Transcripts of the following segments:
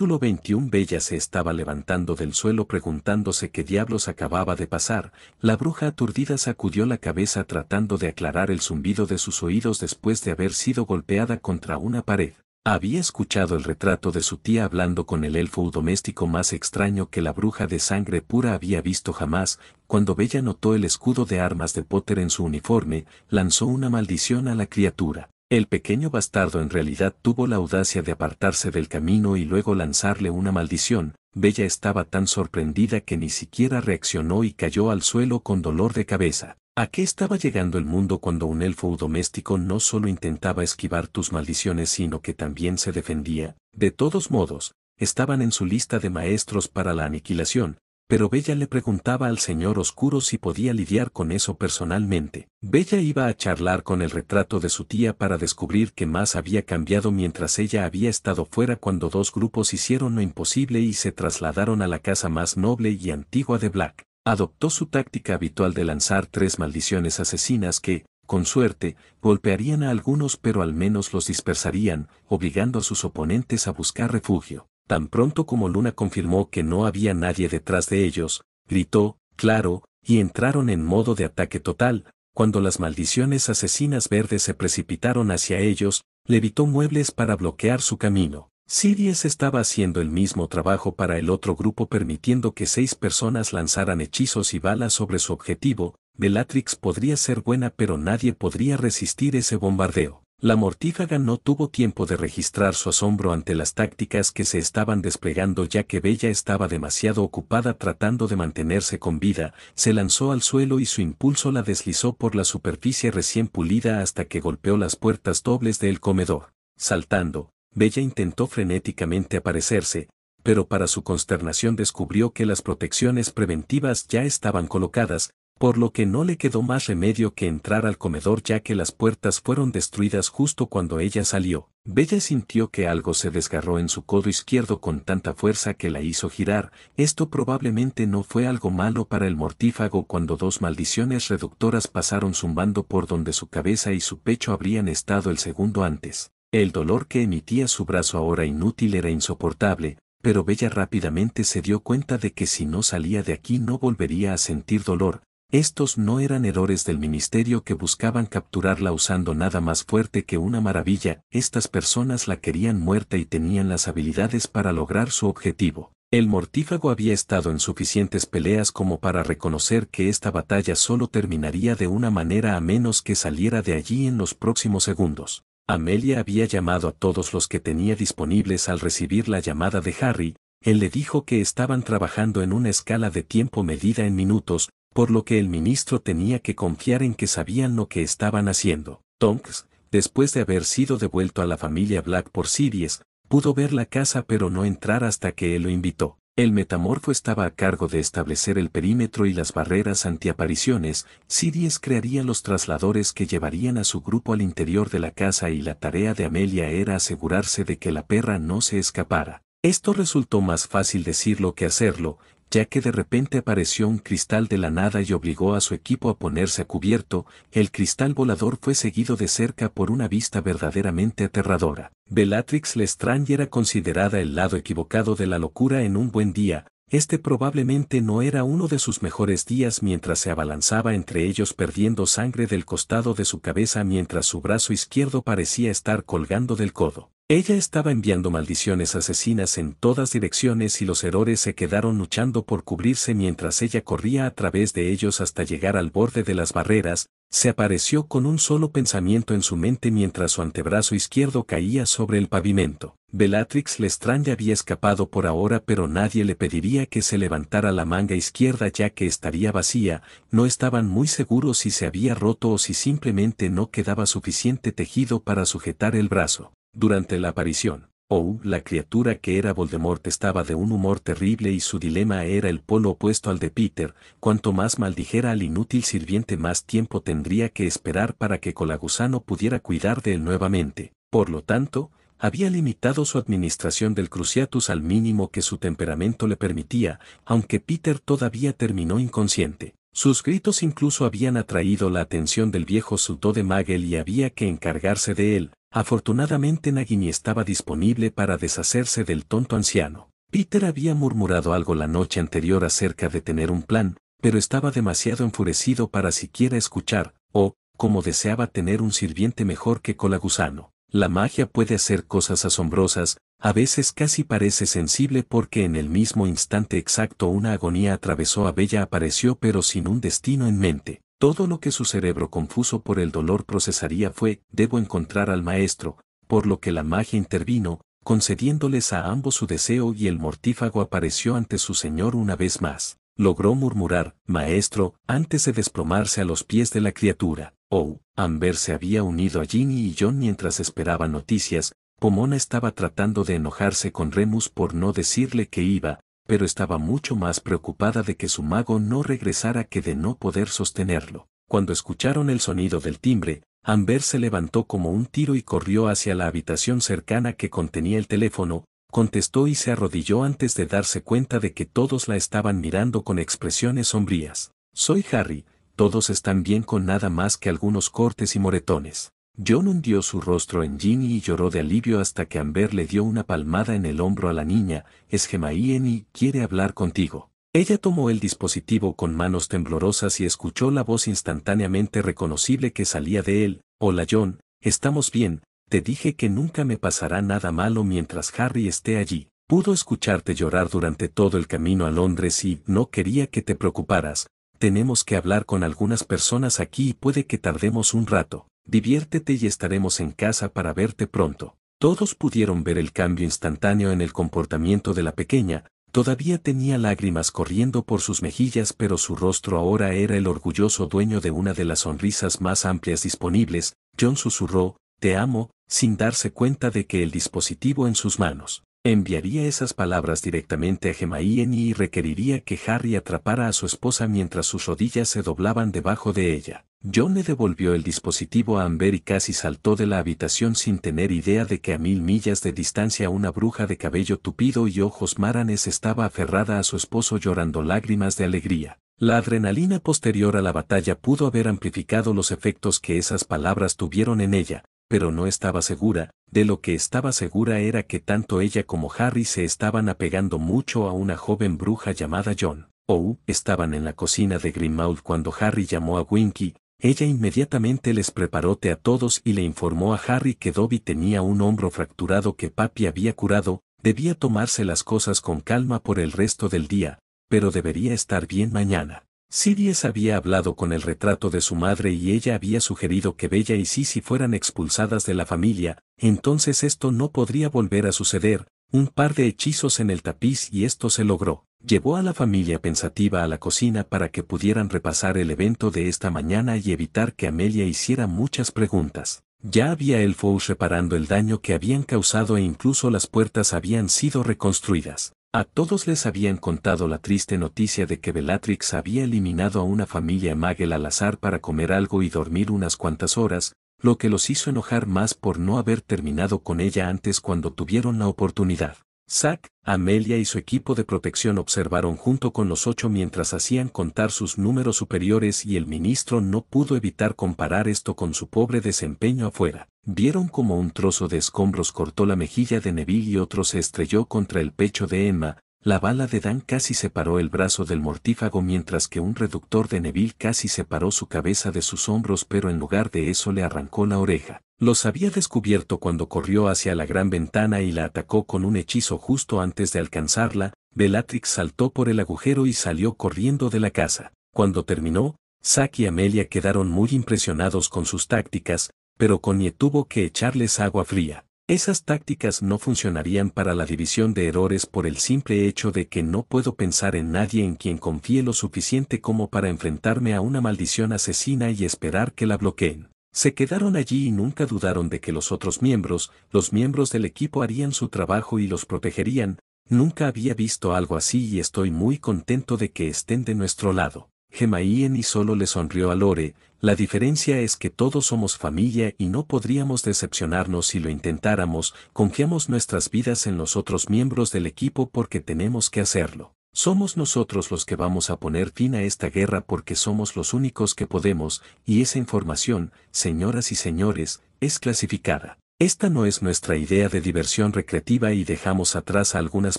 capítulo 21 Bella se estaba levantando del suelo preguntándose qué diablos acababa de pasar, la bruja aturdida sacudió la cabeza tratando de aclarar el zumbido de sus oídos después de haber sido golpeada contra una pared. Había escuchado el retrato de su tía hablando con el elfo doméstico más extraño que la bruja de sangre pura había visto jamás, cuando Bella notó el escudo de armas de Potter en su uniforme, lanzó una maldición a la criatura. El pequeño bastardo en realidad tuvo la audacia de apartarse del camino y luego lanzarle una maldición. Bella estaba tan sorprendida que ni siquiera reaccionó y cayó al suelo con dolor de cabeza. ¿A qué estaba llegando el mundo cuando un elfo doméstico no solo intentaba esquivar tus maldiciones sino que también se defendía? De todos modos, estaban en su lista de maestros para la aniquilación, pero Bella le preguntaba al señor oscuro si podía lidiar con eso personalmente. Bella iba a charlar con el retrato de su tía para descubrir qué más había cambiado mientras ella había estado fuera cuando dos grupos hicieron lo imposible y se trasladaron a la casa más noble y antigua de Black. Adoptó su táctica habitual de lanzar tres maldiciones asesinas que, con suerte, golpearían a algunos pero al menos los dispersarían, obligando a sus oponentes a buscar refugio tan pronto como Luna confirmó que no había nadie detrás de ellos, gritó, claro, y entraron en modo de ataque total, cuando las maldiciones asesinas verdes se precipitaron hacia ellos, levitó muebles para bloquear su camino. Sirius estaba haciendo el mismo trabajo para el otro grupo permitiendo que seis personas lanzaran hechizos y balas sobre su objetivo, Bellatrix podría ser buena pero nadie podría resistir ese bombardeo. La mortífaga no tuvo tiempo de registrar su asombro ante las tácticas que se estaban desplegando ya que Bella estaba demasiado ocupada tratando de mantenerse con vida, se lanzó al suelo y su impulso la deslizó por la superficie recién pulida hasta que golpeó las puertas dobles del comedor. Saltando, Bella intentó frenéticamente aparecerse, pero para su consternación descubrió que las protecciones preventivas ya estaban colocadas, por lo que no le quedó más remedio que entrar al comedor ya que las puertas fueron destruidas justo cuando ella salió. Bella sintió que algo se desgarró en su codo izquierdo con tanta fuerza que la hizo girar, esto probablemente no fue algo malo para el mortífago cuando dos maldiciones reductoras pasaron zumbando por donde su cabeza y su pecho habrían estado el segundo antes. El dolor que emitía su brazo ahora inútil era insoportable, pero Bella rápidamente se dio cuenta de que si no salía de aquí no volvería a sentir dolor, estos no eran errores del ministerio que buscaban capturarla usando nada más fuerte que una maravilla, estas personas la querían muerta y tenían las habilidades para lograr su objetivo. El mortífago había estado en suficientes peleas como para reconocer que esta batalla solo terminaría de una manera a menos que saliera de allí en los próximos segundos. Amelia había llamado a todos los que tenía disponibles al recibir la llamada de Harry, él le dijo que estaban trabajando en una escala de tiempo medida en minutos, por lo que el ministro tenía que confiar en que sabían lo que estaban haciendo. Tonks, después de haber sido devuelto a la familia Black por Sirius, pudo ver la casa pero no entrar hasta que él lo invitó. El metamorfo estaba a cargo de establecer el perímetro y las barreras antiapariciones, Sirius crearía los trasladores que llevarían a su grupo al interior de la casa y la tarea de Amelia era asegurarse de que la perra no se escapara. Esto resultó más fácil decirlo que hacerlo, ya que de repente apareció un cristal de la nada y obligó a su equipo a ponerse a cubierto, el cristal volador fue seguido de cerca por una vista verdaderamente aterradora. Bellatrix Lestrange era considerada el lado equivocado de la locura en un buen día, este probablemente no era uno de sus mejores días mientras se abalanzaba entre ellos perdiendo sangre del costado de su cabeza mientras su brazo izquierdo parecía estar colgando del codo. Ella estaba enviando maldiciones asesinas en todas direcciones y los errores se quedaron luchando por cubrirse mientras ella corría a través de ellos hasta llegar al borde de las barreras, se apareció con un solo pensamiento en su mente mientras su antebrazo izquierdo caía sobre el pavimento. Bellatrix Lestrange había escapado por ahora pero nadie le pediría que se levantara la manga izquierda ya que estaría vacía, no estaban muy seguros si se había roto o si simplemente no quedaba suficiente tejido para sujetar el brazo. Durante la aparición, oh, la criatura que era Voldemort estaba de un humor terrible y su dilema era el polo opuesto al de Peter, cuanto más maldijera al inútil sirviente más tiempo tendría que esperar para que Colagusano pudiera cuidar de él nuevamente. Por lo tanto, había limitado su administración del Cruciatus al mínimo que su temperamento le permitía, aunque Peter todavía terminó inconsciente. Sus gritos incluso habían atraído la atención del viejo Sultó de Magel y había que encargarse de él, Afortunadamente Nagini estaba disponible para deshacerse del tonto anciano. Peter había murmurado algo la noche anterior acerca de tener un plan, pero estaba demasiado enfurecido para siquiera escuchar, o, como deseaba tener un sirviente mejor que Colagusano. La magia puede hacer cosas asombrosas, a veces casi parece sensible porque en el mismo instante exacto una agonía atravesó a Bella apareció pero sin un destino en mente. Todo lo que su cerebro confuso por el dolor procesaría fue, debo encontrar al maestro, por lo que la magia intervino, concediéndoles a ambos su deseo y el mortífago apareció ante su señor una vez más. Logró murmurar, maestro, antes de desplomarse a los pies de la criatura. Oh, Amber se había unido a Ginny y John mientras esperaban noticias, Pomona estaba tratando de enojarse con Remus por no decirle que iba, pero estaba mucho más preocupada de que su mago no regresara que de no poder sostenerlo. Cuando escucharon el sonido del timbre, Amber se levantó como un tiro y corrió hacia la habitación cercana que contenía el teléfono, contestó y se arrodilló antes de darse cuenta de que todos la estaban mirando con expresiones sombrías. Soy Harry, todos están bien con nada más que algunos cortes y moretones. John hundió su rostro en Ginny y lloró de alivio hasta que Amber le dio una palmada en el hombro a la niña, es y quiere hablar contigo. Ella tomó el dispositivo con manos temblorosas y escuchó la voz instantáneamente reconocible que salía de él. Hola John, estamos bien, te dije que nunca me pasará nada malo mientras Harry esté allí. Pudo escucharte llorar durante todo el camino a Londres y no quería que te preocuparas. Tenemos que hablar con algunas personas aquí y puede que tardemos un rato diviértete y estaremos en casa para verte pronto. Todos pudieron ver el cambio instantáneo en el comportamiento de la pequeña, todavía tenía lágrimas corriendo por sus mejillas pero su rostro ahora era el orgulloso dueño de una de las sonrisas más amplias disponibles, John susurró, te amo, sin darse cuenta de que el dispositivo en sus manos. Enviaría esas palabras directamente a Eni y requeriría que Harry atrapara a su esposa mientras sus rodillas se doblaban debajo de ella. John le devolvió el dispositivo a Amber y casi saltó de la habitación sin tener idea de que a mil millas de distancia una bruja de cabello tupido y ojos maranes estaba aferrada a su esposo llorando lágrimas de alegría. La adrenalina posterior a la batalla pudo haber amplificado los efectos que esas palabras tuvieron en ella, pero no estaba segura, de lo que estaba segura era que tanto ella como Harry se estaban apegando mucho a una joven bruja llamada John. Oh, estaban en la cocina de Grimmauld cuando Harry llamó a Winky, ella inmediatamente les preparó té a todos y le informó a Harry que Dobby tenía un hombro fracturado que Papi había curado, debía tomarse las cosas con calma por el resto del día, pero debería estar bien mañana. Siries había hablado con el retrato de su madre y ella había sugerido que Bella y Sisi fueran expulsadas de la familia, entonces esto no podría volver a suceder, un par de hechizos en el tapiz y esto se logró. Llevó a la familia pensativa a la cocina para que pudieran repasar el evento de esta mañana y evitar que Amelia hiciera muchas preguntas. Ya había el reparando el daño que habían causado e incluso las puertas habían sido reconstruidas. A todos les habían contado la triste noticia de que Bellatrix había eliminado a una familia Magel al azar para comer algo y dormir unas cuantas horas, lo que los hizo enojar más por no haber terminado con ella antes cuando tuvieron la oportunidad. Zack, Amelia y su equipo de protección observaron junto con los ocho mientras hacían contar sus números superiores y el ministro no pudo evitar comparar esto con su pobre desempeño afuera. Vieron como un trozo de escombros cortó la mejilla de Neville y otro se estrelló contra el pecho de Emma, la bala de Dan casi separó el brazo del mortífago mientras que un reductor de Neville casi separó su cabeza de sus hombros pero en lugar de eso le arrancó la oreja. Los había descubierto cuando corrió hacia la gran ventana y la atacó con un hechizo justo antes de alcanzarla, Bellatrix saltó por el agujero y salió corriendo de la casa. Cuando terminó, Zack y Amelia quedaron muy impresionados con sus tácticas, pero Connie tuvo que echarles agua fría. Esas tácticas no funcionarían para la división de errores por el simple hecho de que no puedo pensar en nadie en quien confíe lo suficiente como para enfrentarme a una maldición asesina y esperar que la bloqueen. Se quedaron allí y nunca dudaron de que los otros miembros, los miembros del equipo harían su trabajo y los protegerían, nunca había visto algo así y estoy muy contento de que estén de nuestro lado. Gemaíen y solo le sonrió a Lore, la diferencia es que todos somos familia y no podríamos decepcionarnos si lo intentáramos, confiamos nuestras vidas en los otros miembros del equipo porque tenemos que hacerlo. Somos nosotros los que vamos a poner fin a esta guerra porque somos los únicos que podemos, y esa información, señoras y señores, es clasificada. Esta no es nuestra idea de diversión recreativa y dejamos atrás a algunas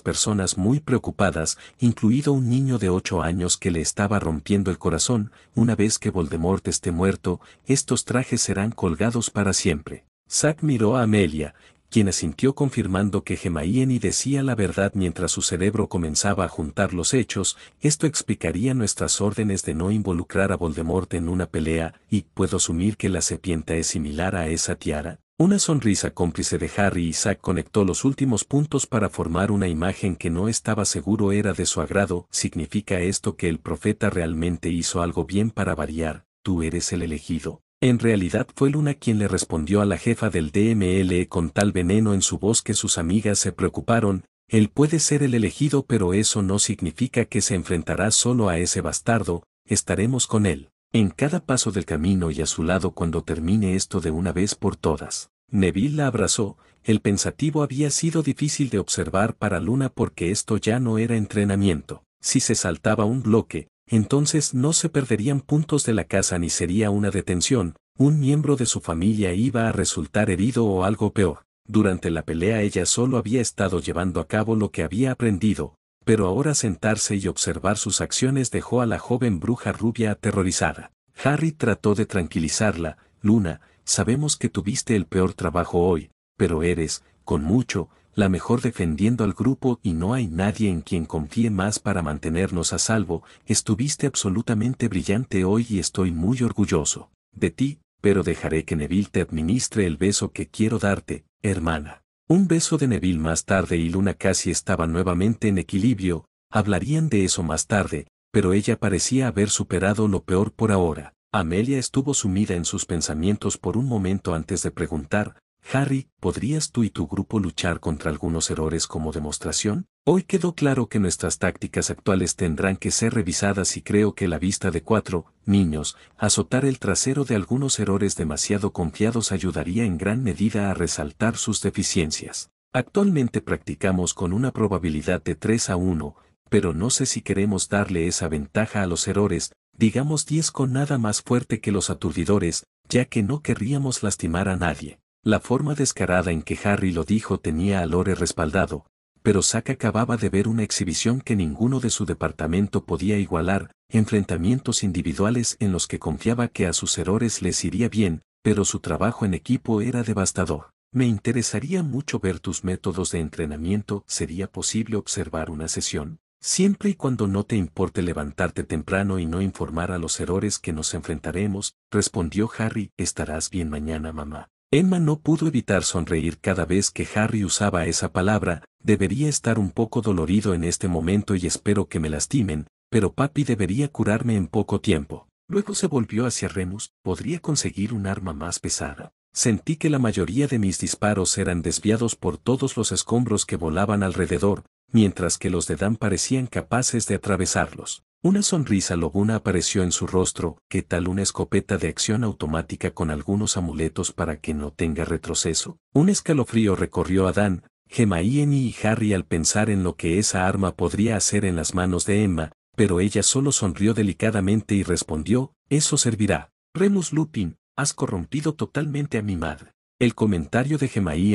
personas muy preocupadas, incluido un niño de 8 años que le estaba rompiendo el corazón, una vez que Voldemort esté muerto, estos trajes serán colgados para siempre. Zack miró a Amelia, quien asintió confirmando que y decía la verdad mientras su cerebro comenzaba a juntar los hechos, esto explicaría nuestras órdenes de no involucrar a Voldemort en una pelea, y puedo asumir que la serpiente es similar a esa tiara, una sonrisa cómplice de Harry y conectó los últimos puntos para formar una imagen que no estaba seguro era de su agrado. ¿Significa esto que el profeta realmente hizo algo bien para variar? Tú eres el elegido. En realidad fue Luna quien le respondió a la jefa del DML con tal veneno en su voz que sus amigas se preocuparon. Él puede ser el elegido pero eso no significa que se enfrentará solo a ese bastardo, estaremos con él. En cada paso del camino y a su lado cuando termine esto de una vez por todas. Neville la abrazó, el pensativo había sido difícil de observar para Luna porque esto ya no era entrenamiento. Si se saltaba un bloque, entonces no se perderían puntos de la casa ni sería una detención, un miembro de su familia iba a resultar herido o algo peor. Durante la pelea ella solo había estado llevando a cabo lo que había aprendido, pero ahora sentarse y observar sus acciones dejó a la joven bruja rubia aterrorizada. Harry trató de tranquilizarla, Luna, sabemos que tuviste el peor trabajo hoy, pero eres, con mucho, la mejor defendiendo al grupo y no hay nadie en quien confíe más para mantenernos a salvo, estuviste absolutamente brillante hoy y estoy muy orgulloso de ti, pero dejaré que Neville te administre el beso que quiero darte, hermana. Un beso de Neville más tarde y Luna casi estaba nuevamente en equilibrio, hablarían de eso más tarde, pero ella parecía haber superado lo peor por ahora. Amelia estuvo sumida en sus pensamientos por un momento antes de preguntar, Harry, ¿podrías tú y tu grupo luchar contra algunos errores como demostración? Hoy quedó claro que nuestras tácticas actuales tendrán que ser revisadas y creo que la vista de cuatro niños, azotar el trasero de algunos errores demasiado confiados ayudaría en gran medida a resaltar sus deficiencias. Actualmente practicamos con una probabilidad de 3 a 1, pero no sé si queremos darle esa ventaja a los errores, digamos 10 con nada más fuerte que los aturdidores, ya que no querríamos lastimar a nadie. La forma descarada en que Harry lo dijo tenía a Lore respaldado, pero Zack acababa de ver una exhibición que ninguno de su departamento podía igualar, enfrentamientos individuales en los que confiaba que a sus errores les iría bien, pero su trabajo en equipo era devastador. Me interesaría mucho ver tus métodos de entrenamiento, ¿sería posible observar una sesión? Siempre y cuando no te importe levantarte temprano y no informar a los errores que nos enfrentaremos, respondió Harry, estarás bien mañana, mamá. Emma no pudo evitar sonreír cada vez que Harry usaba esa palabra, debería estar un poco dolorido en este momento y espero que me lastimen, pero papi debería curarme en poco tiempo. Luego se volvió hacia Remus, podría conseguir un arma más pesada. Sentí que la mayoría de mis disparos eran desviados por todos los escombros que volaban alrededor, mientras que los de Dan parecían capaces de atravesarlos. Una sonrisa lobuna apareció en su rostro, ¿qué tal una escopeta de acción automática con algunos amuletos para que no tenga retroceso. Un escalofrío recorrió a Dan, Gemma y Harry al pensar en lo que esa arma podría hacer en las manos de Emma, pero ella solo sonrió delicadamente y respondió, eso servirá. Remus Lupin, has corrompido totalmente a mi madre. El comentario de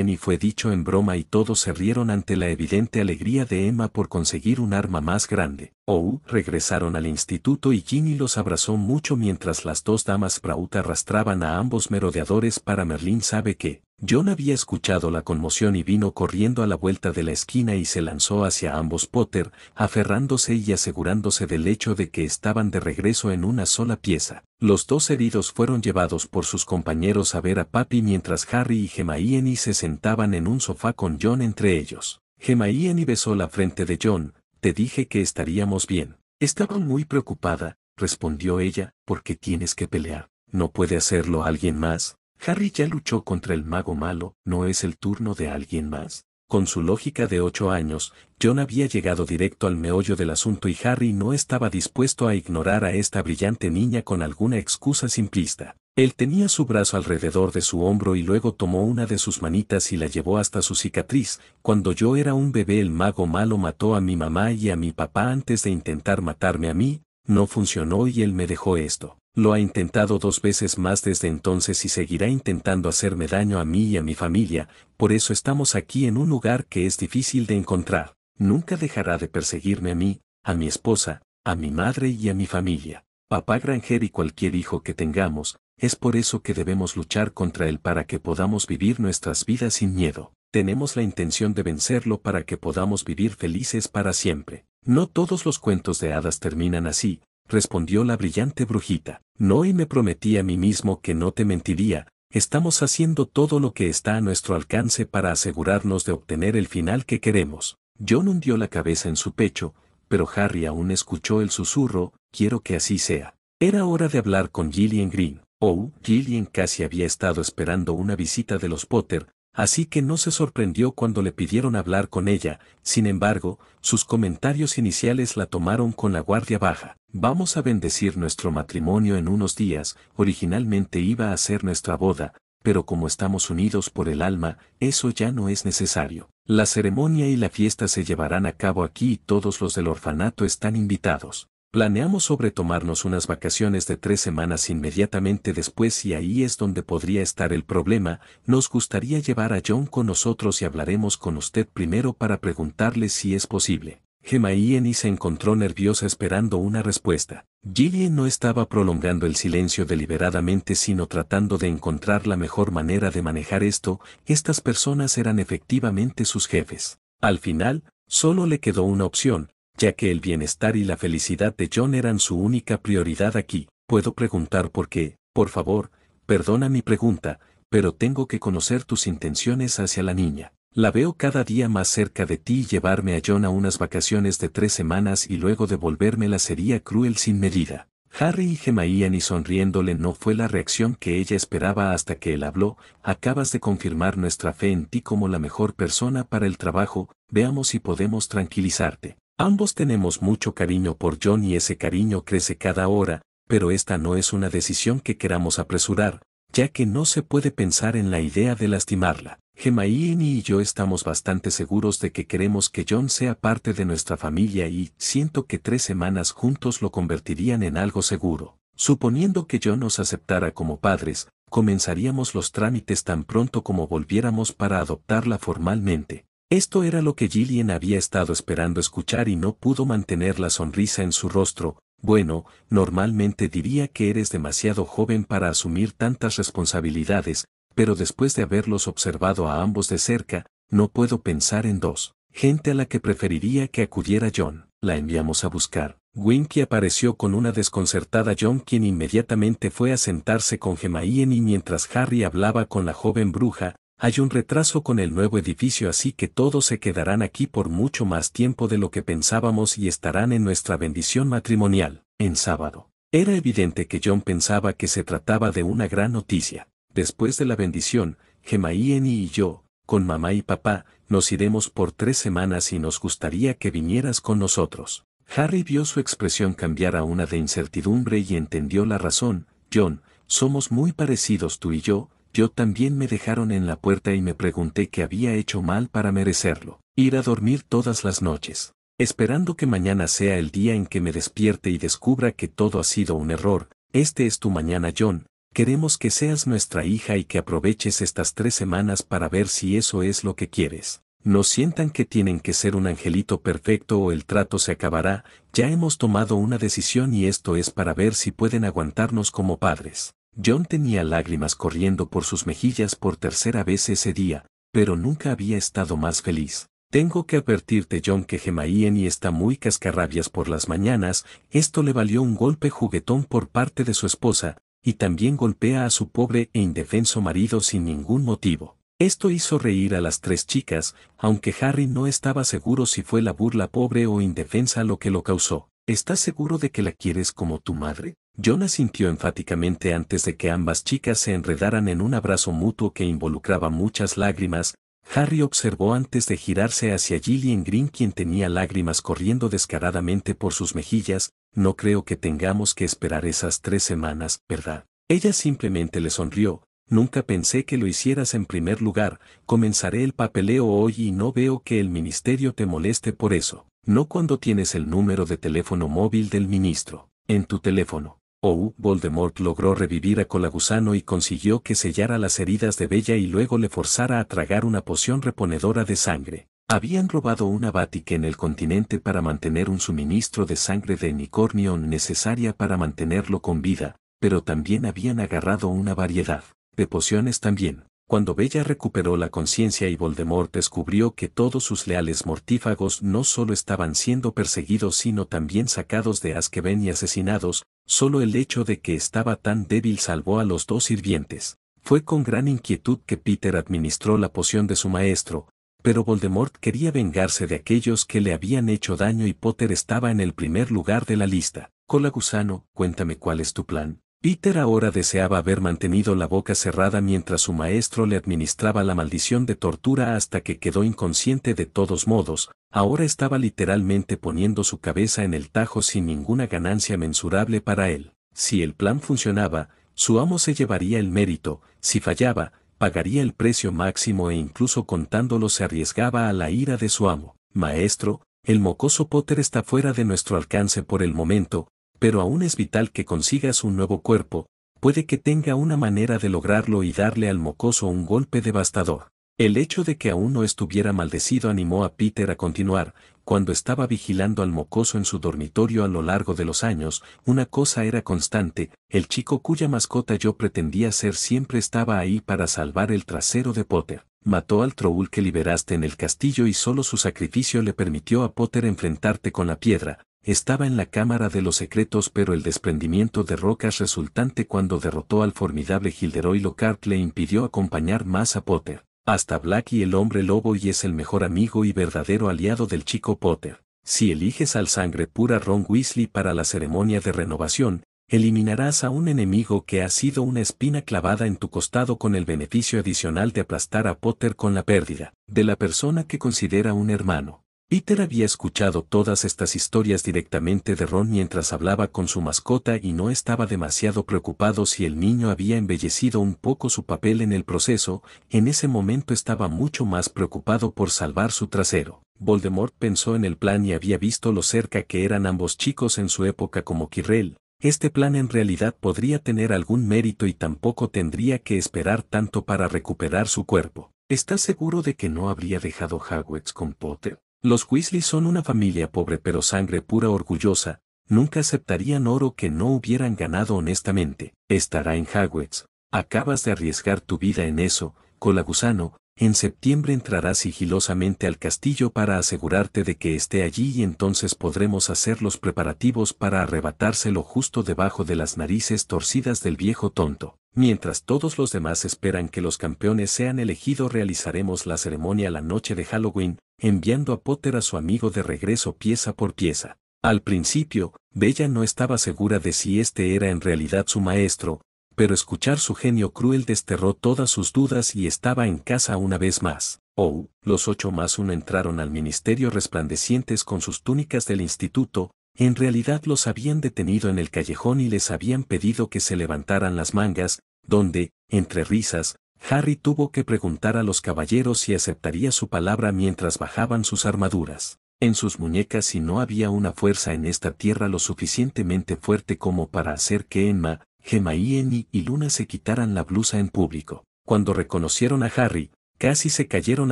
y fue dicho en broma y todos se rieron ante la evidente alegría de Emma por conseguir un arma más grande. Oh, regresaron al instituto y Ginny los abrazó mucho mientras las dos damas Braut arrastraban a ambos merodeadores para Merlín sabe que, John había escuchado la conmoción y vino corriendo a la vuelta de la esquina y se lanzó hacia ambos Potter, aferrándose y asegurándose del hecho de que estaban de regreso en una sola pieza. Los dos heridos fueron llevados por sus compañeros a ver a Papi mientras Harry y Gemma se sentaban en un sofá con John entre ellos. Gemma besó la frente de John, te dije que estaríamos bien. Estaba muy preocupada, respondió ella, porque tienes que pelear. No puede hacerlo alguien más, Harry ya luchó contra el mago malo, no es el turno de alguien más. Con su lógica de ocho años, John había llegado directo al meollo del asunto y Harry no estaba dispuesto a ignorar a esta brillante niña con alguna excusa simplista. Él tenía su brazo alrededor de su hombro y luego tomó una de sus manitas y la llevó hasta su cicatriz. Cuando yo era un bebé el mago malo mató a mi mamá y a mi papá antes de intentar matarme a mí, no funcionó y él me dejó esto. Lo ha intentado dos veces más desde entonces y seguirá intentando hacerme daño a mí y a mi familia, por eso estamos aquí en un lugar que es difícil de encontrar. Nunca dejará de perseguirme a mí, a mi esposa, a mi madre y a mi familia. Papá Granger y cualquier hijo que tengamos, es por eso que debemos luchar contra él para que podamos vivir nuestras vidas sin miedo. Tenemos la intención de vencerlo para que podamos vivir felices para siempre. No todos los cuentos de hadas terminan así, respondió la brillante brujita. No y me prometí a mí mismo que no te mentiría, estamos haciendo todo lo que está a nuestro alcance para asegurarnos de obtener el final que queremos. John hundió la cabeza en su pecho, pero Harry aún escuchó el susurro, quiero que así sea. Era hora de hablar con Gillian Green. Oh, Gillian casi había estado esperando una visita de los Potter, así que no se sorprendió cuando le pidieron hablar con ella, sin embargo, sus comentarios iniciales la tomaron con la guardia baja. Vamos a bendecir nuestro matrimonio en unos días, originalmente iba a ser nuestra boda, pero como estamos unidos por el alma, eso ya no es necesario. La ceremonia y la fiesta se llevarán a cabo aquí y todos los del orfanato están invitados. Planeamos sobre tomarnos unas vacaciones de tres semanas inmediatamente después y ahí es donde podría estar el problema, nos gustaría llevar a John con nosotros y hablaremos con usted primero para preguntarle si es posible. Gemma y se encontró nerviosa esperando una respuesta. Gillian no estaba prolongando el silencio deliberadamente sino tratando de encontrar la mejor manera de manejar esto, estas personas eran efectivamente sus jefes. Al final, solo le quedó una opción, ya que el bienestar y la felicidad de John eran su única prioridad aquí. Puedo preguntar por qué, por favor, perdona mi pregunta, pero tengo que conocer tus intenciones hacia la niña. La veo cada día más cerca de ti y llevarme a John a unas vacaciones de tres semanas y luego la sería cruel sin medida. Harry y gemaían y sonriéndole no fue la reacción que ella esperaba hasta que él habló, acabas de confirmar nuestra fe en ti como la mejor persona para el trabajo, veamos si podemos tranquilizarte. Ambos tenemos mucho cariño por John y ese cariño crece cada hora, pero esta no es una decisión que queramos apresurar, ya que no se puede pensar en la idea de lastimarla. Gemma y yo estamos bastante seguros de que queremos que John sea parte de nuestra familia y siento que tres semanas juntos lo convertirían en algo seguro. Suponiendo que John nos aceptara como padres, comenzaríamos los trámites tan pronto como volviéramos para adoptarla formalmente. Esto era lo que Gillian había estado esperando escuchar y no pudo mantener la sonrisa en su rostro. Bueno, normalmente diría que eres demasiado joven para asumir tantas responsabilidades, pero después de haberlos observado a ambos de cerca, no puedo pensar en dos. Gente a la que preferiría que acudiera John. La enviamos a buscar. Winky apareció con una desconcertada John quien inmediatamente fue a sentarse con gemaíen y mientras Harry hablaba con la joven bruja, hay un retraso con el nuevo edificio así que todos se quedarán aquí por mucho más tiempo de lo que pensábamos y estarán en nuestra bendición matrimonial, en sábado. Era evidente que John pensaba que se trataba de una gran noticia después de la bendición, Gemma y y yo, con mamá y papá, nos iremos por tres semanas y nos gustaría que vinieras con nosotros. Harry vio su expresión cambiar a una de incertidumbre y entendió la razón. John, somos muy parecidos tú y yo, yo también me dejaron en la puerta y me pregunté qué había hecho mal para merecerlo. Ir a dormir todas las noches. Esperando que mañana sea el día en que me despierte y descubra que todo ha sido un error, este es tu mañana John, Queremos que seas nuestra hija y que aproveches estas tres semanas para ver si eso es lo que quieres. No sientan que tienen que ser un angelito perfecto o el trato se acabará, ya hemos tomado una decisión y esto es para ver si pueden aguantarnos como padres. John tenía lágrimas corriendo por sus mejillas por tercera vez ese día, pero nunca había estado más feliz. Tengo que advertirte John que y está muy cascarrabias por las mañanas, esto le valió un golpe juguetón por parte de su esposa, y también golpea a su pobre e indefenso marido sin ningún motivo. Esto hizo reír a las tres chicas, aunque Harry no estaba seguro si fue la burla pobre o indefensa lo que lo causó. ¿Estás seguro de que la quieres como tu madre? Jonas sintió enfáticamente antes de que ambas chicas se enredaran en un abrazo mutuo que involucraba muchas lágrimas. Harry observó antes de girarse hacia Gillian Green quien tenía lágrimas corriendo descaradamente por sus mejillas, no creo que tengamos que esperar esas tres semanas, ¿verdad? Ella simplemente le sonrió, nunca pensé que lo hicieras en primer lugar, comenzaré el papeleo hoy y no veo que el ministerio te moleste por eso, no cuando tienes el número de teléfono móvil del ministro, en tu teléfono. Oh, Voldemort logró revivir a Colagusano y consiguió que sellara las heridas de Bella y luego le forzara a tragar una poción reponedora de sangre. Habían robado una vática en el continente para mantener un suministro de sangre de unicornio necesaria para mantenerlo con vida, pero también habían agarrado una variedad de pociones también. Cuando Bella recuperó la conciencia y Voldemort descubrió que todos sus leales mortífagos no solo estaban siendo perseguidos sino también sacados de Azkaban y asesinados, solo el hecho de que estaba tan débil salvó a los dos sirvientes. Fue con gran inquietud que Peter administró la poción de su maestro, pero Voldemort quería vengarse de aquellos que le habían hecho daño y Potter estaba en el primer lugar de la lista. Cola gusano, cuéntame cuál es tu plan. Peter ahora deseaba haber mantenido la boca cerrada mientras su maestro le administraba la maldición de tortura hasta que quedó inconsciente de todos modos, ahora estaba literalmente poniendo su cabeza en el tajo sin ninguna ganancia mensurable para él. Si el plan funcionaba, su amo se llevaría el mérito, si fallaba, pagaría el precio máximo e incluso contándolo se arriesgaba a la ira de su amo. Maestro, el mocoso Potter está fuera de nuestro alcance por el momento, pero aún es vital que consigas un nuevo cuerpo, puede que tenga una manera de lograrlo y darle al mocoso un golpe devastador. El hecho de que aún no estuviera maldecido animó a Peter a continuar, cuando estaba vigilando al mocoso en su dormitorio a lo largo de los años, una cosa era constante, el chico cuya mascota yo pretendía ser siempre estaba ahí para salvar el trasero de Potter. Mató al troul que liberaste en el castillo y solo su sacrificio le permitió a Potter enfrentarte con la piedra. Estaba en la Cámara de los Secretos pero el desprendimiento de rocas resultante cuando derrotó al formidable Gilderoy Lockhart le impidió acompañar más a Potter hasta Black y el hombre lobo y es el mejor amigo y verdadero aliado del chico Potter. Si eliges al sangre pura Ron Weasley para la ceremonia de renovación, eliminarás a un enemigo que ha sido una espina clavada en tu costado con el beneficio adicional de aplastar a Potter con la pérdida de la persona que considera un hermano. Peter había escuchado todas estas historias directamente de Ron mientras hablaba con su mascota y no estaba demasiado preocupado si el niño había embellecido un poco su papel en el proceso, en ese momento estaba mucho más preocupado por salvar su trasero. Voldemort pensó en el plan y había visto lo cerca que eran ambos chicos en su época como Quirrell. Este plan en realidad podría tener algún mérito y tampoco tendría que esperar tanto para recuperar su cuerpo. ¿Estás seguro de que no habría dejado Hogwarts con Potter? Los Weasley son una familia pobre pero sangre pura orgullosa, nunca aceptarían oro que no hubieran ganado honestamente. Estará en Hagwitz. Acabas de arriesgar tu vida en eso, colagusano, en septiembre entrarás sigilosamente al castillo para asegurarte de que esté allí y entonces podremos hacer los preparativos para arrebatárselo justo debajo de las narices torcidas del viejo tonto. Mientras todos los demás esperan que los campeones sean elegidos realizaremos la ceremonia la noche de Halloween, enviando a Potter a su amigo de regreso pieza por pieza. Al principio, Bella no estaba segura de si este era en realidad su maestro, pero escuchar su genio cruel desterró todas sus dudas y estaba en casa una vez más. Oh, los ocho más uno entraron al ministerio resplandecientes con sus túnicas del instituto, en realidad los habían detenido en el callejón y les habían pedido que se levantaran las mangas, donde, entre risas, Harry tuvo que preguntar a los caballeros si aceptaría su palabra mientras bajaban sus armaduras. En sus muñecas si no había una fuerza en esta tierra lo suficientemente fuerte como para hacer que Emma, Eni y Luna se quitaran la blusa en público. Cuando reconocieron a Harry, casi se cayeron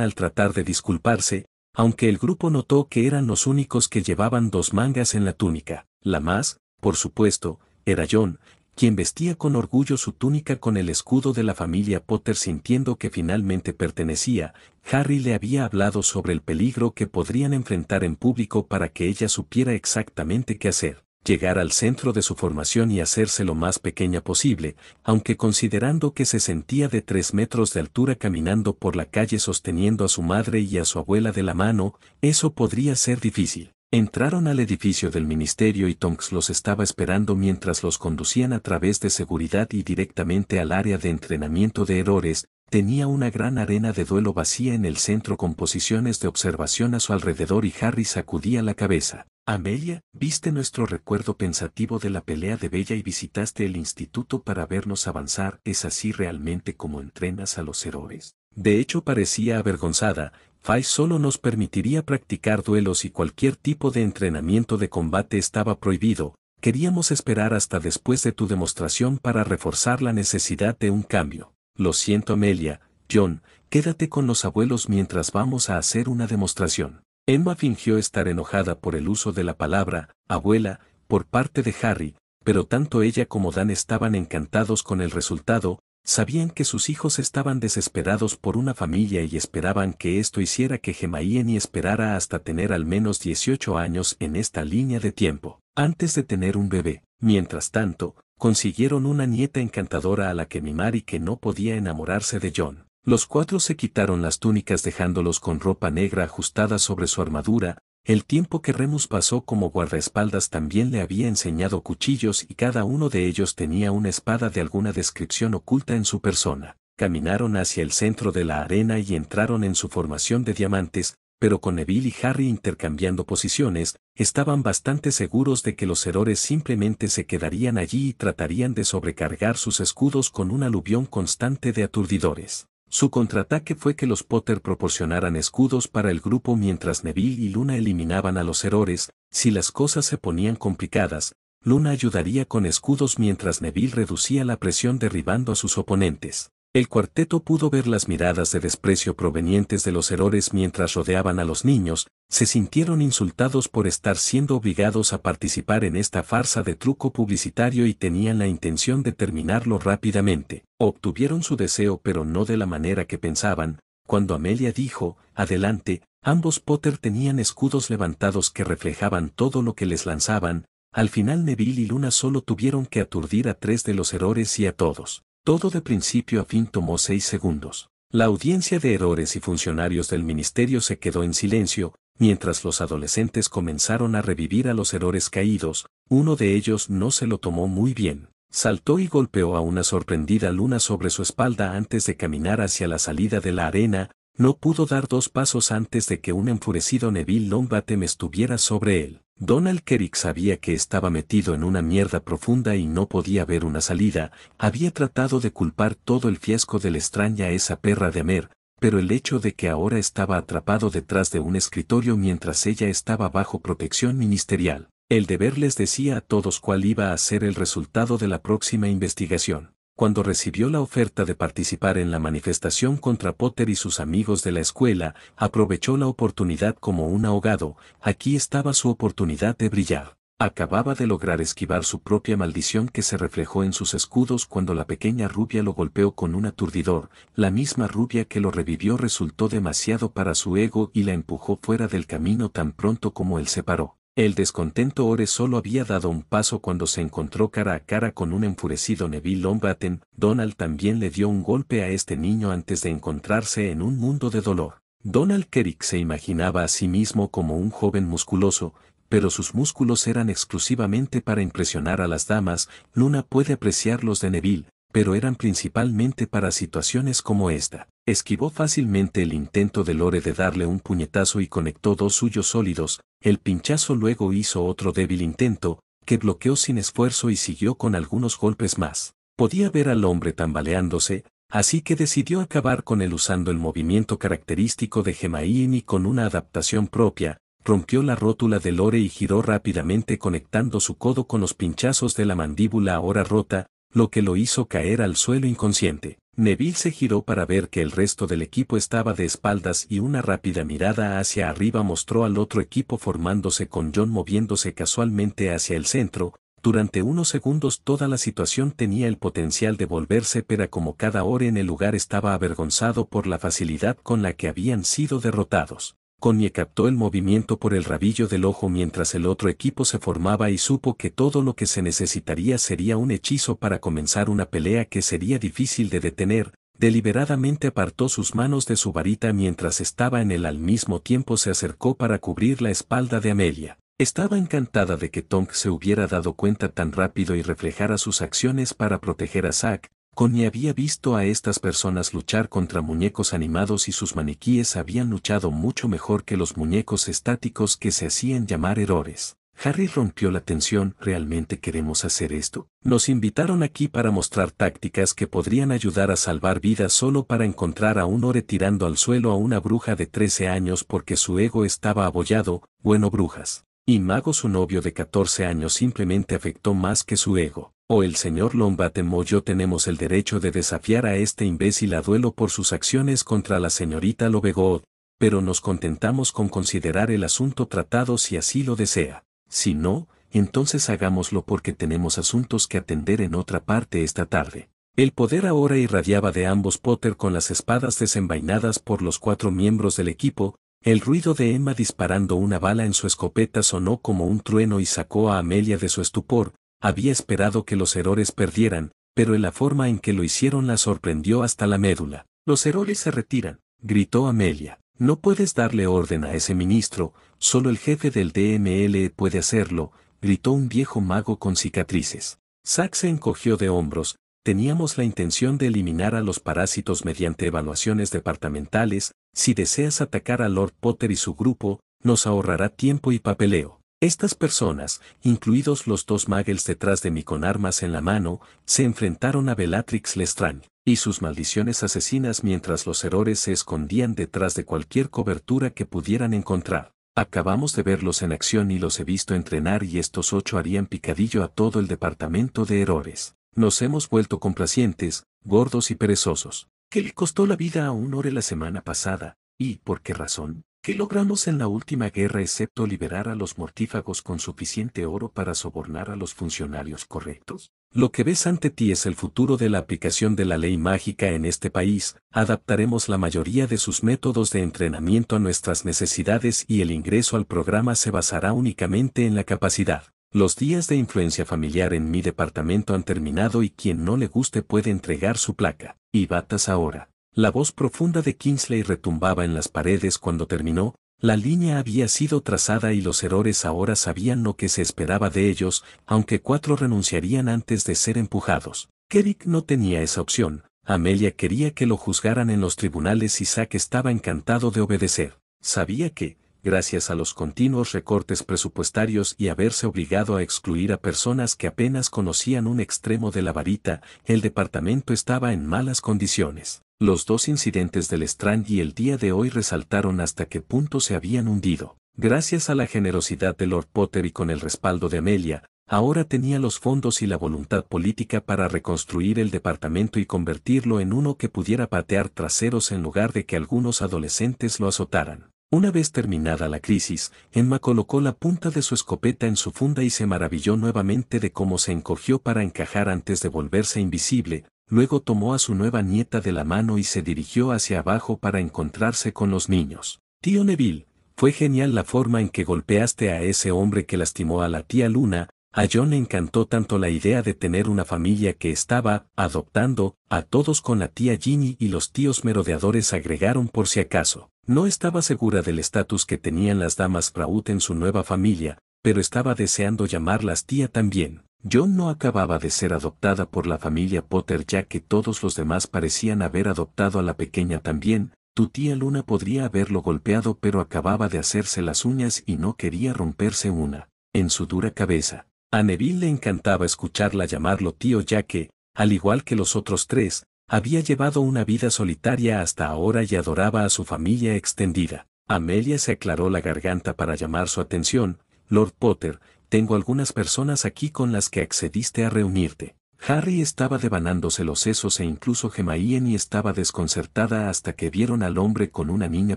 al tratar de disculparse, aunque el grupo notó que eran los únicos que llevaban dos mangas en la túnica. La más, por supuesto, era John, quien vestía con orgullo su túnica con el escudo de la familia Potter sintiendo que finalmente pertenecía, Harry le había hablado sobre el peligro que podrían enfrentar en público para que ella supiera exactamente qué hacer, llegar al centro de su formación y hacerse lo más pequeña posible, aunque considerando que se sentía de tres metros de altura caminando por la calle sosteniendo a su madre y a su abuela de la mano, eso podría ser difícil. Entraron al edificio del ministerio y Tonks los estaba esperando mientras los conducían a través de seguridad y directamente al área de entrenamiento de errores, tenía una gran arena de duelo vacía en el centro con posiciones de observación a su alrededor y Harry sacudía la cabeza. Amelia, viste nuestro recuerdo pensativo de la pelea de Bella y visitaste el instituto para vernos avanzar, ¿es así realmente como entrenas a los errores? De hecho parecía avergonzada, Fai solo nos permitiría practicar duelos y cualquier tipo de entrenamiento de combate estaba prohibido, queríamos esperar hasta después de tu demostración para reforzar la necesidad de un cambio. Lo siento Amelia, John, quédate con los abuelos mientras vamos a hacer una demostración. Emma fingió estar enojada por el uso de la palabra, abuela, por parte de Harry, pero tanto ella como Dan estaban encantados con el resultado, Sabían que sus hijos estaban desesperados por una familia y esperaban que esto hiciera que y esperara hasta tener al menos 18 años en esta línea de tiempo, antes de tener un bebé. Mientras tanto, consiguieron una nieta encantadora a la que mimar y que no podía enamorarse de John. Los cuatro se quitaron las túnicas dejándolos con ropa negra ajustada sobre su armadura, el tiempo que Remus pasó como guardaespaldas también le había enseñado cuchillos y cada uno de ellos tenía una espada de alguna descripción oculta en su persona. Caminaron hacia el centro de la arena y entraron en su formación de diamantes, pero con Neville y Harry intercambiando posiciones, estaban bastante seguros de que los herores simplemente se quedarían allí y tratarían de sobrecargar sus escudos con un aluvión constante de aturdidores. Su contraataque fue que los Potter proporcionaran escudos para el grupo mientras Neville y Luna eliminaban a los errores, si las cosas se ponían complicadas, Luna ayudaría con escudos mientras Neville reducía la presión derribando a sus oponentes. El cuarteto pudo ver las miradas de desprecio provenientes de los errores mientras rodeaban a los niños, se sintieron insultados por estar siendo obligados a participar en esta farsa de truco publicitario y tenían la intención de terminarlo rápidamente. Obtuvieron su deseo pero no de la manera que pensaban, cuando Amelia dijo, adelante, ambos Potter tenían escudos levantados que reflejaban todo lo que les lanzaban, al final Neville y Luna solo tuvieron que aturdir a tres de los errores y a todos. Todo de principio a fin tomó seis segundos. La audiencia de errores y funcionarios del ministerio se quedó en silencio, mientras los adolescentes comenzaron a revivir a los errores caídos, uno de ellos no se lo tomó muy bien. Saltó y golpeó a una sorprendida luna sobre su espalda antes de caminar hacia la salida de la arena, no pudo dar dos pasos antes de que un enfurecido Neville Longbottom estuviera sobre él. Donald Kerrick sabía que estaba metido en una mierda profunda y no podía ver una salida, había tratado de culpar todo el fiasco de la extraña esa perra de Amer, pero el hecho de que ahora estaba atrapado detrás de un escritorio mientras ella estaba bajo protección ministerial, el deber les decía a todos cuál iba a ser el resultado de la próxima investigación cuando recibió la oferta de participar en la manifestación contra Potter y sus amigos de la escuela, aprovechó la oportunidad como un ahogado, aquí estaba su oportunidad de brillar. Acababa de lograr esquivar su propia maldición que se reflejó en sus escudos cuando la pequeña rubia lo golpeó con un aturdidor, la misma rubia que lo revivió resultó demasiado para su ego y la empujó fuera del camino tan pronto como él se paró. El descontento Ore solo había dado un paso cuando se encontró cara a cara con un enfurecido Neville Lombaten. Donald también le dio un golpe a este niño antes de encontrarse en un mundo de dolor. Donald Kerrick se imaginaba a sí mismo como un joven musculoso, pero sus músculos eran exclusivamente para impresionar a las damas. Luna puede apreciar los de Neville, pero eran principalmente para situaciones como esta. Esquivó fácilmente el intento de Lore de darle un puñetazo y conectó dos suyos sólidos, el pinchazo luego hizo otro débil intento, que bloqueó sin esfuerzo y siguió con algunos golpes más. Podía ver al hombre tambaleándose, así que decidió acabar con él usando el movimiento característico de Gemaín y con una adaptación propia, rompió la rótula de Lore y giró rápidamente conectando su codo con los pinchazos de la mandíbula ahora rota, lo que lo hizo caer al suelo inconsciente. Neville se giró para ver que el resto del equipo estaba de espaldas y una rápida mirada hacia arriba mostró al otro equipo formándose con John moviéndose casualmente hacia el centro. Durante unos segundos toda la situación tenía el potencial de volverse pero como cada hora en el lugar estaba avergonzado por la facilidad con la que habían sido derrotados. Connie captó el movimiento por el rabillo del ojo mientras el otro equipo se formaba y supo que todo lo que se necesitaría sería un hechizo para comenzar una pelea que sería difícil de detener, deliberadamente apartó sus manos de su varita mientras estaba en él al mismo tiempo se acercó para cubrir la espalda de Amelia. Estaba encantada de que Tonk se hubiera dado cuenta tan rápido y reflejara sus acciones para proteger a Zack, Connie había visto a estas personas luchar contra muñecos animados y sus maniquíes habían luchado mucho mejor que los muñecos estáticos que se hacían llamar errores. Harry rompió la tensión, ¿realmente queremos hacer esto? Nos invitaron aquí para mostrar tácticas que podrían ayudar a salvar vidas solo para encontrar a un ore tirando al suelo a una bruja de 13 años porque su ego estaba abollado, bueno brujas. Y Mago su novio de 14 años simplemente afectó más que su ego o el señor Lombatem o yo tenemos el derecho de desafiar a este imbécil a duelo por sus acciones contra la señorita Lovegood, pero nos contentamos con considerar el asunto tratado si así lo desea. Si no, entonces hagámoslo porque tenemos asuntos que atender en otra parte esta tarde. El poder ahora irradiaba de ambos Potter con las espadas desenvainadas por los cuatro miembros del equipo, el ruido de Emma disparando una bala en su escopeta sonó como un trueno y sacó a Amelia de su estupor, había esperado que los errores perdieran, pero en la forma en que lo hicieron la sorprendió hasta la médula. Los errores se retiran, gritó Amelia. No puedes darle orden a ese ministro, solo el jefe del DML puede hacerlo, gritó un viejo mago con cicatrices. Zack se encogió de hombros, teníamos la intención de eliminar a los parásitos mediante evaluaciones departamentales, si deseas atacar a Lord Potter y su grupo, nos ahorrará tiempo y papeleo. Estas personas, incluidos los dos Magels detrás de mí con armas en la mano, se enfrentaron a Bellatrix Lestrange y sus maldiciones asesinas mientras los errores se escondían detrás de cualquier cobertura que pudieran encontrar. Acabamos de verlos en acción y los he visto entrenar y estos ocho harían picadillo a todo el departamento de errores. Nos hemos vuelto complacientes, gordos y perezosos. ¿Qué le costó la vida a un ore la semana pasada? ¿Y por qué razón? ¿Qué logramos en la última guerra excepto liberar a los mortífagos con suficiente oro para sobornar a los funcionarios correctos? Lo que ves ante ti es el futuro de la aplicación de la ley mágica en este país, adaptaremos la mayoría de sus métodos de entrenamiento a nuestras necesidades y el ingreso al programa se basará únicamente en la capacidad. Los días de influencia familiar en mi departamento han terminado y quien no le guste puede entregar su placa. Y batas ahora. La voz profunda de Kingsley retumbaba en las paredes cuando terminó, la línea había sido trazada y los errores ahora sabían lo que se esperaba de ellos, aunque cuatro renunciarían antes de ser empujados. Kerrick no tenía esa opción, Amelia quería que lo juzgaran en los tribunales y Zack estaba encantado de obedecer. Sabía que, gracias a los continuos recortes presupuestarios y haberse obligado a excluir a personas que apenas conocían un extremo de la varita, el departamento estaba en malas condiciones. Los dos incidentes del Strand y el día de hoy resaltaron hasta qué punto se habían hundido. Gracias a la generosidad de Lord Potter y con el respaldo de Amelia, ahora tenía los fondos y la voluntad política para reconstruir el departamento y convertirlo en uno que pudiera patear traseros en lugar de que algunos adolescentes lo azotaran. Una vez terminada la crisis, Emma colocó la punta de su escopeta en su funda y se maravilló nuevamente de cómo se encogió para encajar antes de volverse invisible, luego tomó a su nueva nieta de la mano y se dirigió hacia abajo para encontrarse con los niños. Tío Neville, fue genial la forma en que golpeaste a ese hombre que lastimó a la tía Luna, a John le encantó tanto la idea de tener una familia que estaba adoptando a todos con la tía Ginny y los tíos merodeadores agregaron por si acaso. No estaba segura del estatus que tenían las damas Braut en su nueva familia, pero estaba deseando llamarlas tía también. John no acababa de ser adoptada por la familia Potter ya que todos los demás parecían haber adoptado a la pequeña también, tu tía Luna podría haberlo golpeado pero acababa de hacerse las uñas y no quería romperse una, en su dura cabeza. A Neville le encantaba escucharla llamarlo tío ya que, al igual que los otros tres, había llevado una vida solitaria hasta ahora y adoraba a su familia extendida. Amelia se aclaró la garganta para llamar su atención, Lord Potter, tengo algunas personas aquí con las que accediste a reunirte. Harry estaba devanándose los sesos e incluso Gemma estaba desconcertada hasta que vieron al hombre con una niña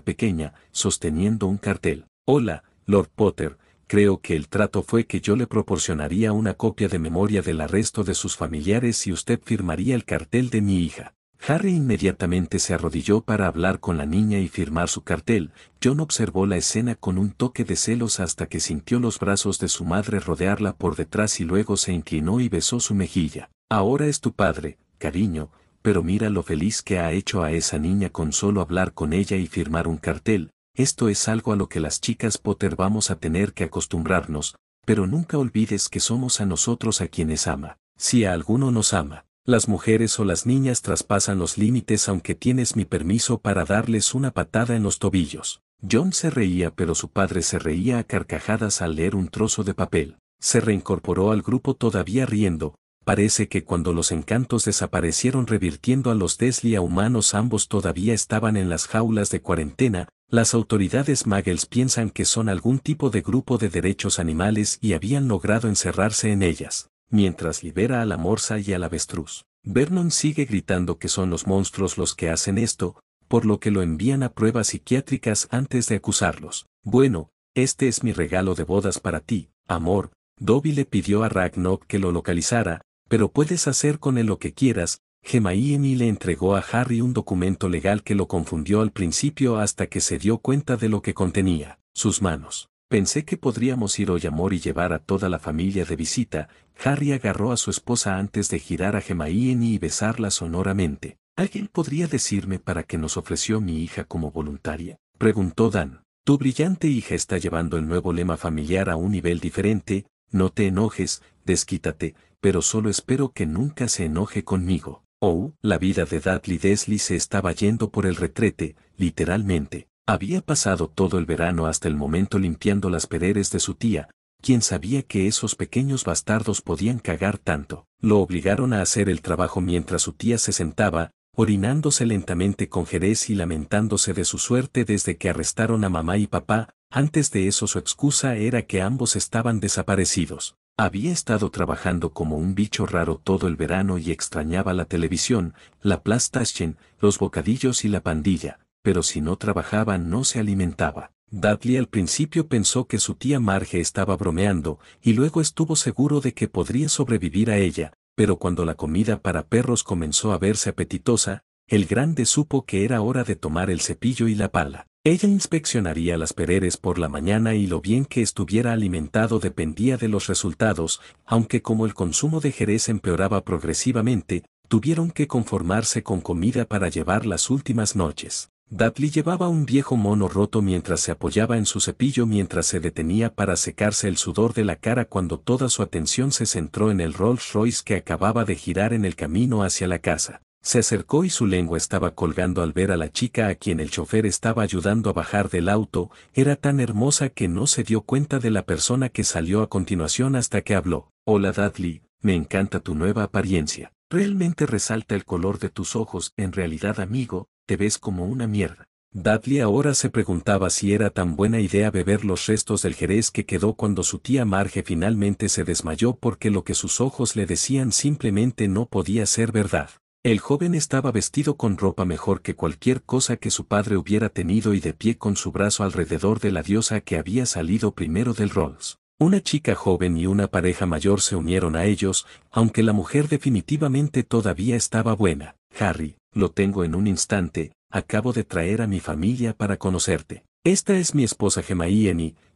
pequeña, sosteniendo un cartel. Hola, Lord Potter, creo que el trato fue que yo le proporcionaría una copia de memoria del arresto de sus familiares y usted firmaría el cartel de mi hija. Harry inmediatamente se arrodilló para hablar con la niña y firmar su cartel. John observó la escena con un toque de celos hasta que sintió los brazos de su madre rodearla por detrás y luego se inclinó y besó su mejilla. Ahora es tu padre, cariño, pero mira lo feliz que ha hecho a esa niña con solo hablar con ella y firmar un cartel. Esto es algo a lo que las chicas Potter vamos a tener que acostumbrarnos, pero nunca olvides que somos a nosotros a quienes ama, si a alguno nos ama las mujeres o las niñas traspasan los límites aunque tienes mi permiso para darles una patada en los tobillos. John se reía pero su padre se reía a carcajadas al leer un trozo de papel. Se reincorporó al grupo todavía riendo. Parece que cuando los encantos desaparecieron revirtiendo a los Desli a humanos ambos todavía estaban en las jaulas de cuarentena, las autoridades Magels piensan que son algún tipo de grupo de derechos animales y habían logrado encerrarse en ellas mientras libera a la morsa y al avestruz. Vernon sigue gritando que son los monstruos los que hacen esto, por lo que lo envían a pruebas psiquiátricas antes de acusarlos. Bueno, este es mi regalo de bodas para ti, amor. Dobby le pidió a Ragnok que lo localizara, pero puedes hacer con él lo que quieras. gemma le entregó a Harry un documento legal que lo confundió al principio hasta que se dio cuenta de lo que contenía, sus manos. Pensé que podríamos ir hoy amor y llevar a toda la familia de visita, Harry agarró a su esposa antes de girar a Gemaíen y besarla sonoramente. ¿Alguien podría decirme para qué nos ofreció mi hija como voluntaria? Preguntó Dan. Tu brillante hija está llevando el nuevo lema familiar a un nivel diferente, no te enojes, desquítate, pero solo espero que nunca se enoje conmigo. Oh, la vida de Dudley Desley se estaba yendo por el retrete, literalmente. Había pasado todo el verano hasta el momento limpiando las pederes de su tía, quien sabía que esos pequeños bastardos podían cagar tanto. Lo obligaron a hacer el trabajo mientras su tía se sentaba, orinándose lentamente con Jerez y lamentándose de su suerte desde que arrestaron a mamá y papá, antes de eso su excusa era que ambos estaban desaparecidos. Había estado trabajando como un bicho raro todo el verano y extrañaba la televisión, la plastachen, los bocadillos y la pandilla pero si no trabajaba no se alimentaba. Dudley al principio pensó que su tía Marge estaba bromeando, y luego estuvo seguro de que podría sobrevivir a ella, pero cuando la comida para perros comenzó a verse apetitosa, el grande supo que era hora de tomar el cepillo y la pala. Ella inspeccionaría las pereres por la mañana y lo bien que estuviera alimentado dependía de los resultados, aunque como el consumo de jerez empeoraba progresivamente, tuvieron que conformarse con comida para llevar las últimas noches. Dudley llevaba un viejo mono roto mientras se apoyaba en su cepillo mientras se detenía para secarse el sudor de la cara cuando toda su atención se centró en el Rolls Royce que acababa de girar en el camino hacia la casa. Se acercó y su lengua estaba colgando al ver a la chica a quien el chofer estaba ayudando a bajar del auto, era tan hermosa que no se dio cuenta de la persona que salió a continuación hasta que habló. Hola Dudley, me encanta tu nueva apariencia. Realmente resalta el color de tus ojos, en realidad amigo, te ves como una mierda. Dudley ahora se preguntaba si era tan buena idea beber los restos del jerez que quedó cuando su tía Marge finalmente se desmayó porque lo que sus ojos le decían simplemente no podía ser verdad. El joven estaba vestido con ropa mejor que cualquier cosa que su padre hubiera tenido y de pie con su brazo alrededor de la diosa que había salido primero del Rolls. Una chica joven y una pareja mayor se unieron a ellos, aunque la mujer definitivamente todavía estaba buena. Harry, lo tengo en un instante, acabo de traer a mi familia para conocerte. Esta es mi esposa Gemma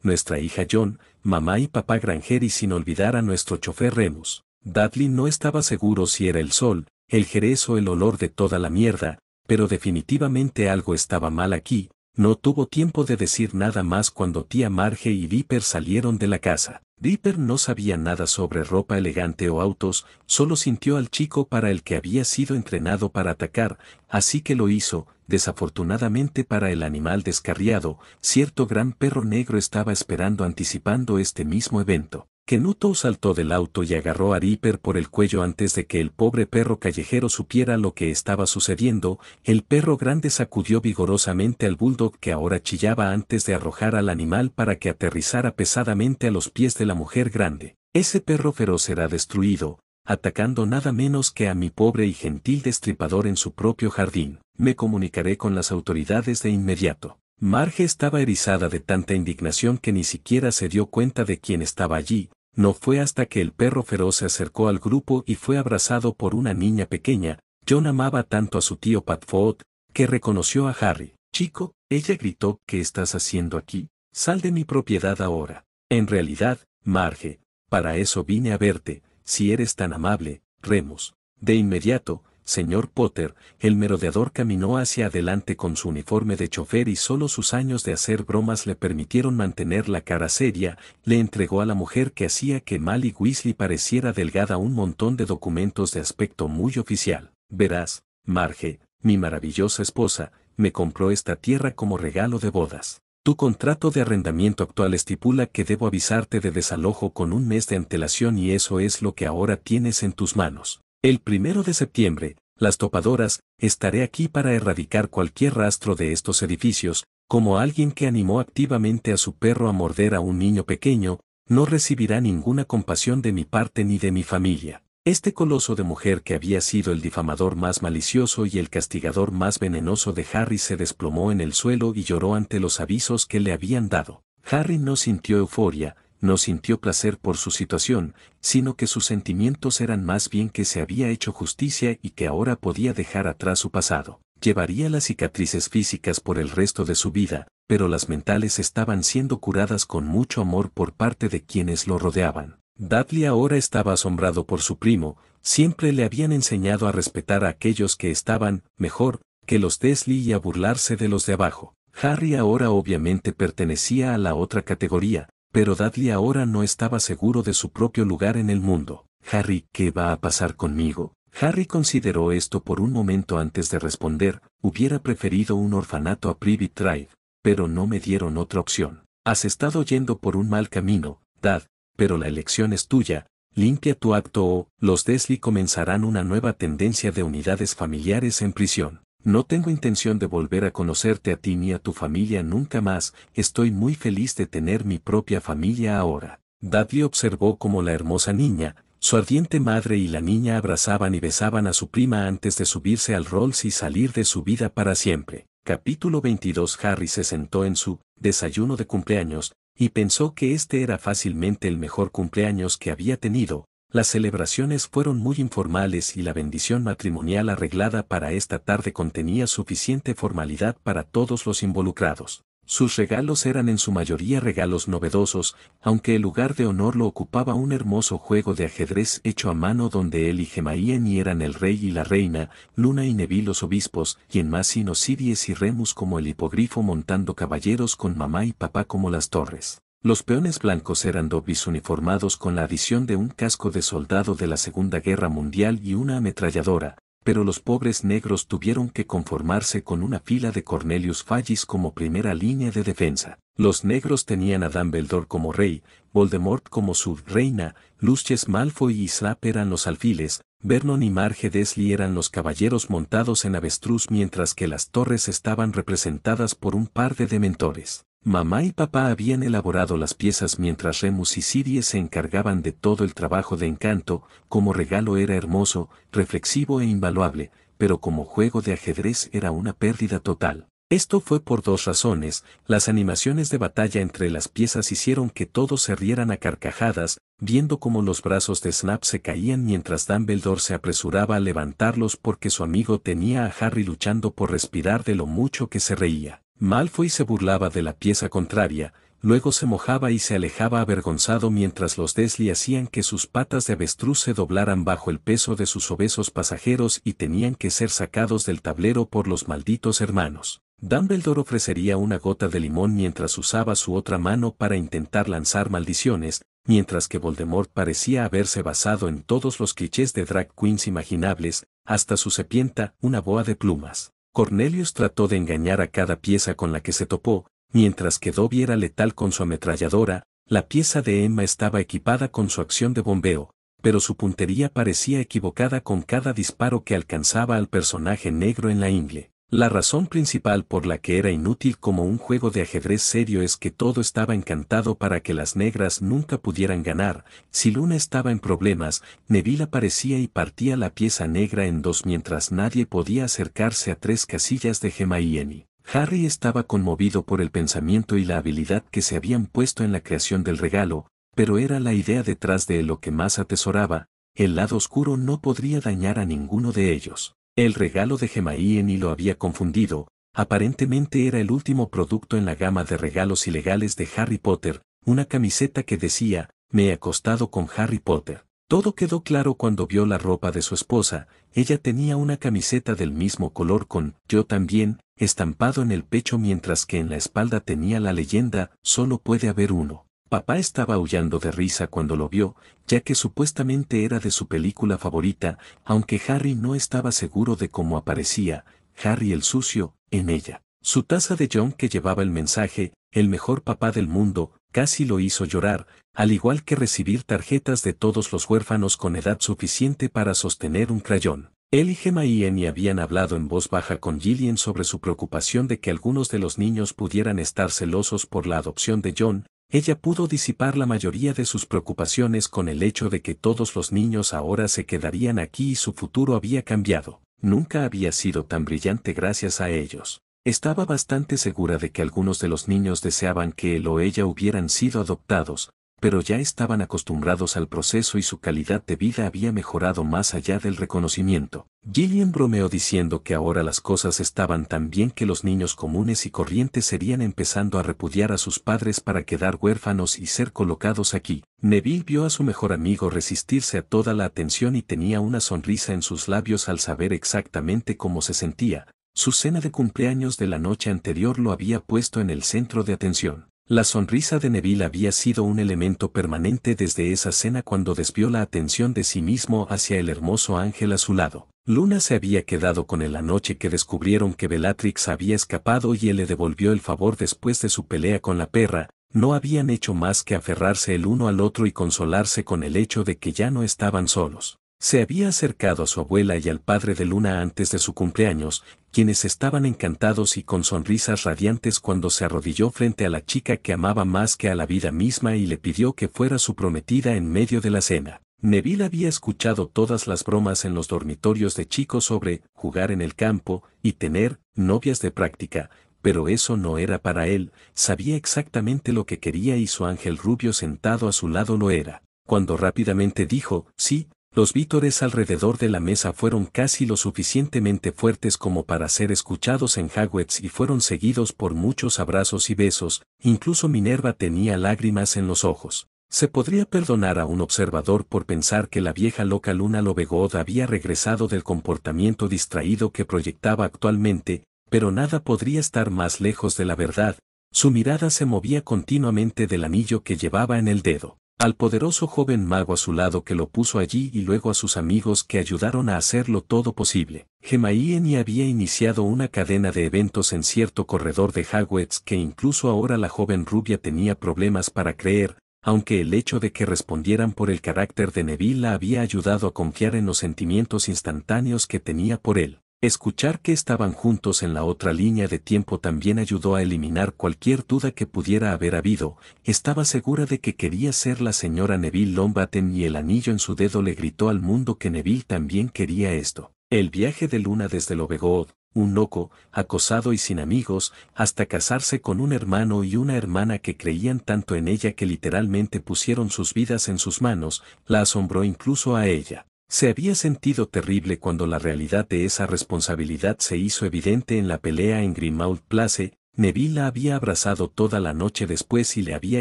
nuestra hija John, mamá y papá Granger y sin olvidar a nuestro chofer Remus. Dudley no estaba seguro si era el sol, el jerez o el olor de toda la mierda, pero definitivamente algo estaba mal aquí, no tuvo tiempo de decir nada más cuando tía Marge y Viper salieron de la casa. Ripper no sabía nada sobre ropa elegante o autos, solo sintió al chico para el que había sido entrenado para atacar, así que lo hizo, desafortunadamente para el animal descarriado, cierto gran perro negro estaba esperando anticipando este mismo evento. Kenuto saltó del auto y agarró a Ripper por el cuello antes de que el pobre perro callejero supiera lo que estaba sucediendo, el perro grande sacudió vigorosamente al bulldog que ahora chillaba antes de arrojar al animal para que aterrizara pesadamente a los pies de la mujer grande. Ese perro feroz será destruido, atacando nada menos que a mi pobre y gentil destripador en su propio jardín. Me comunicaré con las autoridades de inmediato. Marge estaba erizada de tanta indignación que ni siquiera se dio cuenta de quién estaba allí, no fue hasta que el perro feroz se acercó al grupo y fue abrazado por una niña pequeña, John amaba tanto a su tío Pat Ford, que reconoció a Harry. Chico, ella gritó, ¿qué estás haciendo aquí? Sal de mi propiedad ahora. En realidad, Marge, para eso vine a verte, si eres tan amable, remos De inmediato, señor Potter, el merodeador caminó hacia adelante con su uniforme de chofer y solo sus años de hacer bromas le permitieron mantener la cara seria, le entregó a la mujer que hacía que Mally Weasley pareciera delgada un montón de documentos de aspecto muy oficial. Verás, Marge, mi maravillosa esposa, me compró esta tierra como regalo de bodas. Tu contrato de arrendamiento actual estipula que debo avisarte de desalojo con un mes de antelación y eso es lo que ahora tienes en tus manos. El primero de septiembre, las topadoras, estaré aquí para erradicar cualquier rastro de estos edificios, como alguien que animó activamente a su perro a morder a un niño pequeño, no recibirá ninguna compasión de mi parte ni de mi familia. Este coloso de mujer que había sido el difamador más malicioso y el castigador más venenoso de Harry se desplomó en el suelo y lloró ante los avisos que le habían dado. Harry no sintió euforia, no sintió placer por su situación, sino que sus sentimientos eran más bien que se había hecho justicia y que ahora podía dejar atrás su pasado. Llevaría las cicatrices físicas por el resto de su vida, pero las mentales estaban siendo curadas con mucho amor por parte de quienes lo rodeaban. Dudley ahora estaba asombrado por su primo, siempre le habían enseñado a respetar a aquellos que estaban, mejor, que los Desley y a burlarse de los de abajo. Harry ahora obviamente pertenecía a la otra categoría, pero Dudley ahora no estaba seguro de su propio lugar en el mundo. Harry, ¿qué va a pasar conmigo? Harry consideró esto por un momento antes de responder, hubiera preferido un orfanato a Privy Drive, pero no me dieron otra opción. Has estado yendo por un mal camino, Dad, pero la elección es tuya, limpia tu acto o los Desley comenzarán una nueva tendencia de unidades familiares en prisión. No tengo intención de volver a conocerte a ti ni a tu familia nunca más, estoy muy feliz de tener mi propia familia ahora. Dudley observó cómo la hermosa niña, su ardiente madre y la niña abrazaban y besaban a su prima antes de subirse al Rolls y salir de su vida para siempre. Capítulo 22 Harry se sentó en su desayuno de cumpleaños y pensó que este era fácilmente el mejor cumpleaños que había tenido, las celebraciones fueron muy informales y la bendición matrimonial arreglada para esta tarde contenía suficiente formalidad para todos los involucrados. Sus regalos eran en su mayoría regalos novedosos, aunque el lugar de honor lo ocupaba un hermoso juego de ajedrez hecho a mano donde él y y eran el rey y la reina, Luna y Nevi los obispos, y en Masino Siries y Remus como el hipogrifo montando caballeros con mamá y papá como las torres. Los peones blancos eran dobis uniformados con la adición de un casco de soldado de la Segunda Guerra Mundial y una ametralladora, pero los pobres negros tuvieron que conformarse con una fila de Cornelius Fallis como primera línea de defensa. Los negros tenían a Dumbledore como rey, Voldemort como su reina, Lucius Malfoy y Snape eran los alfiles, Vernon y Marge Desli eran los caballeros montados en avestruz mientras que las torres estaban representadas por un par de dementores. Mamá y papá habían elaborado las piezas mientras Remus y Siri se encargaban de todo el trabajo de encanto, como regalo era hermoso, reflexivo e invaluable, pero como juego de ajedrez era una pérdida total. Esto fue por dos razones, las animaciones de batalla entre las piezas hicieron que todos se rieran a carcajadas, viendo cómo los brazos de Snap se caían mientras Dumbledore se apresuraba a levantarlos porque su amigo tenía a Harry luchando por respirar de lo mucho que se reía. Malfoy se burlaba de la pieza contraria, luego se mojaba y se alejaba avergonzado mientras los Desli hacían que sus patas de avestruz se doblaran bajo el peso de sus obesos pasajeros y tenían que ser sacados del tablero por los malditos hermanos. Dumbledore ofrecería una gota de limón mientras usaba su otra mano para intentar lanzar maldiciones, mientras que Voldemort parecía haberse basado en todos los clichés de drag queens imaginables, hasta su sepienta, una boa de plumas. Cornelius trató de engañar a cada pieza con la que se topó, mientras que Dobby era letal con su ametralladora, la pieza de Emma estaba equipada con su acción de bombeo, pero su puntería parecía equivocada con cada disparo que alcanzaba al personaje negro en la ingle. La razón principal por la que era inútil como un juego de ajedrez serio es que todo estaba encantado para que las negras nunca pudieran ganar, si Luna estaba en problemas, Neville aparecía y partía la pieza negra en dos mientras nadie podía acercarse a tres casillas de Gemma y Eni. Harry estaba conmovido por el pensamiento y la habilidad que se habían puesto en la creación del regalo, pero era la idea detrás de lo que más atesoraba, el lado oscuro no podría dañar a ninguno de ellos. El regalo de Gemaí y lo había confundido, aparentemente era el último producto en la gama de regalos ilegales de Harry Potter, una camiseta que decía, me he acostado con Harry Potter. Todo quedó claro cuando vio la ropa de su esposa, ella tenía una camiseta del mismo color con yo también, estampado en el pecho mientras que en la espalda tenía la leyenda, solo puede haber uno. Papá estaba aullando de risa cuando lo vio, ya que supuestamente era de su película favorita, aunque Harry no estaba seguro de cómo aparecía, Harry el sucio, en ella. Su taza de John que llevaba el mensaje, el mejor papá del mundo, casi lo hizo llorar, al igual que recibir tarjetas de todos los huérfanos con edad suficiente para sostener un crayón. Él y Gemma y habían hablado en voz baja con Gillian sobre su preocupación de que algunos de los niños pudieran estar celosos por la adopción de John, ella pudo disipar la mayoría de sus preocupaciones con el hecho de que todos los niños ahora se quedarían aquí y su futuro había cambiado. Nunca había sido tan brillante gracias a ellos. Estaba bastante segura de que algunos de los niños deseaban que él o ella hubieran sido adoptados, pero ya estaban acostumbrados al proceso y su calidad de vida había mejorado más allá del reconocimiento. Gillian bromeó diciendo que ahora las cosas estaban tan bien que los niños comunes y corrientes serían empezando a repudiar a sus padres para quedar huérfanos y ser colocados aquí. Neville vio a su mejor amigo resistirse a toda la atención y tenía una sonrisa en sus labios al saber exactamente cómo se sentía. Su cena de cumpleaños de la noche anterior lo había puesto en el centro de atención. La sonrisa de Neville había sido un elemento permanente desde esa cena cuando desvió la atención de sí mismo hacia el hermoso ángel a su lado. Luna se había quedado con él la noche que descubrieron que Bellatrix había escapado y él le devolvió el favor después de su pelea con la perra, no habían hecho más que aferrarse el uno al otro y consolarse con el hecho de que ya no estaban solos. Se había acercado a su abuela y al padre de Luna antes de su cumpleaños, quienes estaban encantados y con sonrisas radiantes cuando se arrodilló frente a la chica que amaba más que a la vida misma y le pidió que fuera su prometida en medio de la cena. Neville había escuchado todas las bromas en los dormitorios de chicos sobre jugar en el campo y tener novias de práctica, pero eso no era para él, sabía exactamente lo que quería y su ángel rubio sentado a su lado lo era. Cuando rápidamente dijo, sí, los vítores alrededor de la mesa fueron casi lo suficientemente fuertes como para ser escuchados en Hagwets y fueron seguidos por muchos abrazos y besos, incluso Minerva tenía lágrimas en los ojos. Se podría perdonar a un observador por pensar que la vieja loca Luna Lobegod había regresado del comportamiento distraído que proyectaba actualmente, pero nada podría estar más lejos de la verdad, su mirada se movía continuamente del anillo que llevaba en el dedo. Al poderoso joven mago a su lado que lo puso allí y luego a sus amigos que ayudaron a hacerlo todo posible. Gemaíeni había iniciado una cadena de eventos en cierto corredor de Hagwets que incluso ahora la joven rubia tenía problemas para creer, aunque el hecho de que respondieran por el carácter de Neville la había ayudado a confiar en los sentimientos instantáneos que tenía por él. Escuchar que estaban juntos en la otra línea de tiempo también ayudó a eliminar cualquier duda que pudiera haber habido, estaba segura de que quería ser la señora Neville Lombaten y el anillo en su dedo le gritó al mundo que Neville también quería esto. El viaje de Luna desde Lobegod, un loco, acosado y sin amigos, hasta casarse con un hermano y una hermana que creían tanto en ella que literalmente pusieron sus vidas en sus manos, la asombró incluso a ella. Se había sentido terrible cuando la realidad de esa responsabilidad se hizo evidente en la pelea en Grimaud Place, Neville la había abrazado toda la noche después y le había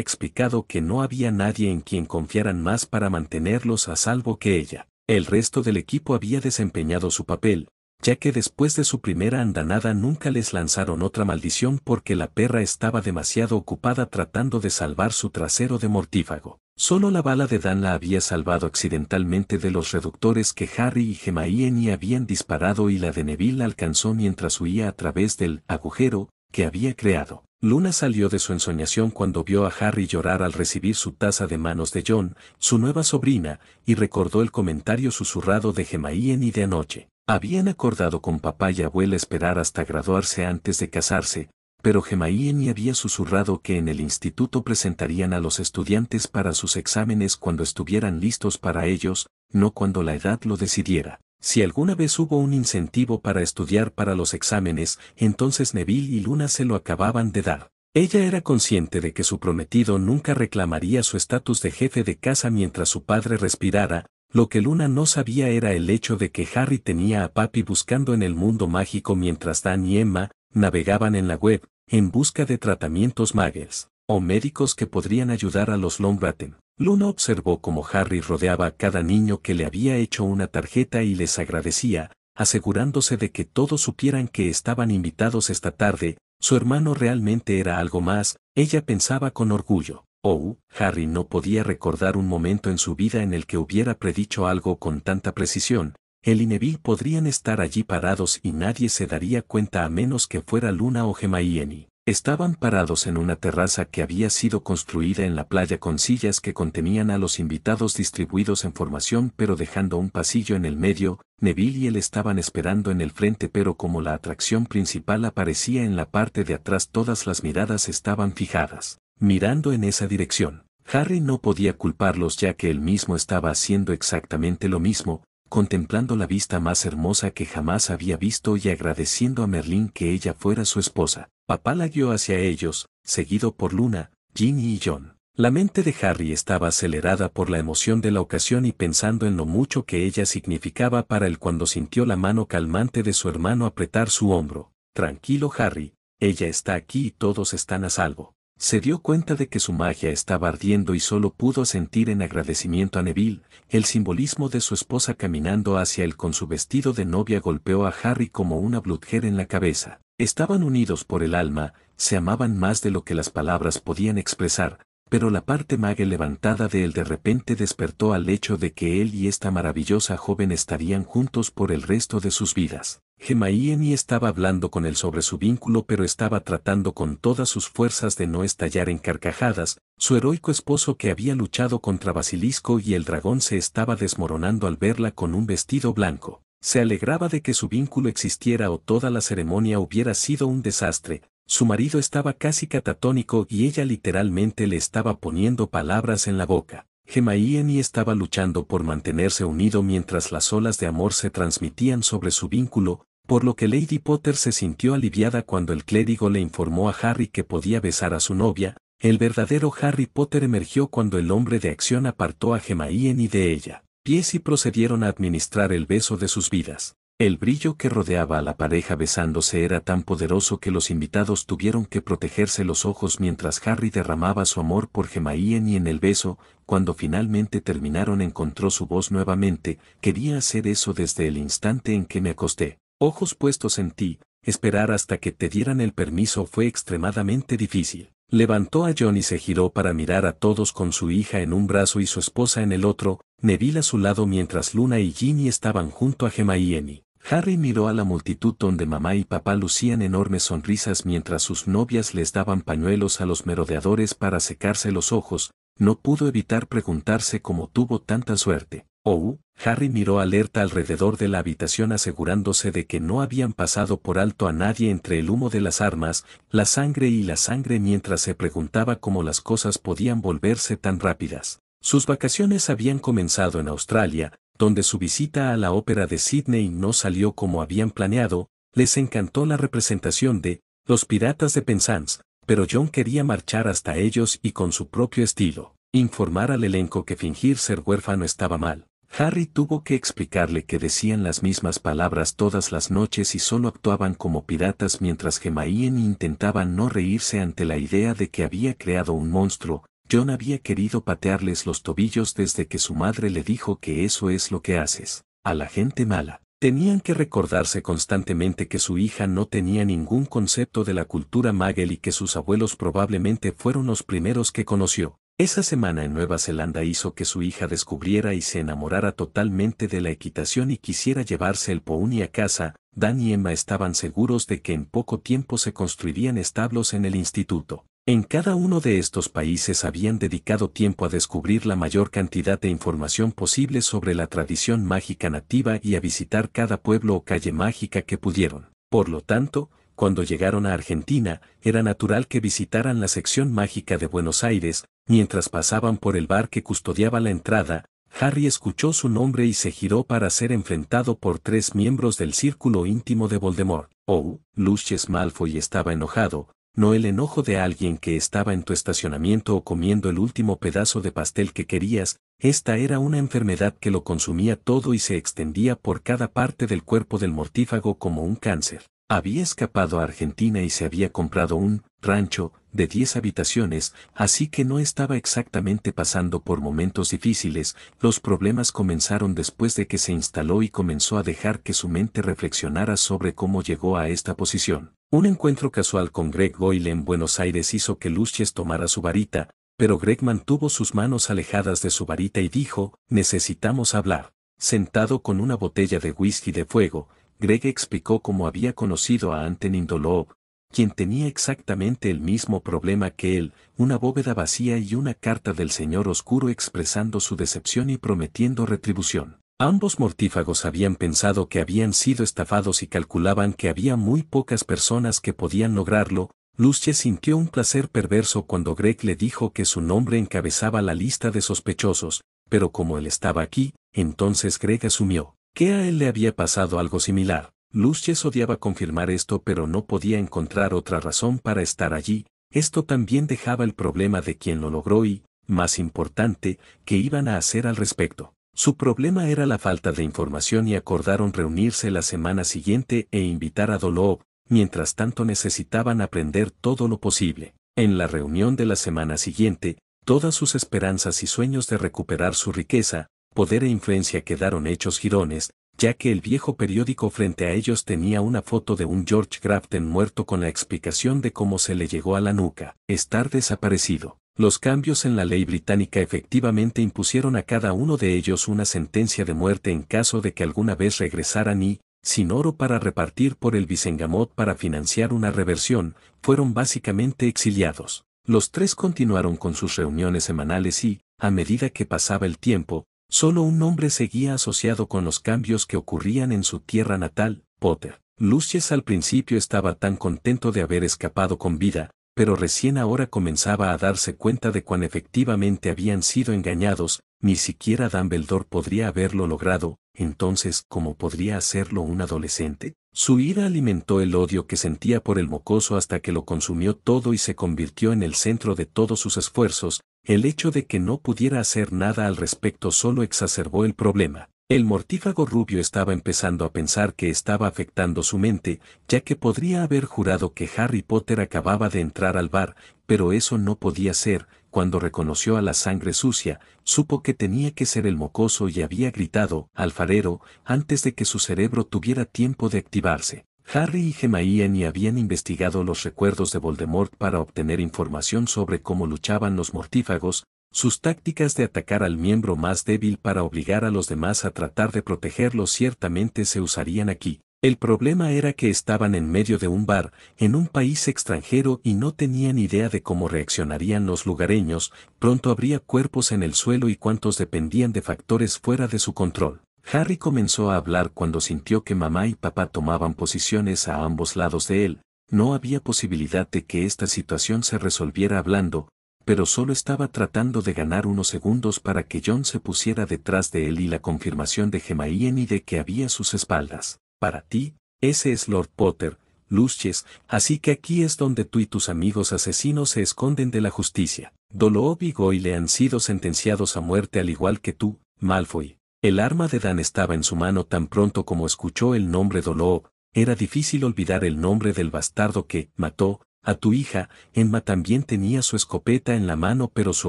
explicado que no había nadie en quien confiaran más para mantenerlos a salvo que ella. El resto del equipo había desempeñado su papel, ya que después de su primera andanada nunca les lanzaron otra maldición porque la perra estaba demasiado ocupada tratando de salvar su trasero de mortífago. Solo la bala de Dan la había salvado accidentalmente de los reductores que Harry y y habían disparado y la de Neville alcanzó mientras huía a través del agujero que había creado. Luna salió de su ensoñación cuando vio a Harry llorar al recibir su taza de manos de John, su nueva sobrina, y recordó el comentario susurrado de Gemaíen y de anoche. Habían acordado con papá y abuela esperar hasta graduarse antes de casarse, pero Gemaíen había susurrado que en el instituto presentarían a los estudiantes para sus exámenes cuando estuvieran listos para ellos, no cuando la edad lo decidiera. Si alguna vez hubo un incentivo para estudiar para los exámenes, entonces Neville y Luna se lo acababan de dar. Ella era consciente de que su prometido nunca reclamaría su estatus de jefe de casa mientras su padre respirara, lo que Luna no sabía era el hecho de que Harry tenía a Papi buscando en el mundo mágico mientras Dan y Emma navegaban en la web, en busca de tratamientos mágicos o médicos que podrían ayudar a los Longbottom. Luna observó cómo Harry rodeaba a cada niño que le había hecho una tarjeta y les agradecía, asegurándose de que todos supieran que estaban invitados esta tarde, su hermano realmente era algo más, ella pensaba con orgullo. Oh, Harry no podía recordar un momento en su vida en el que hubiera predicho algo con tanta precisión, el y Neville podrían estar allí parados y nadie se daría cuenta a menos que fuera Luna o Gemmaeni. Estaban parados en una terraza que había sido construida en la playa con sillas que contenían a los invitados distribuidos en formación pero dejando un pasillo en el medio, Neville y él estaban esperando en el frente pero como la atracción principal aparecía en la parte de atrás todas las miradas estaban fijadas, mirando en esa dirección. Harry no podía culparlos ya que él mismo estaba haciendo exactamente lo mismo, contemplando la vista más hermosa que jamás había visto y agradeciendo a Merlín que ella fuera su esposa. Papá la guió hacia ellos, seguido por Luna, Ginny y John. La mente de Harry estaba acelerada por la emoción de la ocasión y pensando en lo mucho que ella significaba para él cuando sintió la mano calmante de su hermano apretar su hombro. Tranquilo Harry, ella está aquí y todos están a salvo. Se dio cuenta de que su magia estaba ardiendo y solo pudo sentir en agradecimiento a Neville, el simbolismo de su esposa caminando hacia él con su vestido de novia golpeó a Harry como una bludger en la cabeza. Estaban unidos por el alma, se amaban más de lo que las palabras podían expresar, pero la parte mague levantada de él de repente despertó al hecho de que él y esta maravillosa joven estarían juntos por el resto de sus vidas y estaba hablando con él sobre su vínculo pero estaba tratando con todas sus fuerzas de no estallar en carcajadas, su heroico esposo que había luchado contra Basilisco y el dragón se estaba desmoronando al verla con un vestido blanco. Se alegraba de que su vínculo existiera o toda la ceremonia hubiera sido un desastre, su marido estaba casi catatónico y ella literalmente le estaba poniendo palabras en la boca y estaba luchando por mantenerse unido mientras las olas de amor se transmitían sobre su vínculo, por lo que Lady Potter se sintió aliviada cuando el clérigo le informó a Harry que podía besar a su novia, el verdadero Harry Potter emergió cuando el hombre de acción apartó a y de ella, pies y procedieron a administrar el beso de sus vidas. El brillo que rodeaba a la pareja besándose era tan poderoso que los invitados tuvieron que protegerse los ojos mientras Harry derramaba su amor por Gemma y en el beso, cuando finalmente terminaron encontró su voz nuevamente, quería hacer eso desde el instante en que me acosté. Ojos puestos en ti, esperar hasta que te dieran el permiso fue extremadamente difícil. Levantó a John y se giró para mirar a todos con su hija en un brazo y su esposa en el otro, Neville a su lado mientras Luna y Ginny estaban junto a Gemma y Harry miró a la multitud donde mamá y papá lucían enormes sonrisas mientras sus novias les daban pañuelos a los merodeadores para secarse los ojos, no pudo evitar preguntarse cómo tuvo tanta suerte. Oh, Harry miró alerta alrededor de la habitación asegurándose de que no habían pasado por alto a nadie entre el humo de las armas, la sangre y la sangre mientras se preguntaba cómo las cosas podían volverse tan rápidas. Sus vacaciones habían comenzado en Australia, donde su visita a la ópera de Sydney no salió como habían planeado, les encantó la representación de Los Piratas de Penzance, pero John quería marchar hasta ellos y con su propio estilo, informar al elenco que fingir ser huérfano estaba mal. Harry tuvo que explicarle que decían las mismas palabras todas las noches y solo actuaban como piratas mientras gemaían intentaban no reírse ante la idea de que había creado un monstruo. John había querido patearles los tobillos desde que su madre le dijo que eso es lo que haces, a la gente mala. Tenían que recordarse constantemente que su hija no tenía ningún concepto de la cultura Magel y que sus abuelos probablemente fueron los primeros que conoció. Esa semana en Nueva Zelanda hizo que su hija descubriera y se enamorara totalmente de la equitación y quisiera llevarse el pony a casa, Dan y Emma estaban seguros de que en poco tiempo se construirían establos en el instituto. En cada uno de estos países habían dedicado tiempo a descubrir la mayor cantidad de información posible sobre la tradición mágica nativa y a visitar cada pueblo o calle mágica que pudieron. Por lo tanto, cuando llegaron a Argentina, era natural que visitaran la sección mágica de Buenos Aires, mientras pasaban por el bar que custodiaba la entrada, Harry escuchó su nombre y se giró para ser enfrentado por tres miembros del círculo íntimo de Voldemort. Oh, Lucius Malfoy estaba enojado, no el enojo de alguien que estaba en tu estacionamiento o comiendo el último pedazo de pastel que querías, esta era una enfermedad que lo consumía todo y se extendía por cada parte del cuerpo del mortífago como un cáncer. Había escapado a Argentina y se había comprado un rancho de 10 habitaciones, así que no estaba exactamente pasando por momentos difíciles, los problemas comenzaron después de que se instaló y comenzó a dejar que su mente reflexionara sobre cómo llegó a esta posición. Un encuentro casual con Greg Goyle en Buenos Aires hizo que Luches tomara su varita, pero Greg mantuvo sus manos alejadas de su varita y dijo, necesitamos hablar. Sentado con una botella de whisky de fuego, Greg explicó cómo había conocido a Anthony Dolov, quien tenía exactamente el mismo problema que él, una bóveda vacía y una carta del Señor Oscuro expresando su decepción y prometiendo retribución. Ambos mortífagos habían pensado que habían sido estafados y calculaban que había muy pocas personas que podían lograrlo, Lucia sintió un placer perverso cuando Greg le dijo que su nombre encabezaba la lista de sospechosos, pero como él estaba aquí, entonces Greg asumió que a él le había pasado algo similar. Luches odiaba confirmar esto pero no podía encontrar otra razón para estar allí. Esto también dejaba el problema de quién lo logró y, más importante, qué iban a hacer al respecto. Su problema era la falta de información y acordaron reunirse la semana siguiente e invitar a Dolov, mientras tanto necesitaban aprender todo lo posible. En la reunión de la semana siguiente, todas sus esperanzas y sueños de recuperar su riqueza, poder e influencia quedaron hechos girones, ya que el viejo periódico frente a ellos tenía una foto de un George Grafton muerto con la explicación de cómo se le llegó a la nuca, estar desaparecido. Los cambios en la ley británica efectivamente impusieron a cada uno de ellos una sentencia de muerte en caso de que alguna vez regresaran y, sin oro para repartir por el vicengamot para financiar una reversión, fueron básicamente exiliados. Los tres continuaron con sus reuniones semanales y, a medida que pasaba el tiempo, Solo un hombre seguía asociado con los cambios que ocurrían en su tierra natal, Potter. Lucius al principio estaba tan contento de haber escapado con vida, pero recién ahora comenzaba a darse cuenta de cuán efectivamente habían sido engañados, ni siquiera Dumbledore podría haberlo logrado, entonces, ¿cómo podría hacerlo un adolescente? Su ira alimentó el odio que sentía por el mocoso hasta que lo consumió todo y se convirtió en el centro de todos sus esfuerzos, el hecho de que no pudiera hacer nada al respecto solo exacerbó el problema. El mortífago rubio estaba empezando a pensar que estaba afectando su mente, ya que podría haber jurado que Harry Potter acababa de entrar al bar, pero eso no podía ser, cuando reconoció a la sangre sucia, supo que tenía que ser el mocoso y había gritado, alfarero, antes de que su cerebro tuviera tiempo de activarse. Harry y Gemma habían investigado los recuerdos de Voldemort para obtener información sobre cómo luchaban los mortífagos, sus tácticas de atacar al miembro más débil para obligar a los demás a tratar de protegerlo ciertamente se usarían aquí. El problema era que estaban en medio de un bar, en un país extranjero y no tenían idea de cómo reaccionarían los lugareños, pronto habría cuerpos en el suelo y cuantos dependían de factores fuera de su control. Harry comenzó a hablar cuando sintió que mamá y papá tomaban posiciones a ambos lados de él. No había posibilidad de que esta situación se resolviera hablando, pero solo estaba tratando de ganar unos segundos para que John se pusiera detrás de él y la confirmación de y de que había sus espaldas. Para ti, ese es Lord Potter, Luches, así que aquí es donde tú y tus amigos asesinos se esconden de la justicia. Doloob y le han sido sentenciados a muerte al igual que tú, Malfoy. El arma de Dan estaba en su mano tan pronto como escuchó el nombre Doloo, Era difícil olvidar el nombre del bastardo que mató a tu hija, Emma también tenía su escopeta en la mano pero su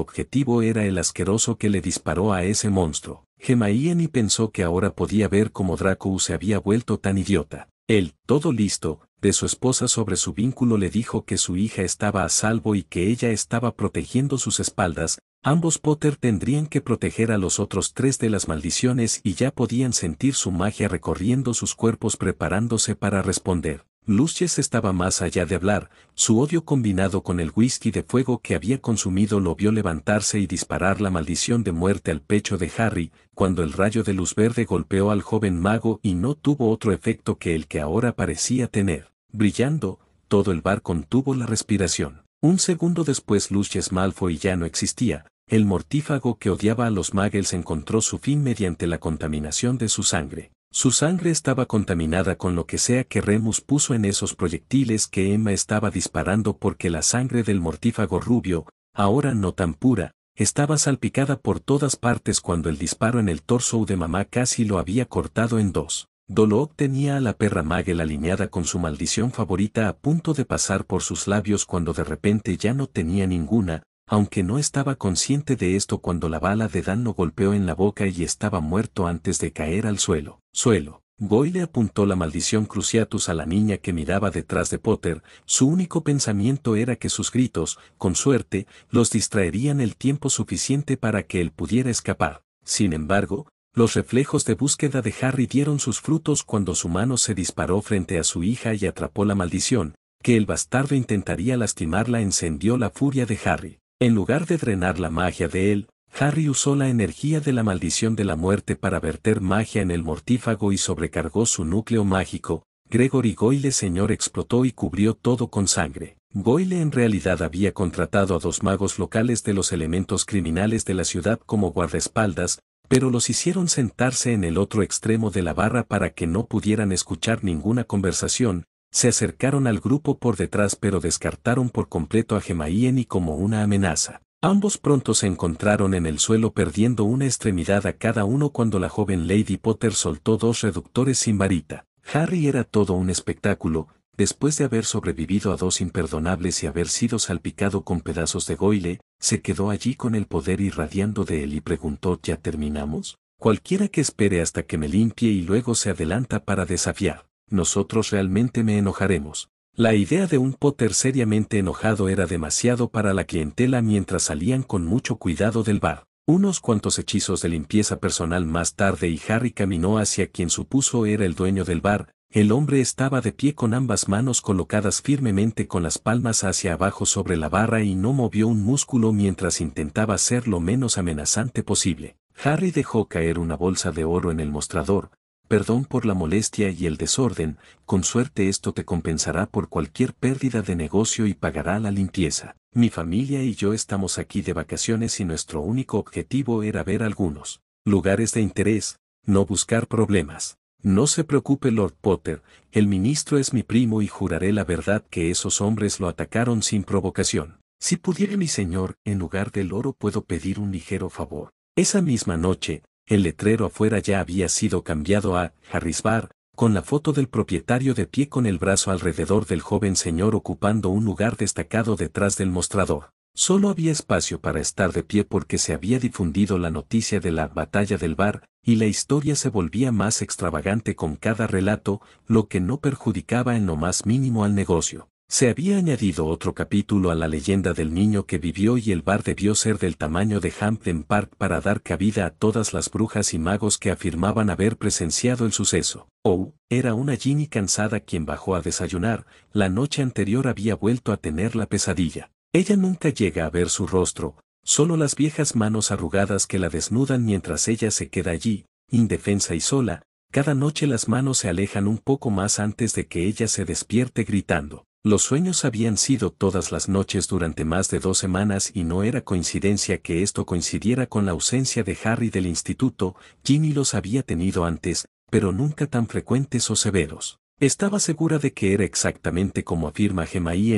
objetivo era el asqueroso que le disparó a ese monstruo. Gemaíen y pensó que ahora podía ver cómo Draco se había vuelto tan idiota. Él, todo listo, de su esposa sobre su vínculo le dijo que su hija estaba a salvo y que ella estaba protegiendo sus espaldas, ambos Potter tendrían que proteger a los otros tres de las maldiciones y ya podían sentir su magia recorriendo sus cuerpos preparándose para responder. Lucius estaba más allá de hablar, su odio combinado con el whisky de fuego que había consumido lo vio levantarse y disparar la maldición de muerte al pecho de Harry, cuando el rayo de luz verde golpeó al joven mago y no tuvo otro efecto que el que ahora parecía tener. Brillando, todo el bar contuvo la respiración. Un segundo después Lucius Malfoy ya no existía, el mortífago que odiaba a los Muggles encontró su fin mediante la contaminación de su sangre. Su sangre estaba contaminada con lo que sea que Remus puso en esos proyectiles que Emma estaba disparando porque la sangre del mortífago rubio, ahora no tan pura, estaba salpicada por todas partes cuando el disparo en el torso de mamá casi lo había cortado en dos. Doloc tenía a la perra Magel alineada con su maldición favorita a punto de pasar por sus labios cuando de repente ya no tenía ninguna, aunque no estaba consciente de esto cuando la bala de Dan lo golpeó en la boca y estaba muerto antes de caer al suelo. Suelo. Goyle le apuntó la maldición cruciatus a la niña que miraba detrás de Potter, su único pensamiento era que sus gritos, con suerte, los distraerían el tiempo suficiente para que él pudiera escapar. Sin embargo, los reflejos de búsqueda de Harry dieron sus frutos cuando su mano se disparó frente a su hija y atrapó la maldición, que el bastardo intentaría lastimarla encendió la furia de Harry. En lugar de drenar la magia de él, Harry usó la energía de la maldición de la muerte para verter magia en el mortífago y sobrecargó su núcleo mágico. Gregory Goyle Señor explotó y cubrió todo con sangre. Goyle en realidad había contratado a dos magos locales de los elementos criminales de la ciudad como guardaespaldas, pero los hicieron sentarse en el otro extremo de la barra para que no pudieran escuchar ninguna conversación, se acercaron al grupo por detrás pero descartaron por completo a Gemaíen y como una amenaza. Ambos pronto se encontraron en el suelo perdiendo una extremidad a cada uno cuando la joven Lady Potter soltó dos reductores sin varita. Harry era todo un espectáculo, después de haber sobrevivido a dos imperdonables y haber sido salpicado con pedazos de goile, se quedó allí con el poder irradiando de él y preguntó ¿Ya terminamos? Cualquiera que espere hasta que me limpie y luego se adelanta para desafiar nosotros realmente me enojaremos. La idea de un Potter seriamente enojado era demasiado para la clientela mientras salían con mucho cuidado del bar. Unos cuantos hechizos de limpieza personal más tarde y Harry caminó hacia quien supuso era el dueño del bar, el hombre estaba de pie con ambas manos colocadas firmemente con las palmas hacia abajo sobre la barra y no movió un músculo mientras intentaba ser lo menos amenazante posible. Harry dejó caer una bolsa de oro en el mostrador, perdón por la molestia y el desorden, con suerte esto te compensará por cualquier pérdida de negocio y pagará la limpieza. Mi familia y yo estamos aquí de vacaciones y nuestro único objetivo era ver algunos lugares de interés, no buscar problemas. No se preocupe Lord Potter, el ministro es mi primo y juraré la verdad que esos hombres lo atacaron sin provocación. Si pudiera mi señor, en lugar del oro puedo pedir un ligero favor. Esa misma noche, el letrero afuera ya había sido cambiado a Harris Bar, con la foto del propietario de pie con el brazo alrededor del joven señor ocupando un lugar destacado detrás del mostrador. Solo había espacio para estar de pie porque se había difundido la noticia de la batalla del bar, y la historia se volvía más extravagante con cada relato, lo que no perjudicaba en lo más mínimo al negocio. Se había añadido otro capítulo a la leyenda del niño que vivió y el bar debió ser del tamaño de Hampton Park para dar cabida a todas las brujas y magos que afirmaban haber presenciado el suceso. Oh, era una Ginny cansada quien bajó a desayunar, la noche anterior había vuelto a tener la pesadilla. Ella nunca llega a ver su rostro, solo las viejas manos arrugadas que la desnudan mientras ella se queda allí, indefensa y sola, cada noche las manos se alejan un poco más antes de que ella se despierte gritando. Los sueños habían sido todas las noches durante más de dos semanas y no era coincidencia que esto coincidiera con la ausencia de Harry del instituto, Ginny los había tenido antes, pero nunca tan frecuentes o severos. Estaba segura de que era exactamente como afirma Gemma y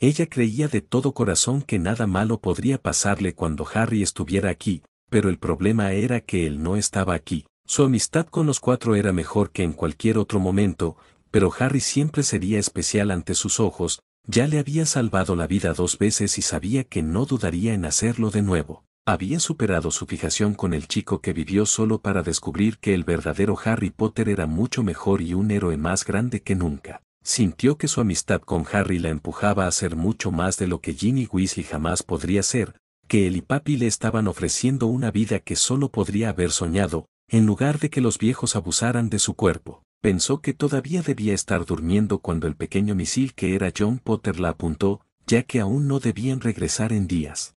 ella creía de todo corazón que nada malo podría pasarle cuando Harry estuviera aquí, pero el problema era que él no estaba aquí. Su amistad con los cuatro era mejor que en cualquier otro momento, pero Harry siempre sería especial ante sus ojos, ya le había salvado la vida dos veces y sabía que no dudaría en hacerlo de nuevo. Había superado su fijación con el chico que vivió solo para descubrir que el verdadero Harry Potter era mucho mejor y un héroe más grande que nunca. Sintió que su amistad con Harry la empujaba a ser mucho más de lo que Ginny Weasley jamás podría ser, que él y papi le estaban ofreciendo una vida que solo podría haber soñado, en lugar de que los viejos abusaran de su cuerpo. Pensó que todavía debía estar durmiendo cuando el pequeño misil que era John Potter la apuntó, ya que aún no debían regresar en días.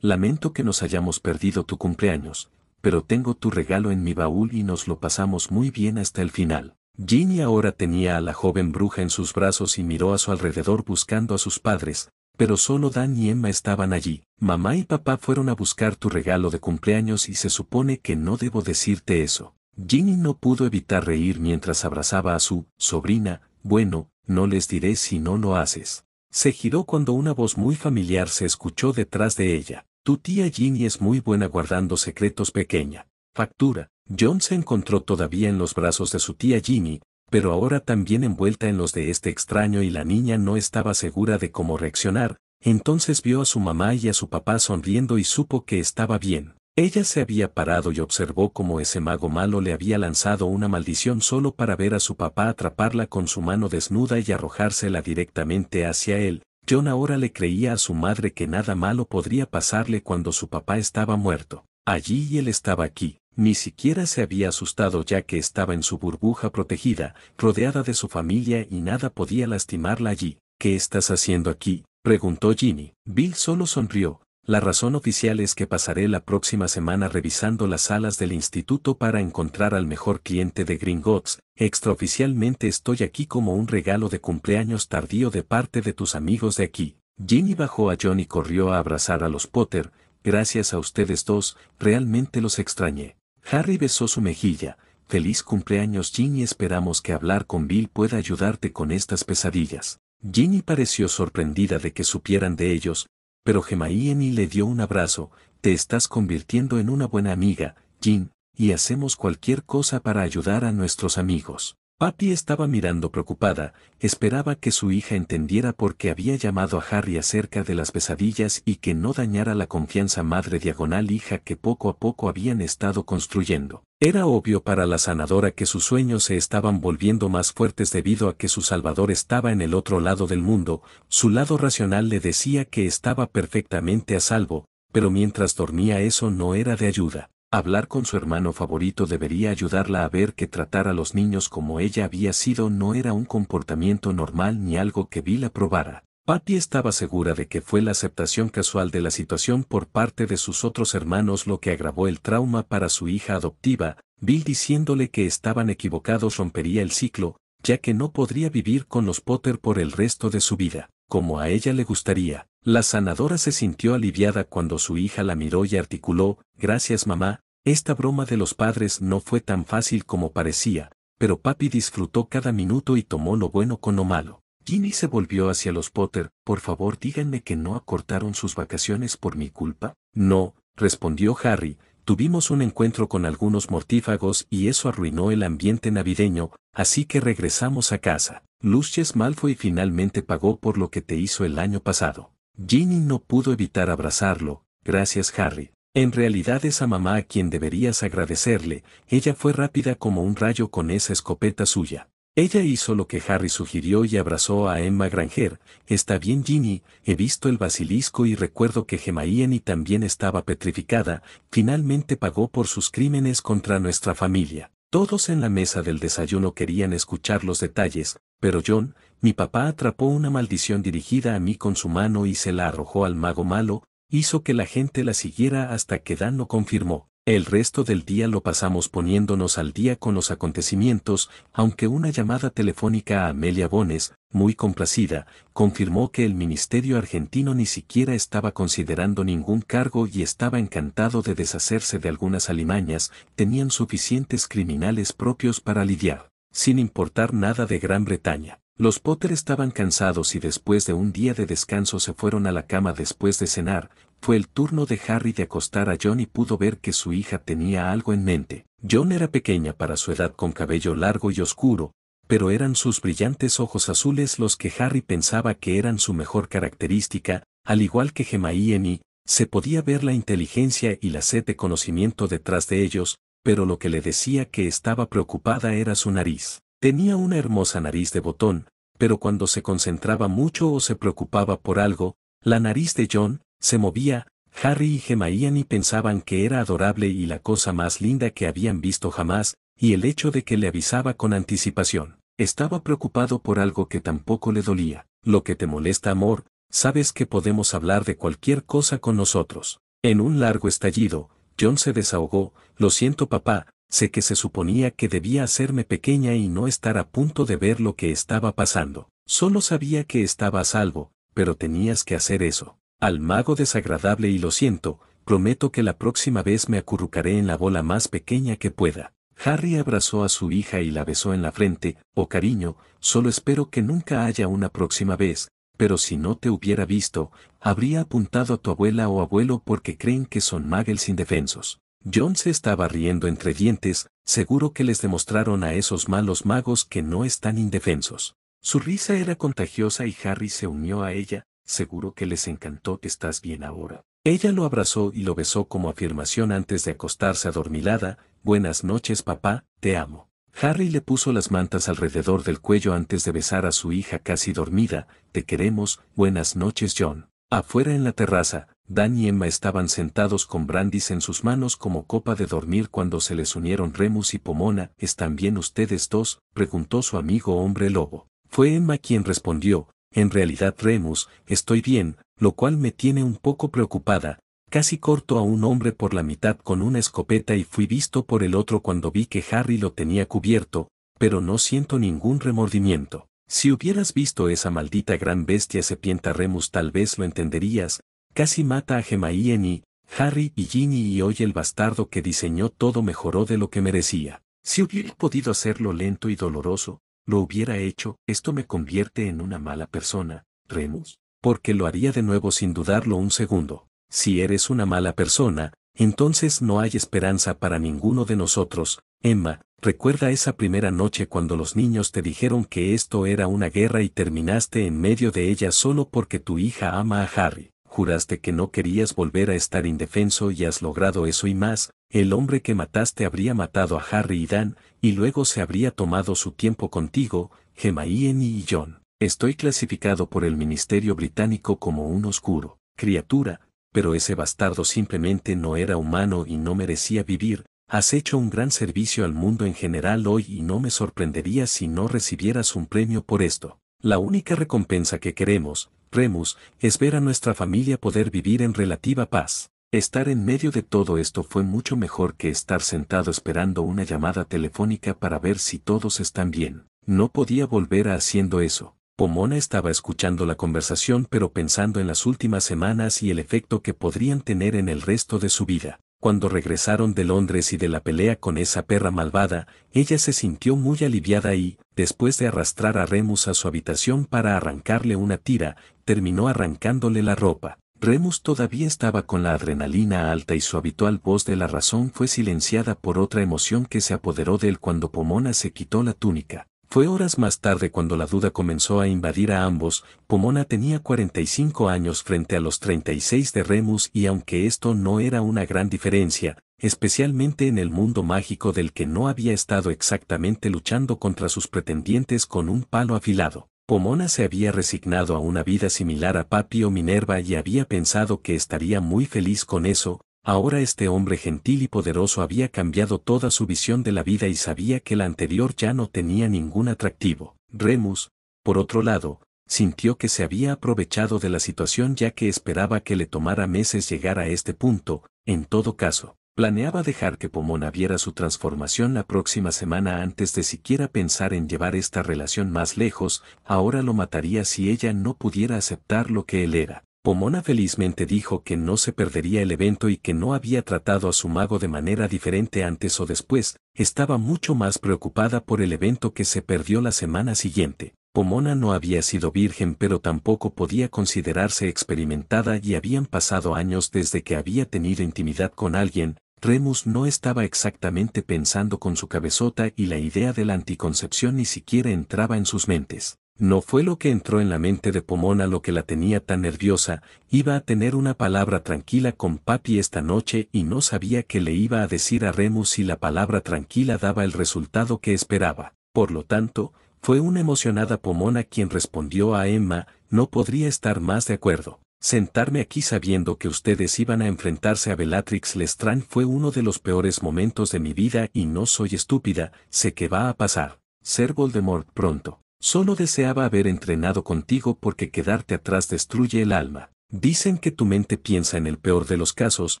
Lamento que nos hayamos perdido tu cumpleaños, pero tengo tu regalo en mi baúl y nos lo pasamos muy bien hasta el final. Ginny ahora tenía a la joven bruja en sus brazos y miró a su alrededor buscando a sus padres, pero solo Dan y Emma estaban allí. Mamá y papá fueron a buscar tu regalo de cumpleaños y se supone que no debo decirte eso. Ginny no pudo evitar reír mientras abrazaba a su sobrina, bueno, no les diré si no lo haces. Se giró cuando una voz muy familiar se escuchó detrás de ella. Tu tía Ginny es muy buena guardando secretos pequeña. Factura. John se encontró todavía en los brazos de su tía Ginny, pero ahora también envuelta en los de este extraño y la niña no estaba segura de cómo reaccionar, entonces vio a su mamá y a su papá sonriendo y supo que estaba bien. Ella se había parado y observó cómo ese mago malo le había lanzado una maldición solo para ver a su papá atraparla con su mano desnuda y arrojársela directamente hacia él. John ahora le creía a su madre que nada malo podría pasarle cuando su papá estaba muerto. Allí y él estaba aquí. Ni siquiera se había asustado ya que estaba en su burbuja protegida, rodeada de su familia y nada podía lastimarla allí. ¿Qué estás haciendo aquí? preguntó Ginny. Bill solo sonrió, la razón oficial es que pasaré la próxima semana revisando las salas del instituto para encontrar al mejor cliente de Gringotts. Extraoficialmente estoy aquí como un regalo de cumpleaños tardío de parte de tus amigos de aquí. Ginny bajó a John y corrió a abrazar a los Potter. Gracias a ustedes dos, realmente los extrañé. Harry besó su mejilla. Feliz cumpleaños Ginny esperamos que hablar con Bill pueda ayudarte con estas pesadillas. Ginny pareció sorprendida de que supieran de ellos, pero y le dio un abrazo, te estás convirtiendo en una buena amiga, Jin, y hacemos cualquier cosa para ayudar a nuestros amigos. Papi estaba mirando preocupada, esperaba que su hija entendiera por qué había llamado a Harry acerca de las pesadillas y que no dañara la confianza madre diagonal hija que poco a poco habían estado construyendo. Era obvio para la sanadora que sus sueños se estaban volviendo más fuertes debido a que su salvador estaba en el otro lado del mundo, su lado racional le decía que estaba perfectamente a salvo, pero mientras dormía eso no era de ayuda. Hablar con su hermano favorito debería ayudarla a ver que tratar a los niños como ella había sido no era un comportamiento normal ni algo que Bill aprobara. Patty estaba segura de que fue la aceptación casual de la situación por parte de sus otros hermanos lo que agravó el trauma para su hija adoptiva, Bill diciéndole que estaban equivocados rompería el ciclo, ya que no podría vivir con los Potter por el resto de su vida, como a ella le gustaría. La sanadora se sintió aliviada cuando su hija la miró y articuló, Gracias mamá, esta broma de los padres no fue tan fácil como parecía, pero papi disfrutó cada minuto y tomó lo bueno con lo malo. Ginny se volvió hacia los Potter, por favor díganme que no acortaron sus vacaciones por mi culpa. No, respondió Harry, tuvimos un encuentro con algunos mortífagos y eso arruinó el ambiente navideño, así que regresamos a casa. Lucius Malfoy finalmente pagó por lo que te hizo el año pasado. Ginny no pudo evitar abrazarlo, gracias Harry. En realidad es a mamá a quien deberías agradecerle, ella fue rápida como un rayo con esa escopeta suya. Ella hizo lo que Harry sugirió y abrazó a Emma Granger. Está bien Ginny, he visto el basilisco y recuerdo que y también estaba petrificada, finalmente pagó por sus crímenes contra nuestra familia. Todos en la mesa del desayuno querían escuchar los detalles, pero John, mi papá atrapó una maldición dirigida a mí con su mano y se la arrojó al mago malo, hizo que la gente la siguiera hasta que Dan lo confirmó. El resto del día lo pasamos poniéndonos al día con los acontecimientos, aunque una llamada telefónica a Amelia Bones, muy complacida, confirmó que el Ministerio argentino ni siquiera estaba considerando ningún cargo y estaba encantado de deshacerse de algunas alimañas, tenían suficientes criminales propios para lidiar, sin importar nada de Gran Bretaña. Los Potter estaban cansados y después de un día de descanso se fueron a la cama después de cenar, fue el turno de Harry de acostar a John y pudo ver que su hija tenía algo en mente. John era pequeña para su edad con cabello largo y oscuro, pero eran sus brillantes ojos azules los que Harry pensaba que eran su mejor característica, al igual que Gemma y se podía ver la inteligencia y la sed de conocimiento detrás de ellos, pero lo que le decía que estaba preocupada era su nariz. Tenía una hermosa nariz de botón, pero cuando se concentraba mucho o se preocupaba por algo, la nariz de John se movía, Harry y gemaían y pensaban que era adorable y la cosa más linda que habían visto jamás, y el hecho de que le avisaba con anticipación. Estaba preocupado por algo que tampoco le dolía. Lo que te molesta, amor, sabes que podemos hablar de cualquier cosa con nosotros. En un largo estallido, John se desahogó, lo siento papá, sé que se suponía que debía hacerme pequeña y no estar a punto de ver lo que estaba pasando. Solo sabía que estaba a salvo, pero tenías que hacer eso. Al mago desagradable y lo siento, prometo que la próxima vez me acurrucaré en la bola más pequeña que pueda. Harry abrazó a su hija y la besó en la frente, oh cariño, solo espero que nunca haya una próxima vez, pero si no te hubiera visto, habría apuntado a tu abuela o abuelo porque creen que son Magels indefensos. John se estaba riendo entre dientes, seguro que les demostraron a esos malos magos que no están indefensos. Su risa era contagiosa y Harry se unió a ella, seguro que les encantó que estás bien ahora. Ella lo abrazó y lo besó como afirmación antes de acostarse adormilada, Buenas noches papá, te amo. Harry le puso las mantas alrededor del cuello antes de besar a su hija casi dormida, Te queremos, buenas noches John. Afuera en la terraza, Dan y Emma estaban sentados con brandis en sus manos como copa de dormir cuando se les unieron Remus y Pomona. ¿Están bien ustedes dos? preguntó su amigo hombre lobo. Fue Emma quien respondió, en realidad Remus, estoy bien, lo cual me tiene un poco preocupada. Casi corto a un hombre por la mitad con una escopeta y fui visto por el otro cuando vi que Harry lo tenía cubierto, pero no siento ningún remordimiento. Si hubieras visto esa maldita gran bestia sepienta Remus tal vez lo entenderías, Casi mata a Gemma y, Harry y Ginny y hoy el bastardo que diseñó todo mejoró de lo que merecía. Si hubiera podido hacerlo lento y doloroso, lo hubiera hecho, esto me convierte en una mala persona, Remus, porque lo haría de nuevo sin dudarlo un segundo. Si eres una mala persona, entonces no hay esperanza para ninguno de nosotros. Emma, recuerda esa primera noche cuando los niños te dijeron que esto era una guerra y terminaste en medio de ella solo porque tu hija ama a Harry juraste que no querías volver a estar indefenso y has logrado eso y más, el hombre que mataste habría matado a Harry y Dan, y luego se habría tomado su tiempo contigo, Gemma y John. Estoy clasificado por el Ministerio Británico como un oscuro, criatura, pero ese bastardo simplemente no era humano y no merecía vivir, has hecho un gran servicio al mundo en general hoy y no me sorprendería si no recibieras un premio por esto. La única recompensa que queremos, Remus, es ver a nuestra familia poder vivir en relativa paz. Estar en medio de todo esto fue mucho mejor que estar sentado esperando una llamada telefónica para ver si todos están bien. No podía volver a haciendo eso. Pomona estaba escuchando la conversación pero pensando en las últimas semanas y el efecto que podrían tener en el resto de su vida cuando regresaron de Londres y de la pelea con esa perra malvada, ella se sintió muy aliviada y, después de arrastrar a Remus a su habitación para arrancarle una tira, terminó arrancándole la ropa. Remus todavía estaba con la adrenalina alta y su habitual voz de la razón fue silenciada por otra emoción que se apoderó de él cuando Pomona se quitó la túnica. Fue horas más tarde cuando la duda comenzó a invadir a ambos, Pomona tenía 45 años frente a los 36 de Remus y aunque esto no era una gran diferencia, especialmente en el mundo mágico del que no había estado exactamente luchando contra sus pretendientes con un palo afilado, Pomona se había resignado a una vida similar a Papio Minerva y había pensado que estaría muy feliz con eso, Ahora este hombre gentil y poderoso había cambiado toda su visión de la vida y sabía que la anterior ya no tenía ningún atractivo. Remus, por otro lado, sintió que se había aprovechado de la situación ya que esperaba que le tomara meses llegar a este punto, en todo caso, planeaba dejar que Pomona viera su transformación la próxima semana antes de siquiera pensar en llevar esta relación más lejos, ahora lo mataría si ella no pudiera aceptar lo que él era. Pomona felizmente dijo que no se perdería el evento y que no había tratado a su mago de manera diferente antes o después, estaba mucho más preocupada por el evento que se perdió la semana siguiente. Pomona no había sido virgen pero tampoco podía considerarse experimentada y habían pasado años desde que había tenido intimidad con alguien, Remus no estaba exactamente pensando con su cabezota y la idea de la anticoncepción ni siquiera entraba en sus mentes. No fue lo que entró en la mente de Pomona lo que la tenía tan nerviosa, iba a tener una palabra tranquila con papi esta noche y no sabía qué le iba a decir a Remus si la palabra tranquila daba el resultado que esperaba. Por lo tanto, fue una emocionada Pomona quien respondió a Emma, no podría estar más de acuerdo. Sentarme aquí sabiendo que ustedes iban a enfrentarse a Bellatrix Lestrange fue uno de los peores momentos de mi vida y no soy estúpida, sé que va a pasar. Ser Voldemort pronto. Solo deseaba haber entrenado contigo porque quedarte atrás destruye el alma. Dicen que tu mente piensa en el peor de los casos,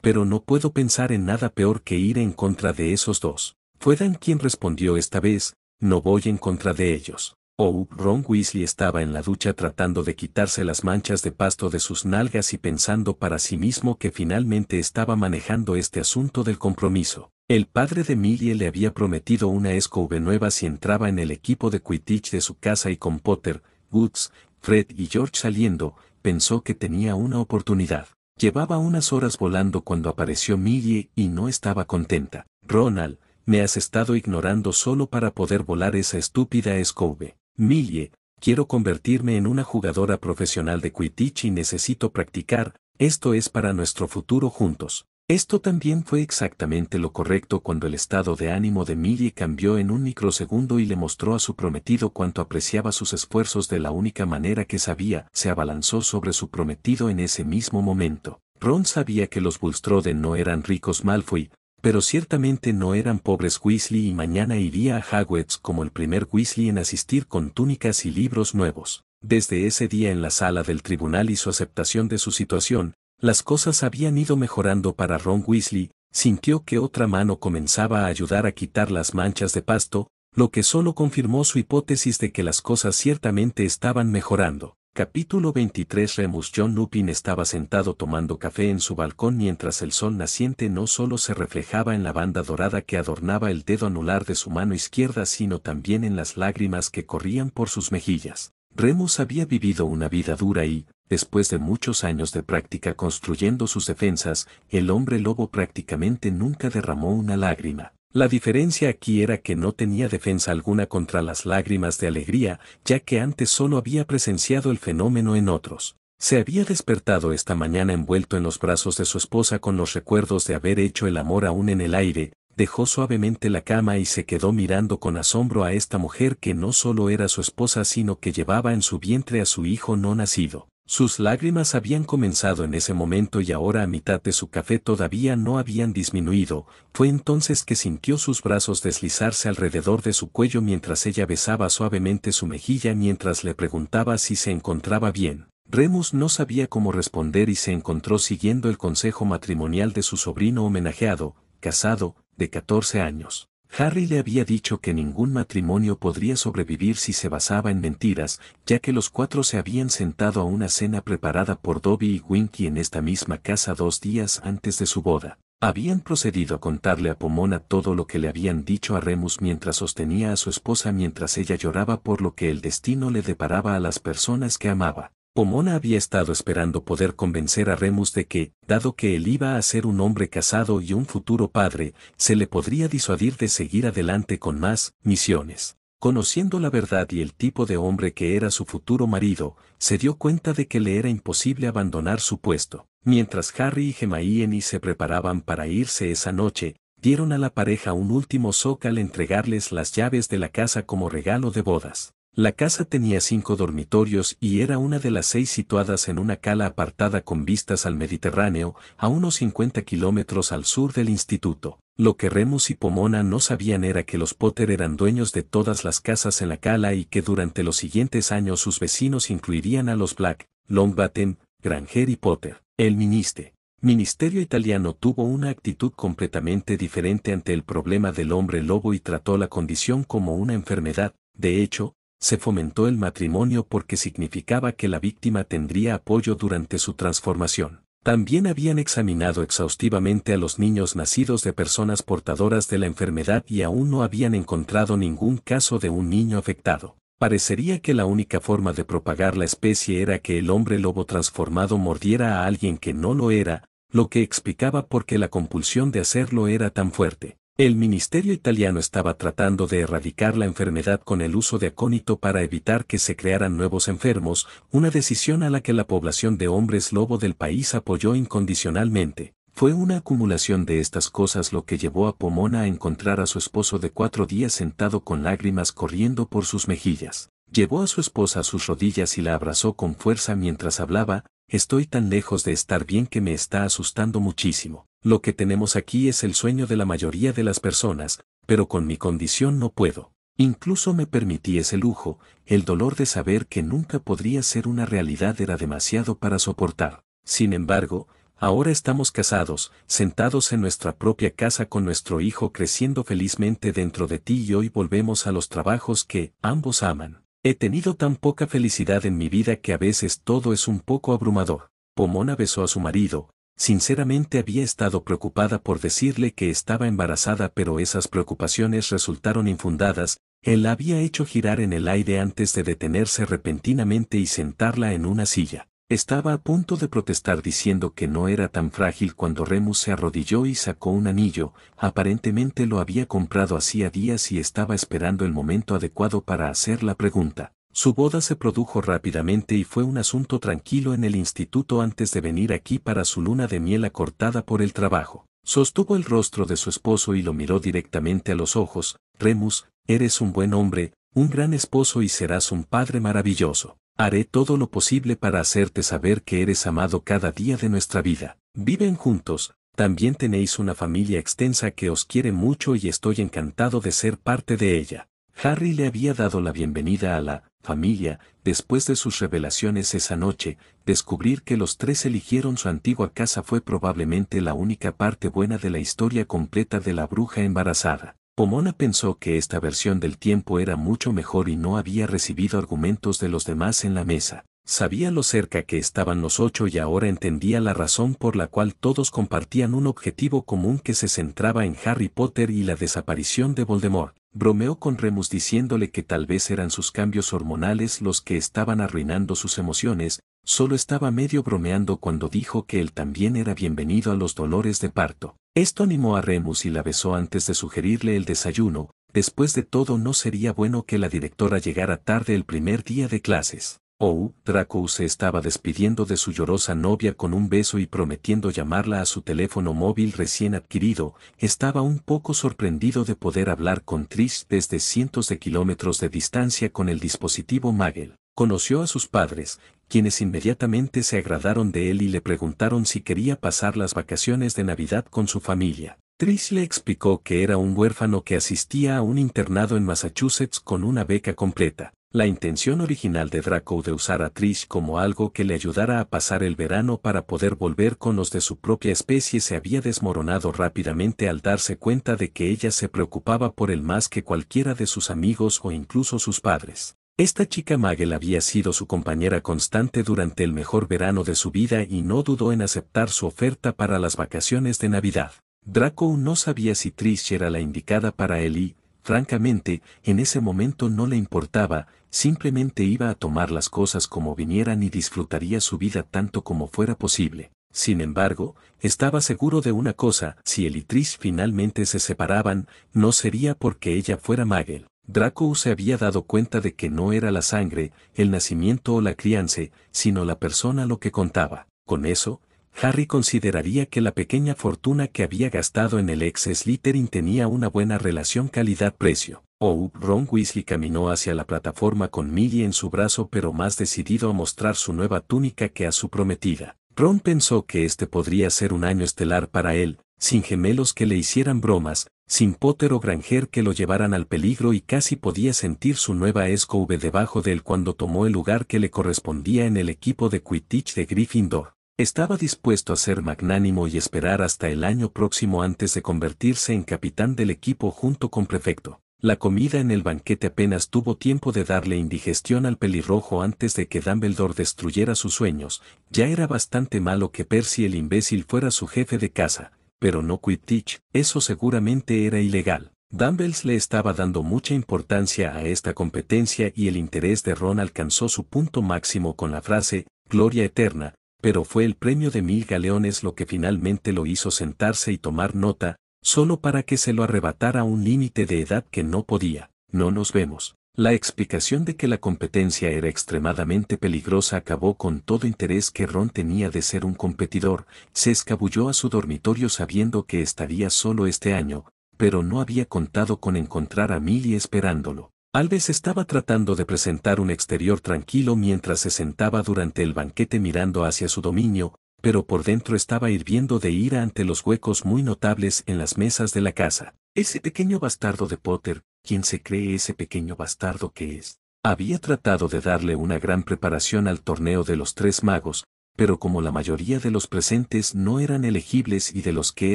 pero no puedo pensar en nada peor que ir en contra de esos dos. Fue Dan quien respondió esta vez, no voy en contra de ellos. Oh, Ron Weasley estaba en la ducha tratando de quitarse las manchas de pasto de sus nalgas y pensando para sí mismo que finalmente estaba manejando este asunto del compromiso. El padre de Millie le había prometido una escobe nueva si entraba en el equipo de Quidditch de su casa y con Potter, Woods, Fred y George saliendo, pensó que tenía una oportunidad. Llevaba unas horas volando cuando apareció Millie y no estaba contenta. Ronald, me has estado ignorando solo para poder volar esa estúpida escobe. «Millie, quiero convertirme en una jugadora profesional de Quidditch y necesito practicar, esto es para nuestro futuro juntos. Esto también fue exactamente lo correcto cuando el estado de ánimo de Millie cambió en un microsegundo y le mostró a su prometido cuánto apreciaba sus esfuerzos de la única manera que sabía, se abalanzó sobre su prometido en ese mismo momento. Ron sabía que los Bulstrode no eran ricos Malfoy, pero ciertamente no eran pobres Weasley y mañana iría a Hogwarts como el primer Weasley en asistir con túnicas y libros nuevos. Desde ese día en la sala del tribunal y su aceptación de su situación, las cosas habían ido mejorando para Ron Weasley, sintió que otra mano comenzaba a ayudar a quitar las manchas de pasto, lo que solo confirmó su hipótesis de que las cosas ciertamente estaban mejorando. Capítulo 23 Remus John Lupin estaba sentado tomando café en su balcón mientras el sol naciente no solo se reflejaba en la banda dorada que adornaba el dedo anular de su mano izquierda, sino también en las lágrimas que corrían por sus mejillas. Remus había vivido una vida dura y, después de muchos años de práctica construyendo sus defensas, el hombre lobo prácticamente nunca derramó una lágrima. La diferencia aquí era que no tenía defensa alguna contra las lágrimas de alegría, ya que antes solo había presenciado el fenómeno en otros. Se había despertado esta mañana envuelto en los brazos de su esposa con los recuerdos de haber hecho el amor aún en el aire, dejó suavemente la cama y se quedó mirando con asombro a esta mujer que no solo era su esposa sino que llevaba en su vientre a su hijo no nacido. Sus lágrimas habían comenzado en ese momento y ahora a mitad de su café todavía no habían disminuido, fue entonces que sintió sus brazos deslizarse alrededor de su cuello mientras ella besaba suavemente su mejilla mientras le preguntaba si se encontraba bien. Remus no sabía cómo responder y se encontró siguiendo el consejo matrimonial de su sobrino homenajeado, casado, de 14 años. Harry le había dicho que ningún matrimonio podría sobrevivir si se basaba en mentiras, ya que los cuatro se habían sentado a una cena preparada por Dobby y Winky en esta misma casa dos días antes de su boda. Habían procedido a contarle a Pomona todo lo que le habían dicho a Remus mientras sostenía a su esposa mientras ella lloraba por lo que el destino le deparaba a las personas que amaba. Pomona había estado esperando poder convencer a Remus de que, dado que él iba a ser un hombre casado y un futuro padre, se le podría disuadir de seguir adelante con más misiones. Conociendo la verdad y el tipo de hombre que era su futuro marido, se dio cuenta de que le era imposible abandonar su puesto. Mientras Harry y Gemma se preparaban para irse esa noche, dieron a la pareja un último soco al entregarles las llaves de la casa como regalo de bodas. La casa tenía cinco dormitorios y era una de las seis situadas en una cala apartada con vistas al Mediterráneo, a unos 50 kilómetros al sur del instituto. Lo que Remus y Pomona no sabían era que los Potter eran dueños de todas las casas en la cala y que durante los siguientes años sus vecinos incluirían a los Black, Longbatten, Granger y Potter. El ministe. Ministerio italiano tuvo una actitud completamente diferente ante el problema del hombre lobo y trató la condición como una enfermedad. De hecho, se fomentó el matrimonio porque significaba que la víctima tendría apoyo durante su transformación. También habían examinado exhaustivamente a los niños nacidos de personas portadoras de la enfermedad y aún no habían encontrado ningún caso de un niño afectado. Parecería que la única forma de propagar la especie era que el hombre lobo transformado mordiera a alguien que no lo era, lo que explicaba por qué la compulsión de hacerlo era tan fuerte. El ministerio italiano estaba tratando de erradicar la enfermedad con el uso de acónito para evitar que se crearan nuevos enfermos, una decisión a la que la población de hombres lobo del país apoyó incondicionalmente. Fue una acumulación de estas cosas lo que llevó a Pomona a encontrar a su esposo de cuatro días sentado con lágrimas corriendo por sus mejillas. Llevó a su esposa a sus rodillas y la abrazó con fuerza mientras hablaba, estoy tan lejos de estar bien que me está asustando muchísimo. Lo que tenemos aquí es el sueño de la mayoría de las personas, pero con mi condición no puedo. Incluso me permití ese lujo, el dolor de saber que nunca podría ser una realidad era demasiado para soportar. Sin embargo, ahora estamos casados, sentados en nuestra propia casa con nuestro hijo creciendo felizmente dentro de ti y hoy volvemos a los trabajos que ambos aman. He tenido tan poca felicidad en mi vida que a veces todo es un poco abrumador. Pomona besó a su marido. Sinceramente había estado preocupada por decirle que estaba embarazada pero esas preocupaciones resultaron infundadas, él la había hecho girar en el aire antes de detenerse repentinamente y sentarla en una silla. Estaba a punto de protestar diciendo que no era tan frágil cuando Remus se arrodilló y sacó un anillo, aparentemente lo había comprado hacía días y estaba esperando el momento adecuado para hacer la pregunta. Su boda se produjo rápidamente y fue un asunto tranquilo en el instituto antes de venir aquí para su luna de miel acortada por el trabajo. Sostuvo el rostro de su esposo y lo miró directamente a los ojos, Remus, eres un buen hombre, un gran esposo y serás un padre maravilloso. Haré todo lo posible para hacerte saber que eres amado cada día de nuestra vida. Viven juntos, también tenéis una familia extensa que os quiere mucho y estoy encantado de ser parte de ella. Harry le había dado la bienvenida a la familia después de sus revelaciones esa noche, descubrir que los tres eligieron su antigua casa fue probablemente la única parte buena de la historia completa de la bruja embarazada. Pomona pensó que esta versión del tiempo era mucho mejor y no había recibido argumentos de los demás en la mesa. Sabía lo cerca que estaban los ocho y ahora entendía la razón por la cual todos compartían un objetivo común que se centraba en Harry Potter y la desaparición de Voldemort. Bromeó con Remus diciéndole que tal vez eran sus cambios hormonales los que estaban arruinando sus emociones, solo estaba medio bromeando cuando dijo que él también era bienvenido a los dolores de parto. Esto animó a Remus y la besó antes de sugerirle el desayuno, después de todo no sería bueno que la directora llegara tarde el primer día de clases. Oh, Draco se estaba despidiendo de su llorosa novia con un beso y prometiendo llamarla a su teléfono móvil recién adquirido, estaba un poco sorprendido de poder hablar con Trish desde cientos de kilómetros de distancia con el dispositivo Magel. Conoció a sus padres, quienes inmediatamente se agradaron de él y le preguntaron si quería pasar las vacaciones de Navidad con su familia. Trish le explicó que era un huérfano que asistía a un internado en Massachusetts con una beca completa. La intención original de Draco de usar a Trish como algo que le ayudara a pasar el verano para poder volver con los de su propia especie se había desmoronado rápidamente al darse cuenta de que ella se preocupaba por él más que cualquiera de sus amigos o incluso sus padres. Esta chica Magel había sido su compañera constante durante el mejor verano de su vida y no dudó en aceptar su oferta para las vacaciones de Navidad. Draco no sabía si Trish era la indicada para él y, francamente, en ese momento no le importaba, simplemente iba a tomar las cosas como vinieran y disfrutaría su vida tanto como fuera posible. Sin embargo, estaba seguro de una cosa, si él y Trish finalmente se separaban, no sería porque ella fuera Magel. Draco se había dado cuenta de que no era la sangre, el nacimiento o la crianza, sino la persona lo que contaba. Con eso, Harry consideraría que la pequeña fortuna que había gastado en el ex Slytherin tenía una buena relación calidad-precio. O oh, Ron Weasley caminó hacia la plataforma con Millie en su brazo pero más decidido a mostrar su nueva túnica que a su prometida. Ron pensó que este podría ser un año estelar para él, sin gemelos que le hicieran bromas, sin Potter o Granger que lo llevaran al peligro y casi podía sentir su nueva escoba debajo de él cuando tomó el lugar que le correspondía en el equipo de Quidditch de Gryffindor. Estaba dispuesto a ser magnánimo y esperar hasta el año próximo antes de convertirse en capitán del equipo junto con prefecto. La comida en el banquete apenas tuvo tiempo de darle indigestión al pelirrojo antes de que Dumbledore destruyera sus sueños, ya era bastante malo que Percy el imbécil fuera su jefe de casa, pero no Teach, eso seguramente era ilegal. Dumbles le estaba dando mucha importancia a esta competencia y el interés de Ron alcanzó su punto máximo con la frase, Gloria Eterna, pero fue el premio de mil galeones lo que finalmente lo hizo sentarse y tomar nota, solo para que se lo arrebatara un límite de edad que no podía. No nos vemos. La explicación de que la competencia era extremadamente peligrosa acabó con todo interés que Ron tenía de ser un competidor, se escabulló a su dormitorio sabiendo que estaría solo este año, pero no había contado con encontrar a Milly esperándolo. Alves estaba tratando de presentar un exterior tranquilo mientras se sentaba durante el banquete mirando hacia su dominio, pero por dentro estaba hirviendo de ira ante los huecos muy notables en las mesas de la casa. Ese pequeño bastardo de Potter, quien se cree ese pequeño bastardo que es. Había tratado de darle una gran preparación al torneo de los tres magos, pero como la mayoría de los presentes no eran elegibles y de los que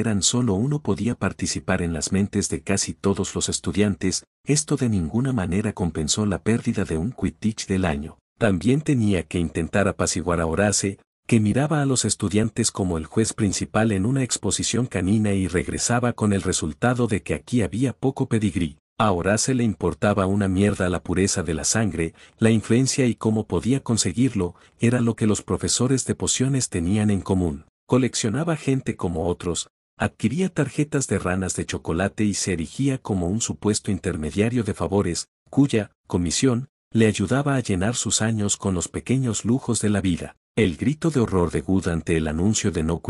eran solo uno podía participar en las mentes de casi todos los estudiantes, esto de ninguna manera compensó la pérdida de un quitich del año. También tenía que intentar apaciguar a Horace, que miraba a los estudiantes como el juez principal en una exposición canina y regresaba con el resultado de que aquí había poco pedigrí. Ahora se le importaba una mierda la pureza de la sangre, la influencia y cómo podía conseguirlo, era lo que los profesores de pociones tenían en común. Coleccionaba gente como otros, adquiría tarjetas de ranas de chocolate y se erigía como un supuesto intermediario de favores, cuya comisión le ayudaba a llenar sus años con los pequeños lujos de la vida. El grito de horror de Good ante el anuncio de No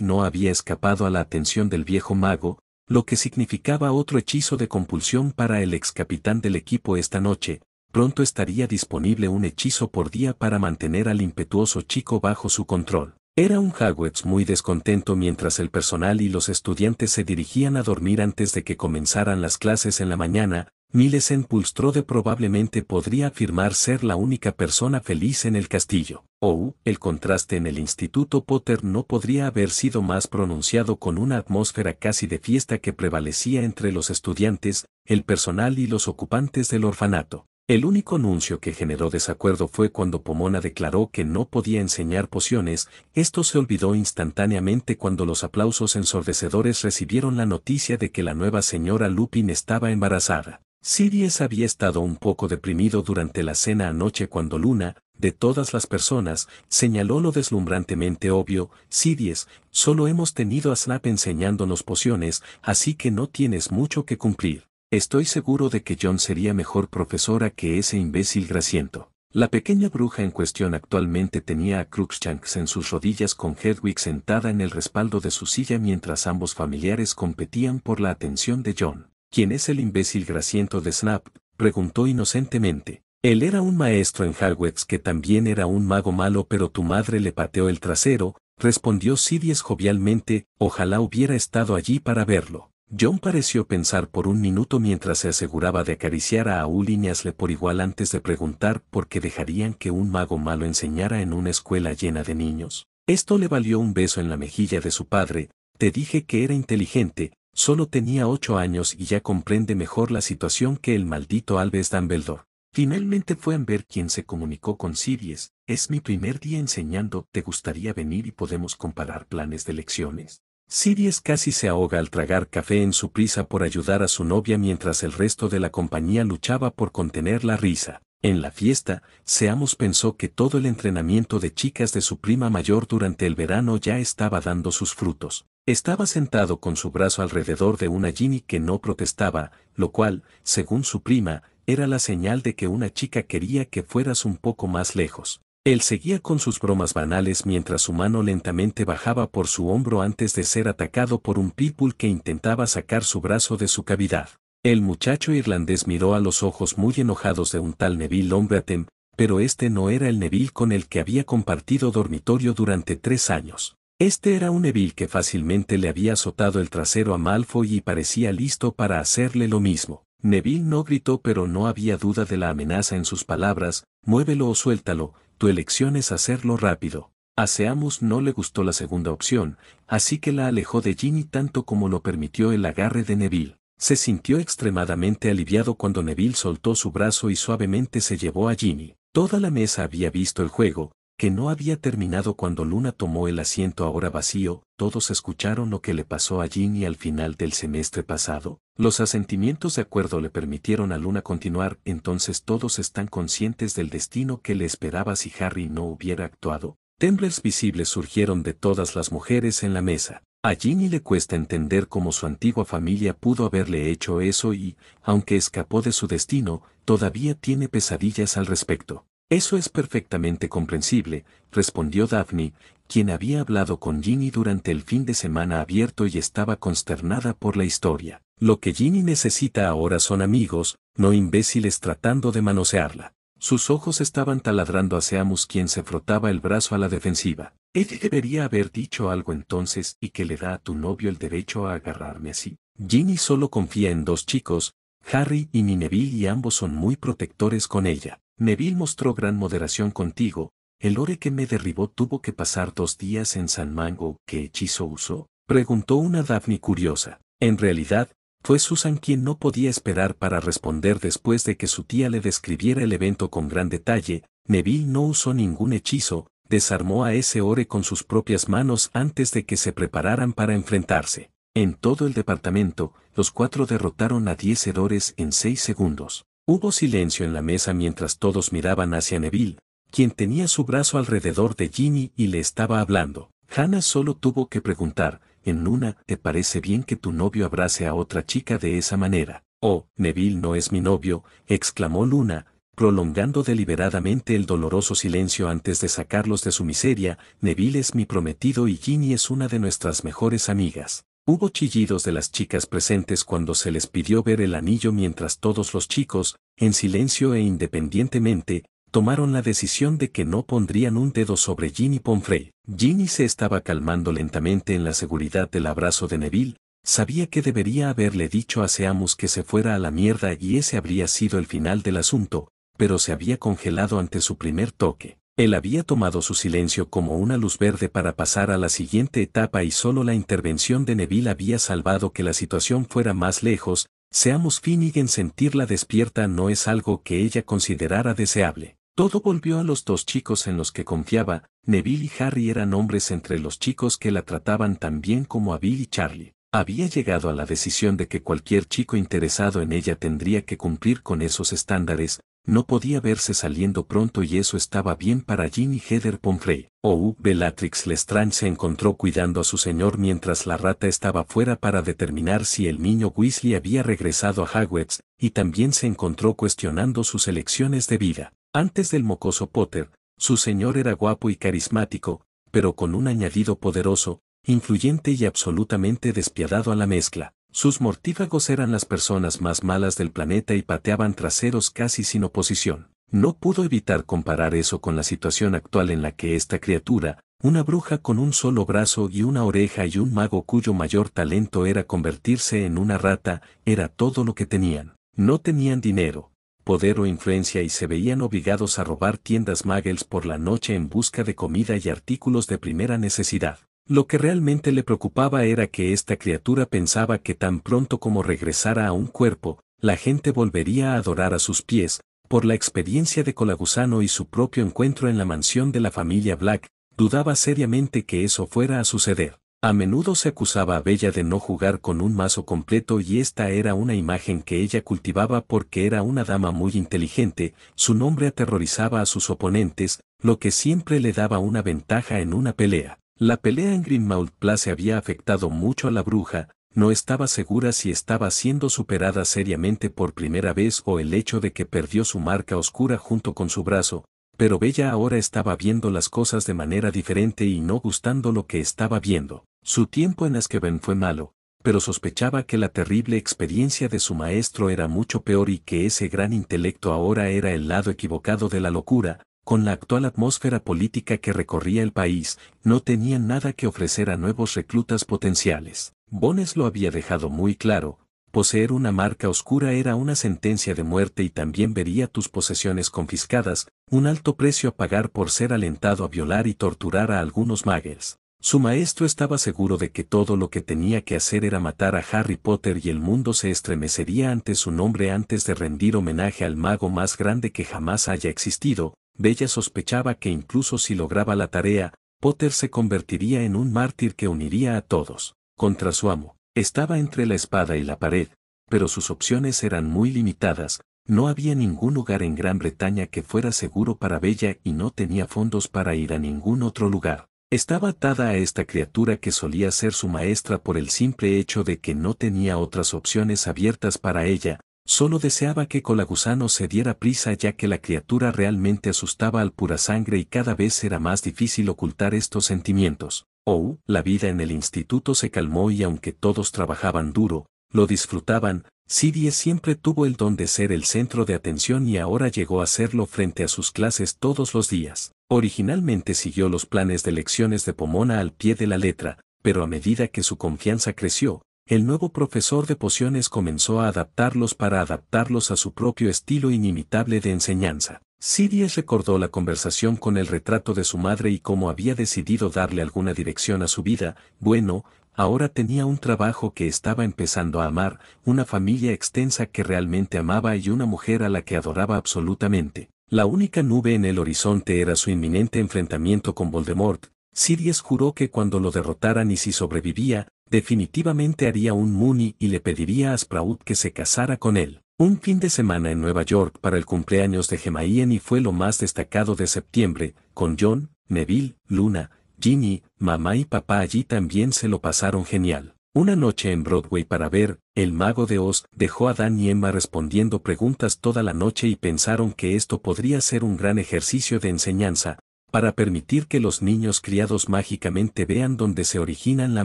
no había escapado a la atención del viejo mago, lo que significaba otro hechizo de compulsión para el ex capitán del equipo esta noche, pronto estaría disponible un hechizo por día para mantener al impetuoso chico bajo su control. Era un Hagwetz muy descontento mientras el personal y los estudiantes se dirigían a dormir antes de que comenzaran las clases en la mañana, en Pulstrode probablemente podría afirmar ser la única persona feliz en el castillo. O, el contraste en el Instituto Potter no podría haber sido más pronunciado con una atmósfera casi de fiesta que prevalecía entre los estudiantes, el personal y los ocupantes del orfanato. El único anuncio que generó desacuerdo fue cuando Pomona declaró que no podía enseñar pociones, esto se olvidó instantáneamente cuando los aplausos ensordecedores recibieron la noticia de que la nueva señora Lupin estaba embarazada. Sirius había estado un poco deprimido durante la cena anoche cuando Luna, de todas las personas, señaló lo deslumbrantemente obvio, Sirius, solo hemos tenido a Snap enseñándonos pociones, así que no tienes mucho que cumplir. Estoy seguro de que John sería mejor profesora que ese imbécil grasiento. La pequeña bruja en cuestión actualmente tenía a Cruxchanks en sus rodillas con Hedwig sentada en el respaldo de su silla mientras ambos familiares competían por la atención de John. ¿Quién es el imbécil grasiento de Snap? preguntó inocentemente. Él era un maestro en Hogwarts que también era un mago malo pero tu madre le pateó el trasero, respondió Sidious jovialmente, ojalá hubiera estado allí para verlo. John pareció pensar por un minuto mientras se aseguraba de acariciar a Auli y por igual antes de preguntar por qué dejarían que un mago malo enseñara en una escuela llena de niños. Esto le valió un beso en la mejilla de su padre, te dije que era inteligente, Solo tenía ocho años y ya comprende mejor la situación que el maldito Alves Dumbledore. Finalmente fue ver quien se comunicó con Sirius, es mi primer día enseñando, te gustaría venir y podemos comparar planes de lecciones. Sirius casi se ahoga al tragar café en su prisa por ayudar a su novia mientras el resto de la compañía luchaba por contener la risa. En la fiesta, Seamos pensó que todo el entrenamiento de chicas de su prima mayor durante el verano ya estaba dando sus frutos. Estaba sentado con su brazo alrededor de una Ginny que no protestaba, lo cual, según su prima, era la señal de que una chica quería que fueras un poco más lejos. Él seguía con sus bromas banales mientras su mano lentamente bajaba por su hombro antes de ser atacado por un pitbull que intentaba sacar su brazo de su cavidad. El muchacho irlandés miró a los ojos muy enojados de un tal Neville atem, pero este no era el Neville con el que había compartido dormitorio durante tres años. Este era un Neville que fácilmente le había azotado el trasero a Malfoy y parecía listo para hacerle lo mismo. Neville no gritó pero no había duda de la amenaza en sus palabras, muévelo o suéltalo, tu elección es hacerlo rápido. A Seamus no le gustó la segunda opción, así que la alejó de Ginny tanto como lo permitió el agarre de Neville. Se sintió extremadamente aliviado cuando Neville soltó su brazo y suavemente se llevó a Ginny. Toda la mesa había visto el juego, que no había terminado cuando Luna tomó el asiento ahora vacío, todos escucharon lo que le pasó a Ginny al final del semestre pasado, los asentimientos de acuerdo le permitieron a Luna continuar, entonces todos están conscientes del destino que le esperaba si Harry no hubiera actuado. Temblers visibles surgieron de todas las mujeres en la mesa. A Ginny le cuesta entender cómo su antigua familia pudo haberle hecho eso y, aunque escapó de su destino, todavía tiene pesadillas al respecto. Eso es perfectamente comprensible, respondió Daphne, quien había hablado con Ginny durante el fin de semana abierto y estaba consternada por la historia. Lo que Ginny necesita ahora son amigos, no imbéciles tratando de manosearla. Sus ojos estaban taladrando a Seamus quien se frotaba el brazo a la defensiva. Él debería haber dicho algo entonces y que le da a tu novio el derecho a agarrarme así. Ginny solo confía en dos chicos, Harry y Nineville y ambos son muy protectores con ella. Neville mostró gran moderación contigo, el ore que me derribó tuvo que pasar dos días en San Mango, ¿qué hechizo usó? Preguntó una Daphne curiosa. En realidad, fue Susan quien no podía esperar para responder después de que su tía le describiera el evento con gran detalle, Neville no usó ningún hechizo, desarmó a ese ore con sus propias manos antes de que se prepararan para enfrentarse. En todo el departamento, los cuatro derrotaron a diez hedores en seis segundos. Hubo silencio en la mesa mientras todos miraban hacia Neville, quien tenía su brazo alrededor de Ginny y le estaba hablando. Hannah solo tuvo que preguntar, en Luna, ¿te parece bien que tu novio abrace a otra chica de esa manera? Oh, Neville no es mi novio, exclamó Luna, prolongando deliberadamente el doloroso silencio antes de sacarlos de su miseria, Neville es mi prometido y Ginny es una de nuestras mejores amigas. Hubo chillidos de las chicas presentes cuando se les pidió ver el anillo mientras todos los chicos, en silencio e independientemente, tomaron la decisión de que no pondrían un dedo sobre Ginny Pomfrey. Ginny se estaba calmando lentamente en la seguridad del abrazo de Neville, sabía que debería haberle dicho a Seamus que se fuera a la mierda y ese habría sido el final del asunto, pero se había congelado ante su primer toque. Él había tomado su silencio como una luz verde para pasar a la siguiente etapa y solo la intervención de Neville había salvado que la situación fuera más lejos, seamos en sentirla despierta no es algo que ella considerara deseable. Todo volvió a los dos chicos en los que confiaba, Neville y Harry eran hombres entre los chicos que la trataban tan bien como a Bill y Charlie. Había llegado a la decisión de que cualquier chico interesado en ella tendría que cumplir con esos estándares, no podía verse saliendo pronto y eso estaba bien para Ginny Heather Pomfrey. O Bellatrix Lestrange se encontró cuidando a su señor mientras la rata estaba fuera para determinar si el niño Weasley había regresado a Hagwitz, y también se encontró cuestionando sus elecciones de vida. Antes del mocoso Potter, su señor era guapo y carismático, pero con un añadido poderoso, influyente y absolutamente despiadado a la mezcla. Sus mortífagos eran las personas más malas del planeta y pateaban traseros casi sin oposición. No pudo evitar comparar eso con la situación actual en la que esta criatura, una bruja con un solo brazo y una oreja y un mago cuyo mayor talento era convertirse en una rata, era todo lo que tenían. No tenían dinero, poder o influencia y se veían obligados a robar tiendas muggles por la noche en busca de comida y artículos de primera necesidad. Lo que realmente le preocupaba era que esta criatura pensaba que tan pronto como regresara a un cuerpo, la gente volvería a adorar a sus pies, por la experiencia de Colagusano y su propio encuentro en la mansión de la familia Black, dudaba seriamente que eso fuera a suceder. A menudo se acusaba a Bella de no jugar con un mazo completo y esta era una imagen que ella cultivaba porque era una dama muy inteligente, su nombre aterrorizaba a sus oponentes, lo que siempre le daba una ventaja en una pelea. La pelea en Grimmauld Place había afectado mucho a la bruja, no estaba segura si estaba siendo superada seriamente por primera vez o el hecho de que perdió su marca oscura junto con su brazo, pero Bella ahora estaba viendo las cosas de manera diferente y no gustando lo que estaba viendo. Su tiempo en Askeven fue malo, pero sospechaba que la terrible experiencia de su maestro era mucho peor y que ese gran intelecto ahora era el lado equivocado de la locura, con la actual atmósfera política que recorría el país, no tenían nada que ofrecer a nuevos reclutas potenciales. Bones lo había dejado muy claro, poseer una marca oscura era una sentencia de muerte y también vería tus posesiones confiscadas, un alto precio a pagar por ser alentado a violar y torturar a algunos magos. Su maestro estaba seguro de que todo lo que tenía que hacer era matar a Harry Potter y el mundo se estremecería ante su nombre antes de rendir homenaje al mago más grande que jamás haya existido, Bella sospechaba que incluso si lograba la tarea, Potter se convertiría en un mártir que uniría a todos, contra su amo. Estaba entre la espada y la pared, pero sus opciones eran muy limitadas, no había ningún lugar en Gran Bretaña que fuera seguro para Bella y no tenía fondos para ir a ningún otro lugar. Estaba atada a esta criatura que solía ser su maestra por el simple hecho de que no tenía otras opciones abiertas para ella, Solo deseaba que Colagusano se diera prisa ya que la criatura realmente asustaba al pura sangre y cada vez era más difícil ocultar estos sentimientos. Oh, la vida en el instituto se calmó y aunque todos trabajaban duro, lo disfrutaban, Sidie siempre tuvo el don de ser el centro de atención y ahora llegó a serlo frente a sus clases todos los días. Originalmente siguió los planes de lecciones de Pomona al pie de la letra, pero a medida que su confianza creció, el nuevo profesor de pociones comenzó a adaptarlos para adaptarlos a su propio estilo inimitable de enseñanza. Sirius recordó la conversación con el retrato de su madre y cómo había decidido darle alguna dirección a su vida, bueno, ahora tenía un trabajo que estaba empezando a amar, una familia extensa que realmente amaba y una mujer a la que adoraba absolutamente. La única nube en el horizonte era su inminente enfrentamiento con Voldemort. Sirius juró que cuando lo derrotaran y si sobrevivía, definitivamente haría un Mooney y le pediría a Sprout que se casara con él. Un fin de semana en Nueva York para el cumpleaños de Ian y fue lo más destacado de septiembre, con John, Neville, Luna, Ginny, mamá y papá allí también se lo pasaron genial. Una noche en Broadway para ver, El Mago de Oz dejó a Dan y Emma respondiendo preguntas toda la noche y pensaron que esto podría ser un gran ejercicio de enseñanza, para permitir que los niños criados mágicamente vean donde se originan la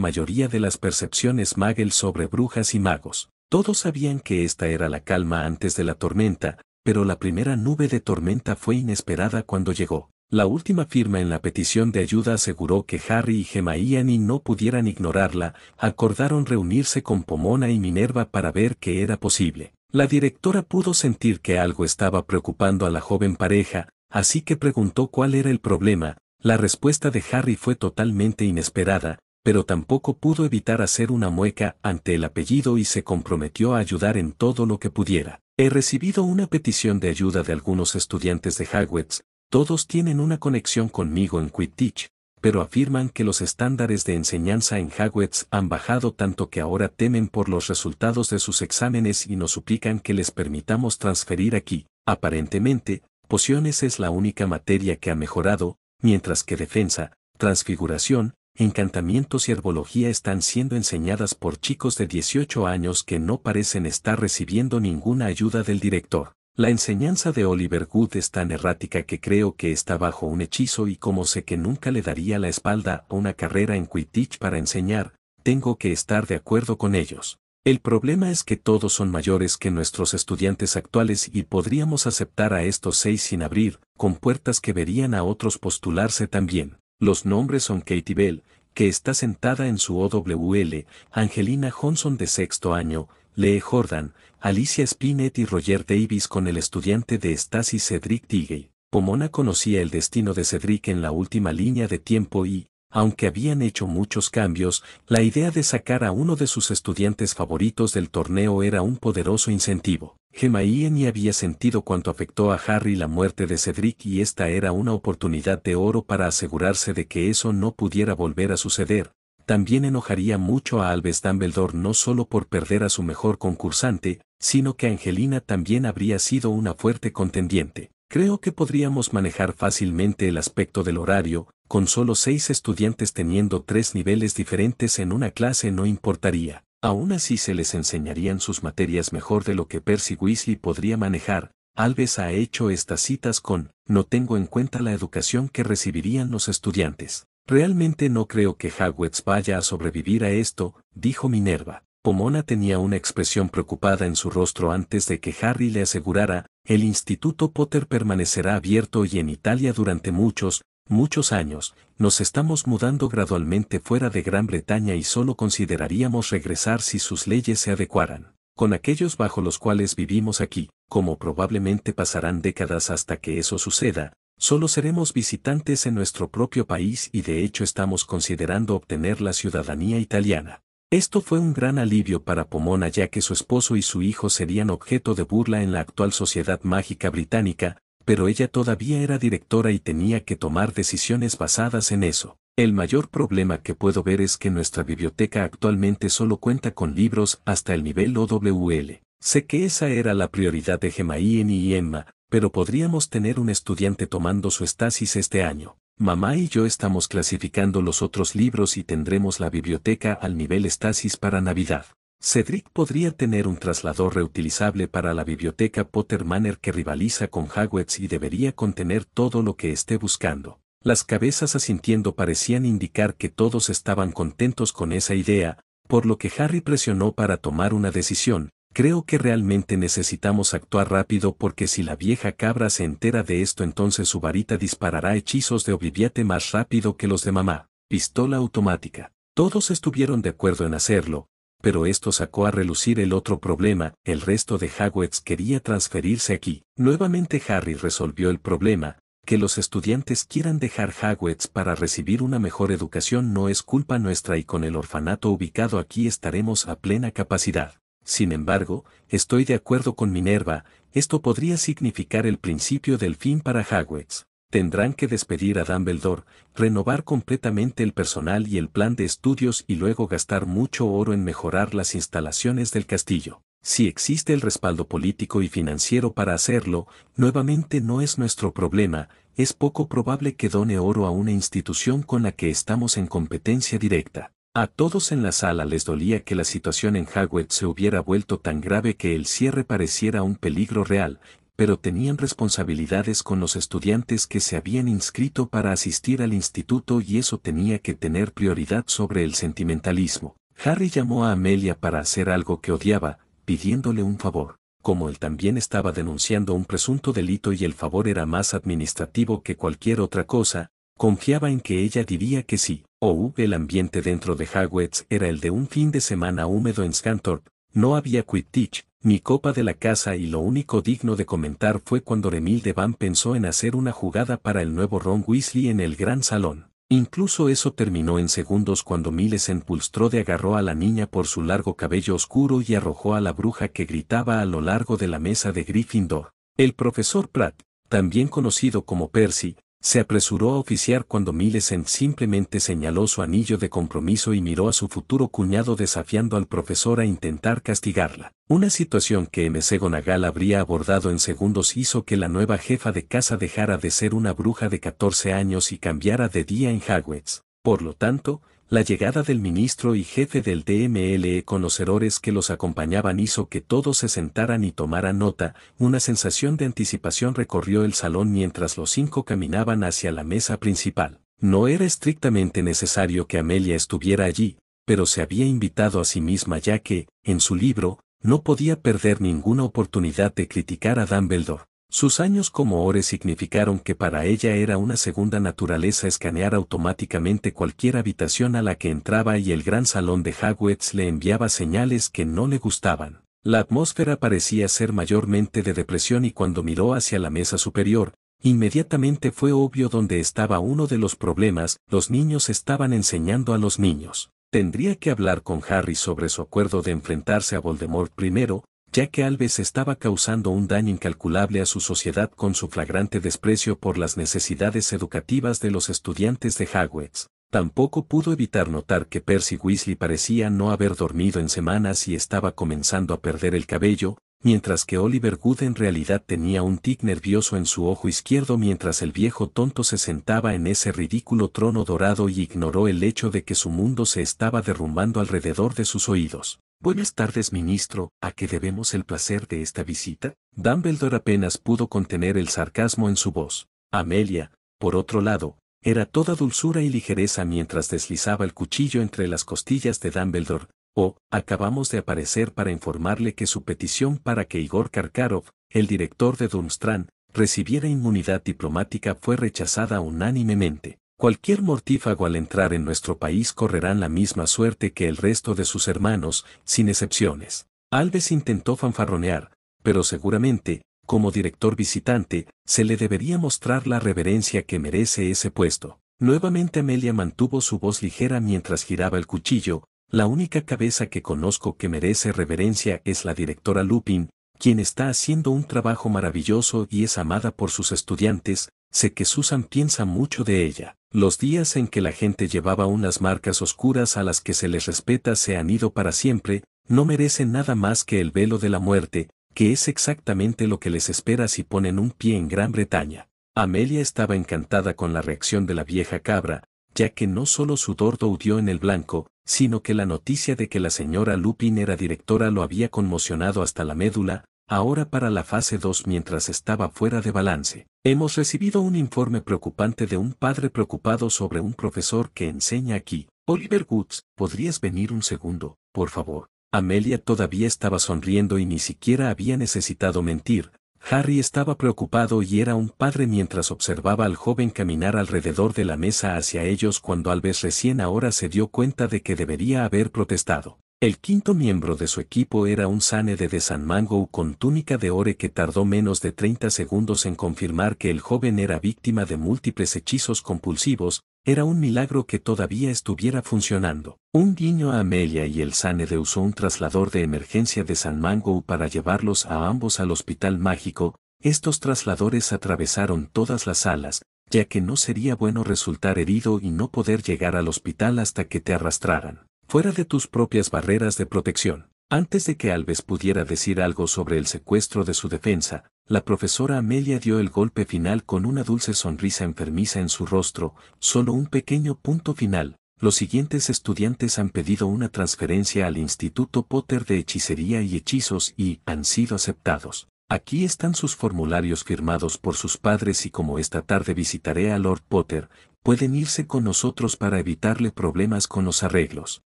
mayoría de las percepciones magel sobre brujas y magos. Todos sabían que esta era la calma antes de la tormenta, pero la primera nube de tormenta fue inesperada cuando llegó. La última firma en la petición de ayuda aseguró que Harry y Gemma no pudieran ignorarla, acordaron reunirse con Pomona y Minerva para ver qué era posible. La directora pudo sentir que algo estaba preocupando a la joven pareja, así que preguntó cuál era el problema, la respuesta de Harry fue totalmente inesperada, pero tampoco pudo evitar hacer una mueca ante el apellido y se comprometió a ayudar en todo lo que pudiera. He recibido una petición de ayuda de algunos estudiantes de Hogwarts, todos tienen una conexión conmigo en Quidditch, pero afirman que los estándares de enseñanza en Hogwarts han bajado tanto que ahora temen por los resultados de sus exámenes y nos suplican que les permitamos transferir aquí. Aparentemente, Pociones es la única materia que ha mejorado, mientras que defensa, transfiguración, encantamientos y herbología están siendo enseñadas por chicos de 18 años que no parecen estar recibiendo ninguna ayuda del director. La enseñanza de Oliver Good es tan errática que creo que está bajo un hechizo y como sé que nunca le daría la espalda a una carrera en Quidditch para enseñar, tengo que estar de acuerdo con ellos. El problema es que todos son mayores que nuestros estudiantes actuales y podríamos aceptar a estos seis sin abrir, con puertas que verían a otros postularse también. Los nombres son Katie Bell, que está sentada en su OWL, Angelina Johnson de sexto año, Lee Jordan, Alicia Spinett y Roger Davis con el estudiante de Stasi Cedric Tigey. Pomona conocía el destino de Cedric en la última línea de tiempo y, aunque habían hecho muchos cambios, la idea de sacar a uno de sus estudiantes favoritos del torneo era un poderoso incentivo. Ian ni había sentido cuánto afectó a Harry la muerte de Cedric y esta era una oportunidad de oro para asegurarse de que eso no pudiera volver a suceder. También enojaría mucho a Alves Dumbledore no solo por perder a su mejor concursante, sino que Angelina también habría sido una fuerte contendiente. Creo que podríamos manejar fácilmente el aspecto del horario, con solo seis estudiantes teniendo tres niveles diferentes en una clase no importaría. Aún así se les enseñarían sus materias mejor de lo que Percy Weasley podría manejar. Alves ha hecho estas citas con, no tengo en cuenta la educación que recibirían los estudiantes. Realmente no creo que Hogwarts vaya a sobrevivir a esto, dijo Minerva. Pomona tenía una expresión preocupada en su rostro antes de que Harry le asegurara, el Instituto Potter permanecerá abierto y en Italia durante muchos, muchos años, nos estamos mudando gradualmente fuera de Gran Bretaña y solo consideraríamos regresar si sus leyes se adecuaran, con aquellos bajo los cuales vivimos aquí, como probablemente pasarán décadas hasta que eso suceda, solo seremos visitantes en nuestro propio país y de hecho estamos considerando obtener la ciudadanía italiana. Esto fue un gran alivio para Pomona ya que su esposo y su hijo serían objeto de burla en la actual sociedad mágica británica, pero ella todavía era directora y tenía que tomar decisiones basadas en eso. El mayor problema que puedo ver es que nuestra biblioteca actualmente solo cuenta con libros hasta el nivel OWL. Sé que esa era la prioridad de Gemma y Emma, pero podríamos tener un estudiante tomando su estasis este año. Mamá y yo estamos clasificando los otros libros y tendremos la biblioteca al nivel estasis para Navidad. Cedric podría tener un traslador reutilizable para la biblioteca Potter Manor que rivaliza con Hogwarts y debería contener todo lo que esté buscando. Las cabezas asintiendo parecían indicar que todos estaban contentos con esa idea, por lo que Harry presionó para tomar una decisión. Creo que realmente necesitamos actuar rápido porque si la vieja cabra se entera de esto entonces su varita disparará hechizos de obliviate más rápido que los de mamá. Pistola automática. Todos estuvieron de acuerdo en hacerlo, pero esto sacó a relucir el otro problema, el resto de Hogwarts quería transferirse aquí. Nuevamente Harry resolvió el problema, que los estudiantes quieran dejar Hogwarts para recibir una mejor educación no es culpa nuestra y con el orfanato ubicado aquí estaremos a plena capacidad. Sin embargo, estoy de acuerdo con Minerva, esto podría significar el principio del fin para Hogwarts tendrán que despedir a Dumbledore, renovar completamente el personal y el plan de estudios y luego gastar mucho oro en mejorar las instalaciones del castillo. Si existe el respaldo político y financiero para hacerlo, nuevamente no es nuestro problema, es poco probable que done oro a una institución con la que estamos en competencia directa. A todos en la sala les dolía que la situación en Hagrid se hubiera vuelto tan grave que el cierre pareciera un peligro real, pero tenían responsabilidades con los estudiantes que se habían inscrito para asistir al instituto y eso tenía que tener prioridad sobre el sentimentalismo. Harry llamó a Amelia para hacer algo que odiaba, pidiéndole un favor. Como él también estaba denunciando un presunto delito y el favor era más administrativo que cualquier otra cosa, confiaba en que ella diría que sí. O el ambiente dentro de Hagwitz era el de un fin de semana húmedo en Scantorp, no había Quidditch, mi copa de la casa y lo único digno de comentar fue cuando Remil Devan pensó en hacer una jugada para el nuevo Ron Weasley en el gran salón. Incluso eso terminó en segundos cuando Miles empulstró de agarró a la niña por su largo cabello oscuro y arrojó a la bruja que gritaba a lo largo de la mesa de Gryffindor. El profesor Pratt, también conocido como Percy, se apresuró a oficiar cuando Millicent simplemente señaló su anillo de compromiso y miró a su futuro cuñado desafiando al profesor a intentar castigarla. Una situación que M.C. Gonagal habría abordado en segundos hizo que la nueva jefa de casa dejara de ser una bruja de 14 años y cambiara de día en Hagwitz. Por lo tanto, la llegada del ministro y jefe del DMLE con los que los acompañaban hizo que todos se sentaran y tomaran nota, una sensación de anticipación recorrió el salón mientras los cinco caminaban hacia la mesa principal. No era estrictamente necesario que Amelia estuviera allí, pero se había invitado a sí misma ya que, en su libro, no podía perder ninguna oportunidad de criticar a Dumbledore. Sus años como Ore significaron que para ella era una segunda naturaleza escanear automáticamente cualquier habitación a la que entraba y el gran salón de Hagwitz le enviaba señales que no le gustaban. La atmósfera parecía ser mayormente de depresión y cuando miró hacia la mesa superior, inmediatamente fue obvio dónde estaba uno de los problemas, los niños estaban enseñando a los niños. Tendría que hablar con Harry sobre su acuerdo de enfrentarse a Voldemort primero, ya que Alves estaba causando un daño incalculable a su sociedad con su flagrante desprecio por las necesidades educativas de los estudiantes de Hogwarts. Tampoco pudo evitar notar que Percy Weasley parecía no haber dormido en semanas y estaba comenzando a perder el cabello, mientras que Oliver Good en realidad tenía un tic nervioso en su ojo izquierdo mientras el viejo tonto se sentaba en ese ridículo trono dorado y ignoró el hecho de que su mundo se estaba derrumbando alrededor de sus oídos. Buenas tardes, ministro, ¿a qué debemos el placer de esta visita? Dumbledore apenas pudo contener el sarcasmo en su voz. Amelia, por otro lado, era toda dulzura y ligereza mientras deslizaba el cuchillo entre las costillas de Dumbledore. Oh, acabamos de aparecer para informarle que su petición para que Igor Karkarov, el director de Durmstrang, recibiera inmunidad diplomática fue rechazada unánimemente. Cualquier mortífago al entrar en nuestro país correrán la misma suerte que el resto de sus hermanos, sin excepciones. Alves intentó fanfarronear, pero seguramente, como director visitante, se le debería mostrar la reverencia que merece ese puesto. Nuevamente Amelia mantuvo su voz ligera mientras giraba el cuchillo, la única cabeza que conozco que merece reverencia es la directora Lupin, quien está haciendo un trabajo maravilloso y es amada por sus estudiantes, Sé que Susan piensa mucho de ella. Los días en que la gente llevaba unas marcas oscuras a las que se les respeta se han ido para siempre, no merecen nada más que el velo de la muerte, que es exactamente lo que les espera si ponen un pie en Gran Bretaña. Amelia estaba encantada con la reacción de la vieja cabra, ya que no solo su dordo hudió en el blanco, sino que la noticia de que la señora Lupin era directora lo había conmocionado hasta la médula, Ahora para la fase 2 mientras estaba fuera de balance, hemos recibido un informe preocupante de un padre preocupado sobre un profesor que enseña aquí. Oliver Woods, ¿podrías venir un segundo, por favor? Amelia todavía estaba sonriendo y ni siquiera había necesitado mentir. Harry estaba preocupado y era un padre mientras observaba al joven caminar alrededor de la mesa hacia ellos cuando vez recién ahora se dio cuenta de que debería haber protestado. El quinto miembro de su equipo era un Sanede de San Mango con túnica de ore que tardó menos de 30 segundos en confirmar que el joven era víctima de múltiples hechizos compulsivos, era un milagro que todavía estuviera funcionando. Un guiño a Amelia y el Sanede usó un traslador de emergencia de San Mango para llevarlos a ambos al hospital mágico, estos trasladores atravesaron todas las salas, ya que no sería bueno resultar herido y no poder llegar al hospital hasta que te arrastraran fuera de tus propias barreras de protección. Antes de que Alves pudiera decir algo sobre el secuestro de su defensa, la profesora Amelia dio el golpe final con una dulce sonrisa enfermiza en su rostro, solo un pequeño punto final. Los siguientes estudiantes han pedido una transferencia al Instituto Potter de Hechicería y Hechizos y han sido aceptados. Aquí están sus formularios firmados por sus padres y como esta tarde visitaré a Lord Potter, pueden irse con nosotros para evitarle problemas con los arreglos.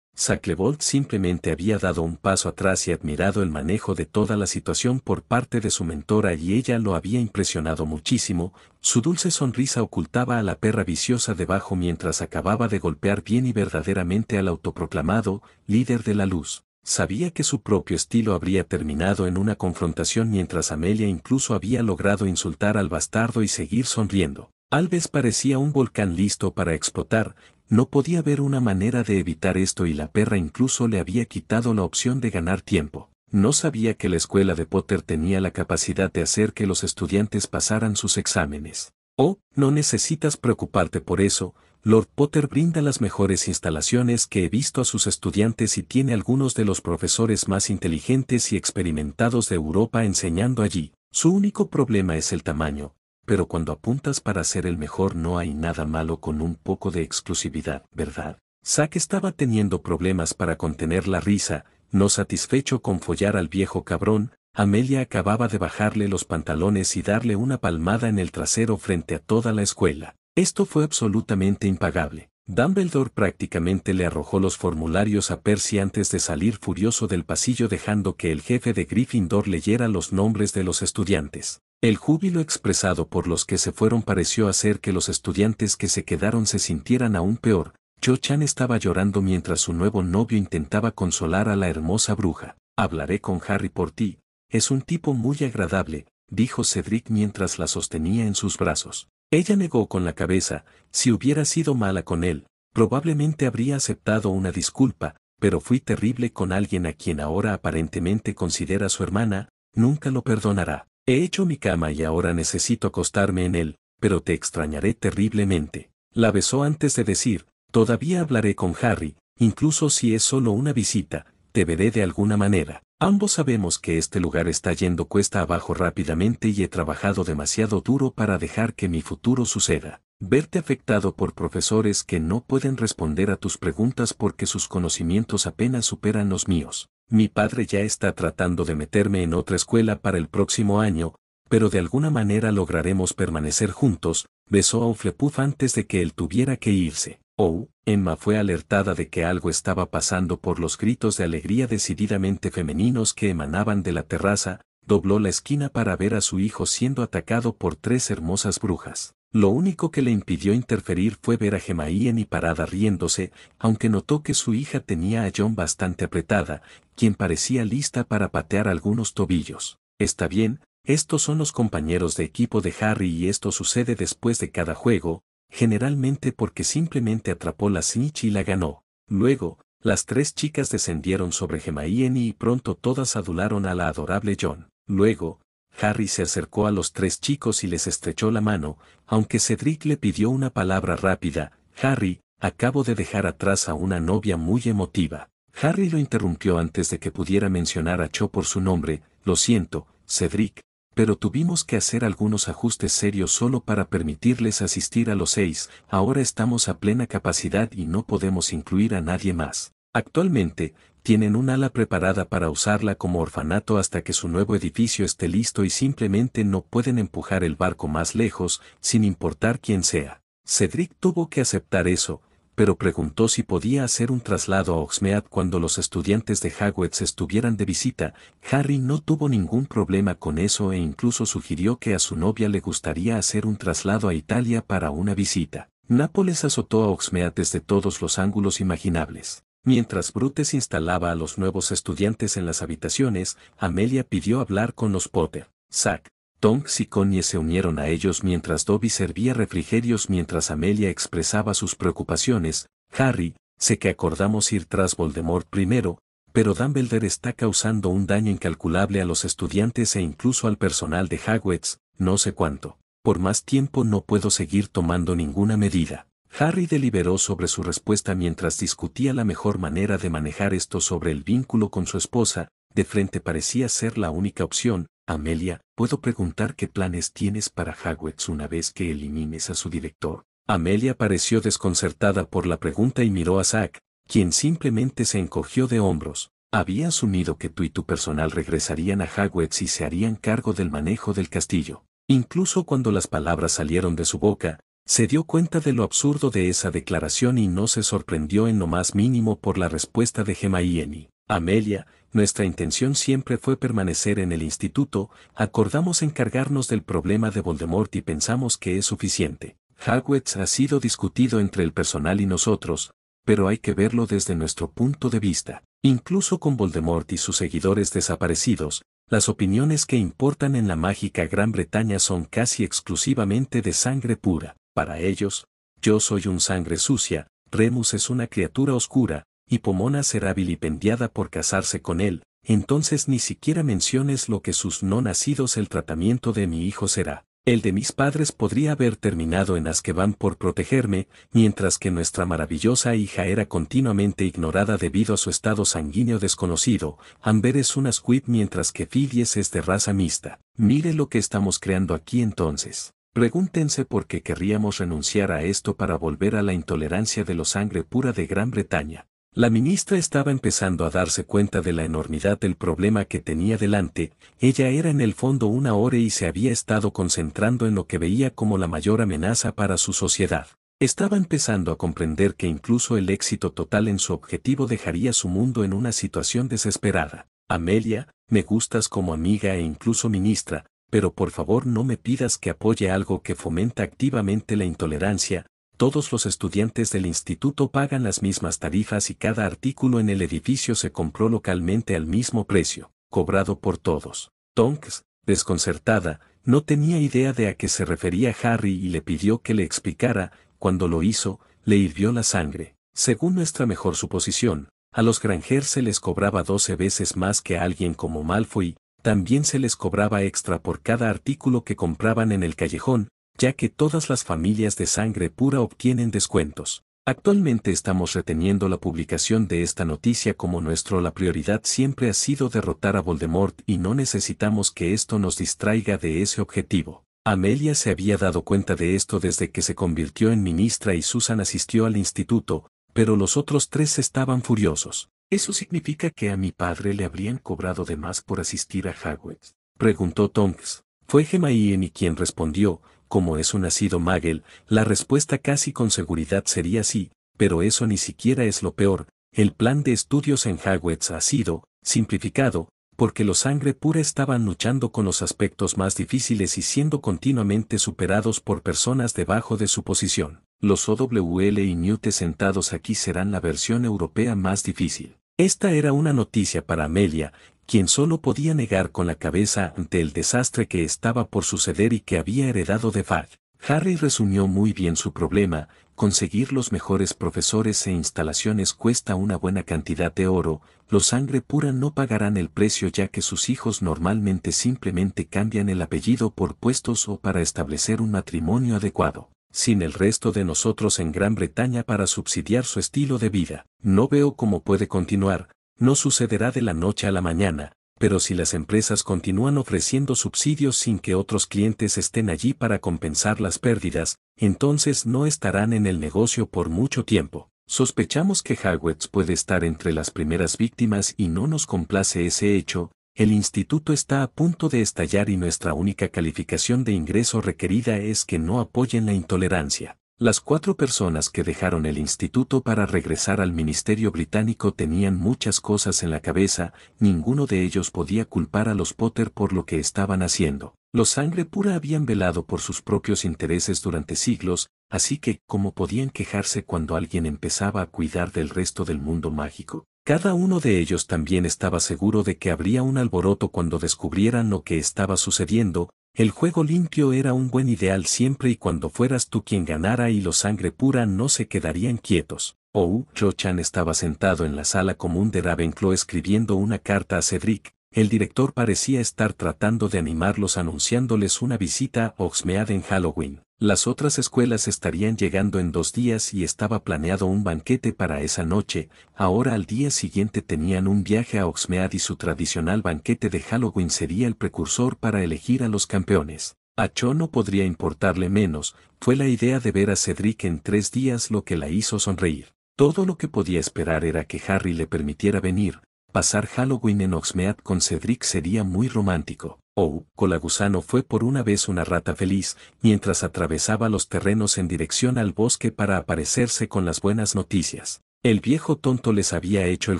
Sacklebolt simplemente había dado un paso atrás y admirado el manejo de toda la situación por parte de su mentora y ella lo había impresionado muchísimo, su dulce sonrisa ocultaba a la perra viciosa debajo mientras acababa de golpear bien y verdaderamente al autoproclamado, líder de la luz. Sabía que su propio estilo habría terminado en una confrontación mientras Amelia incluso había logrado insultar al bastardo y seguir sonriendo. Alves parecía un volcán listo para explotar, no podía haber una manera de evitar esto y la perra incluso le había quitado la opción de ganar tiempo. No sabía que la escuela de Potter tenía la capacidad de hacer que los estudiantes pasaran sus exámenes. Oh, no necesitas preocuparte por eso, Lord Potter brinda las mejores instalaciones que he visto a sus estudiantes y tiene algunos de los profesores más inteligentes y experimentados de Europa enseñando allí. Su único problema es el tamaño, pero cuando apuntas para ser el mejor no hay nada malo con un poco de exclusividad, ¿verdad? Zack estaba teniendo problemas para contener la risa, no satisfecho con follar al viejo cabrón, Amelia acababa de bajarle los pantalones y darle una palmada en el trasero frente a toda la escuela. Esto fue absolutamente impagable. Dumbledore prácticamente le arrojó los formularios a Percy antes de salir furioso del pasillo dejando que el jefe de Gryffindor leyera los nombres de los estudiantes. El júbilo expresado por los que se fueron pareció hacer que los estudiantes que se quedaron se sintieran aún peor. Cho Chan estaba llorando mientras su nuevo novio intentaba consolar a la hermosa bruja. Hablaré con Harry por ti. Es un tipo muy agradable, dijo Cedric mientras la sostenía en sus brazos. Ella negó con la cabeza, si hubiera sido mala con él, probablemente habría aceptado una disculpa, pero fui terrible con alguien a quien ahora aparentemente considera su hermana, nunca lo perdonará. He hecho mi cama y ahora necesito acostarme en él, pero te extrañaré terriblemente. La besó antes de decir, todavía hablaré con Harry, incluso si es solo una visita, te veré de alguna manera. Ambos sabemos que este lugar está yendo cuesta abajo rápidamente y he trabajado demasiado duro para dejar que mi futuro suceda. Verte afectado por profesores que no pueden responder a tus preguntas porque sus conocimientos apenas superan los míos. Mi padre ya está tratando de meterme en otra escuela para el próximo año, pero de alguna manera lograremos permanecer juntos, besó a Uflepuff antes de que él tuviera que irse. Oh, Emma fue alertada de que algo estaba pasando por los gritos de alegría decididamente femeninos que emanaban de la terraza, dobló la esquina para ver a su hijo siendo atacado por tres hermosas brujas. Lo único que le impidió interferir fue ver a gemaíen y parada riéndose, aunque notó que su hija tenía a John bastante apretada, quien parecía lista para patear algunos tobillos. Está bien, estos son los compañeros de equipo de Harry y esto sucede después de cada juego, generalmente porque simplemente atrapó la snitch y la ganó. Luego, las tres chicas descendieron sobre gemaíen y pronto todas adularon a la adorable John. Luego, Harry se acercó a los tres chicos y les estrechó la mano, aunque Cedric le pidió una palabra rápida, Harry, acabo de dejar atrás a una novia muy emotiva. Harry lo interrumpió antes de que pudiera mencionar a Cho por su nombre, lo siento, Cedric, pero tuvimos que hacer algunos ajustes serios solo para permitirles asistir a los seis, ahora estamos a plena capacidad y no podemos incluir a nadie más. Actualmente, tienen un ala preparada para usarla como orfanato hasta que su nuevo edificio esté listo y simplemente no pueden empujar el barco más lejos, sin importar quién sea. Cedric tuvo que aceptar eso, pero preguntó si podía hacer un traslado a Oxmead cuando los estudiantes de Hagwitz estuvieran de visita. Harry no tuvo ningún problema con eso e incluso sugirió que a su novia le gustaría hacer un traslado a Italia para una visita. Nápoles azotó a Oxmead desde todos los ángulos imaginables. Mientras Brutes instalaba a los nuevos estudiantes en las habitaciones, Amelia pidió hablar con los Potter. Zack, Tonks y Connie se unieron a ellos mientras Dobby servía refrigerios mientras Amelia expresaba sus preocupaciones. Harry, sé que acordamos ir tras Voldemort primero, pero Dumbledore está causando un daño incalculable a los estudiantes e incluso al personal de Hogwarts, no sé cuánto. Por más tiempo no puedo seguir tomando ninguna medida. Harry deliberó sobre su respuesta mientras discutía la mejor manera de manejar esto sobre el vínculo con su esposa, de frente parecía ser la única opción. Amelia, puedo preguntar qué planes tienes para Hagwitz una vez que elimines a su director. Amelia pareció desconcertada por la pregunta y miró a Zack, quien simplemente se encogió de hombros. Había asumido que tú y tu personal regresarían a Hagwitz y se harían cargo del manejo del castillo. Incluso cuando las palabras salieron de su boca, se dio cuenta de lo absurdo de esa declaración y no se sorprendió en lo más mínimo por la respuesta de Gemma y Amelia, nuestra intención siempre fue permanecer en el instituto, acordamos encargarnos del problema de Voldemort y pensamos que es suficiente. Hogwarts ha sido discutido entre el personal y nosotros, pero hay que verlo desde nuestro punto de vista. Incluso con Voldemort y sus seguidores desaparecidos, las opiniones que importan en la mágica Gran Bretaña son casi exclusivamente de sangre pura. Para ellos, yo soy un sangre sucia, Remus es una criatura oscura, y Pomona será vilipendiada por casarse con él, entonces ni siquiera menciones lo que sus no nacidos el tratamiento de mi hijo será. El de mis padres podría haber terminado en van por protegerme, mientras que nuestra maravillosa hija era continuamente ignorada debido a su estado sanguíneo desconocido. Amber es una squid mientras que Fidies es de raza mixta. Mire lo que estamos creando aquí entonces. Pregúntense por qué querríamos renunciar a esto para volver a la intolerancia de la sangre pura de Gran Bretaña. La ministra estaba empezando a darse cuenta de la enormidad del problema que tenía delante, ella era en el fondo una ore y se había estado concentrando en lo que veía como la mayor amenaza para su sociedad. Estaba empezando a comprender que incluso el éxito total en su objetivo dejaría su mundo en una situación desesperada. Amelia, me gustas como amiga e incluso ministra, pero por favor no me pidas que apoye algo que fomenta activamente la intolerancia, todos los estudiantes del instituto pagan las mismas tarifas y cada artículo en el edificio se compró localmente al mismo precio, cobrado por todos. Tonks, desconcertada, no tenía idea de a qué se refería Harry y le pidió que le explicara, cuando lo hizo, le hirvió la sangre. Según nuestra mejor suposición, a los Granger se les cobraba doce veces más que a alguien como Malfoy, también se les cobraba extra por cada artículo que compraban en el callejón, ya que todas las familias de sangre pura obtienen descuentos. Actualmente estamos reteniendo la publicación de esta noticia como nuestro la prioridad siempre ha sido derrotar a Voldemort y no necesitamos que esto nos distraiga de ese objetivo. Amelia se había dado cuenta de esto desde que se convirtió en ministra y Susan asistió al instituto, pero los otros tres estaban furiosos. ¿Eso significa que a mi padre le habrían cobrado de más por asistir a Hogwarts? Preguntó Tonks. Fue Gemaíen quien respondió, como es un nacido Magel, la respuesta casi con seguridad sería sí, pero eso ni siquiera es lo peor, el plan de estudios en Hogwarts ha sido, simplificado, porque los sangre pura estaban luchando con los aspectos más difíciles y siendo continuamente superados por personas debajo de su posición. Los OWL y Newt sentados aquí serán la versión europea más difícil. Esta era una noticia para Amelia, quien solo podía negar con la cabeza ante el desastre que estaba por suceder y que había heredado de Fag. Harry resumió muy bien su problema, conseguir los mejores profesores e instalaciones cuesta una buena cantidad de oro, los sangre pura no pagarán el precio ya que sus hijos normalmente simplemente cambian el apellido por puestos o para establecer un matrimonio adecuado sin el resto de nosotros en Gran Bretaña para subsidiar su estilo de vida. No veo cómo puede continuar, no sucederá de la noche a la mañana, pero si las empresas continúan ofreciendo subsidios sin que otros clientes estén allí para compensar las pérdidas, entonces no estarán en el negocio por mucho tiempo. Sospechamos que Hagwitz puede estar entre las primeras víctimas y no nos complace ese hecho, el instituto está a punto de estallar y nuestra única calificación de ingreso requerida es que no apoyen la intolerancia. Las cuatro personas que dejaron el instituto para regresar al Ministerio Británico tenían muchas cosas en la cabeza, ninguno de ellos podía culpar a los Potter por lo que estaban haciendo. Los sangre pura habían velado por sus propios intereses durante siglos, así que, ¿cómo podían quejarse cuando alguien empezaba a cuidar del resto del mundo mágico? Cada uno de ellos también estaba seguro de que habría un alboroto cuando descubrieran lo que estaba sucediendo, el juego limpio era un buen ideal siempre y cuando fueras tú quien ganara y los sangre pura no se quedarían quietos. Oh, Cho-chan estaba sentado en la sala común de Ravenclaw escribiendo una carta a Cedric. El director parecía estar tratando de animarlos anunciándoles una visita a Oxmead en Halloween. Las otras escuelas estarían llegando en dos días y estaba planeado un banquete para esa noche, ahora al día siguiente tenían un viaje a Oxmead y su tradicional banquete de Halloween sería el precursor para elegir a los campeones. A Cho no podría importarle menos, fue la idea de ver a Cedric en tres días lo que la hizo sonreír. Todo lo que podía esperar era que Harry le permitiera venir, pasar Halloween en Oxmead con Cedric sería muy romántico. Oh, Colagusano fue por una vez una rata feliz, mientras atravesaba los terrenos en dirección al bosque para aparecerse con las buenas noticias. El viejo tonto les había hecho el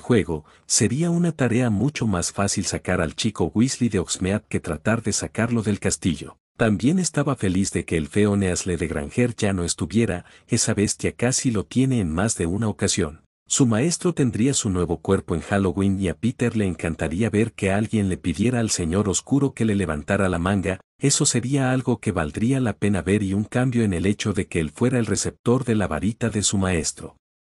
juego, sería una tarea mucho más fácil sacar al chico Weasley de Oxmead que tratar de sacarlo del castillo. También estaba feliz de que el feo Neasle de Granger ya no estuviera, esa bestia casi lo tiene en más de una ocasión. Su maestro tendría su nuevo cuerpo en Halloween y a Peter le encantaría ver que alguien le pidiera al señor oscuro que le levantara la manga, eso sería algo que valdría la pena ver y un cambio en el hecho de que él fuera el receptor de la varita de su maestro.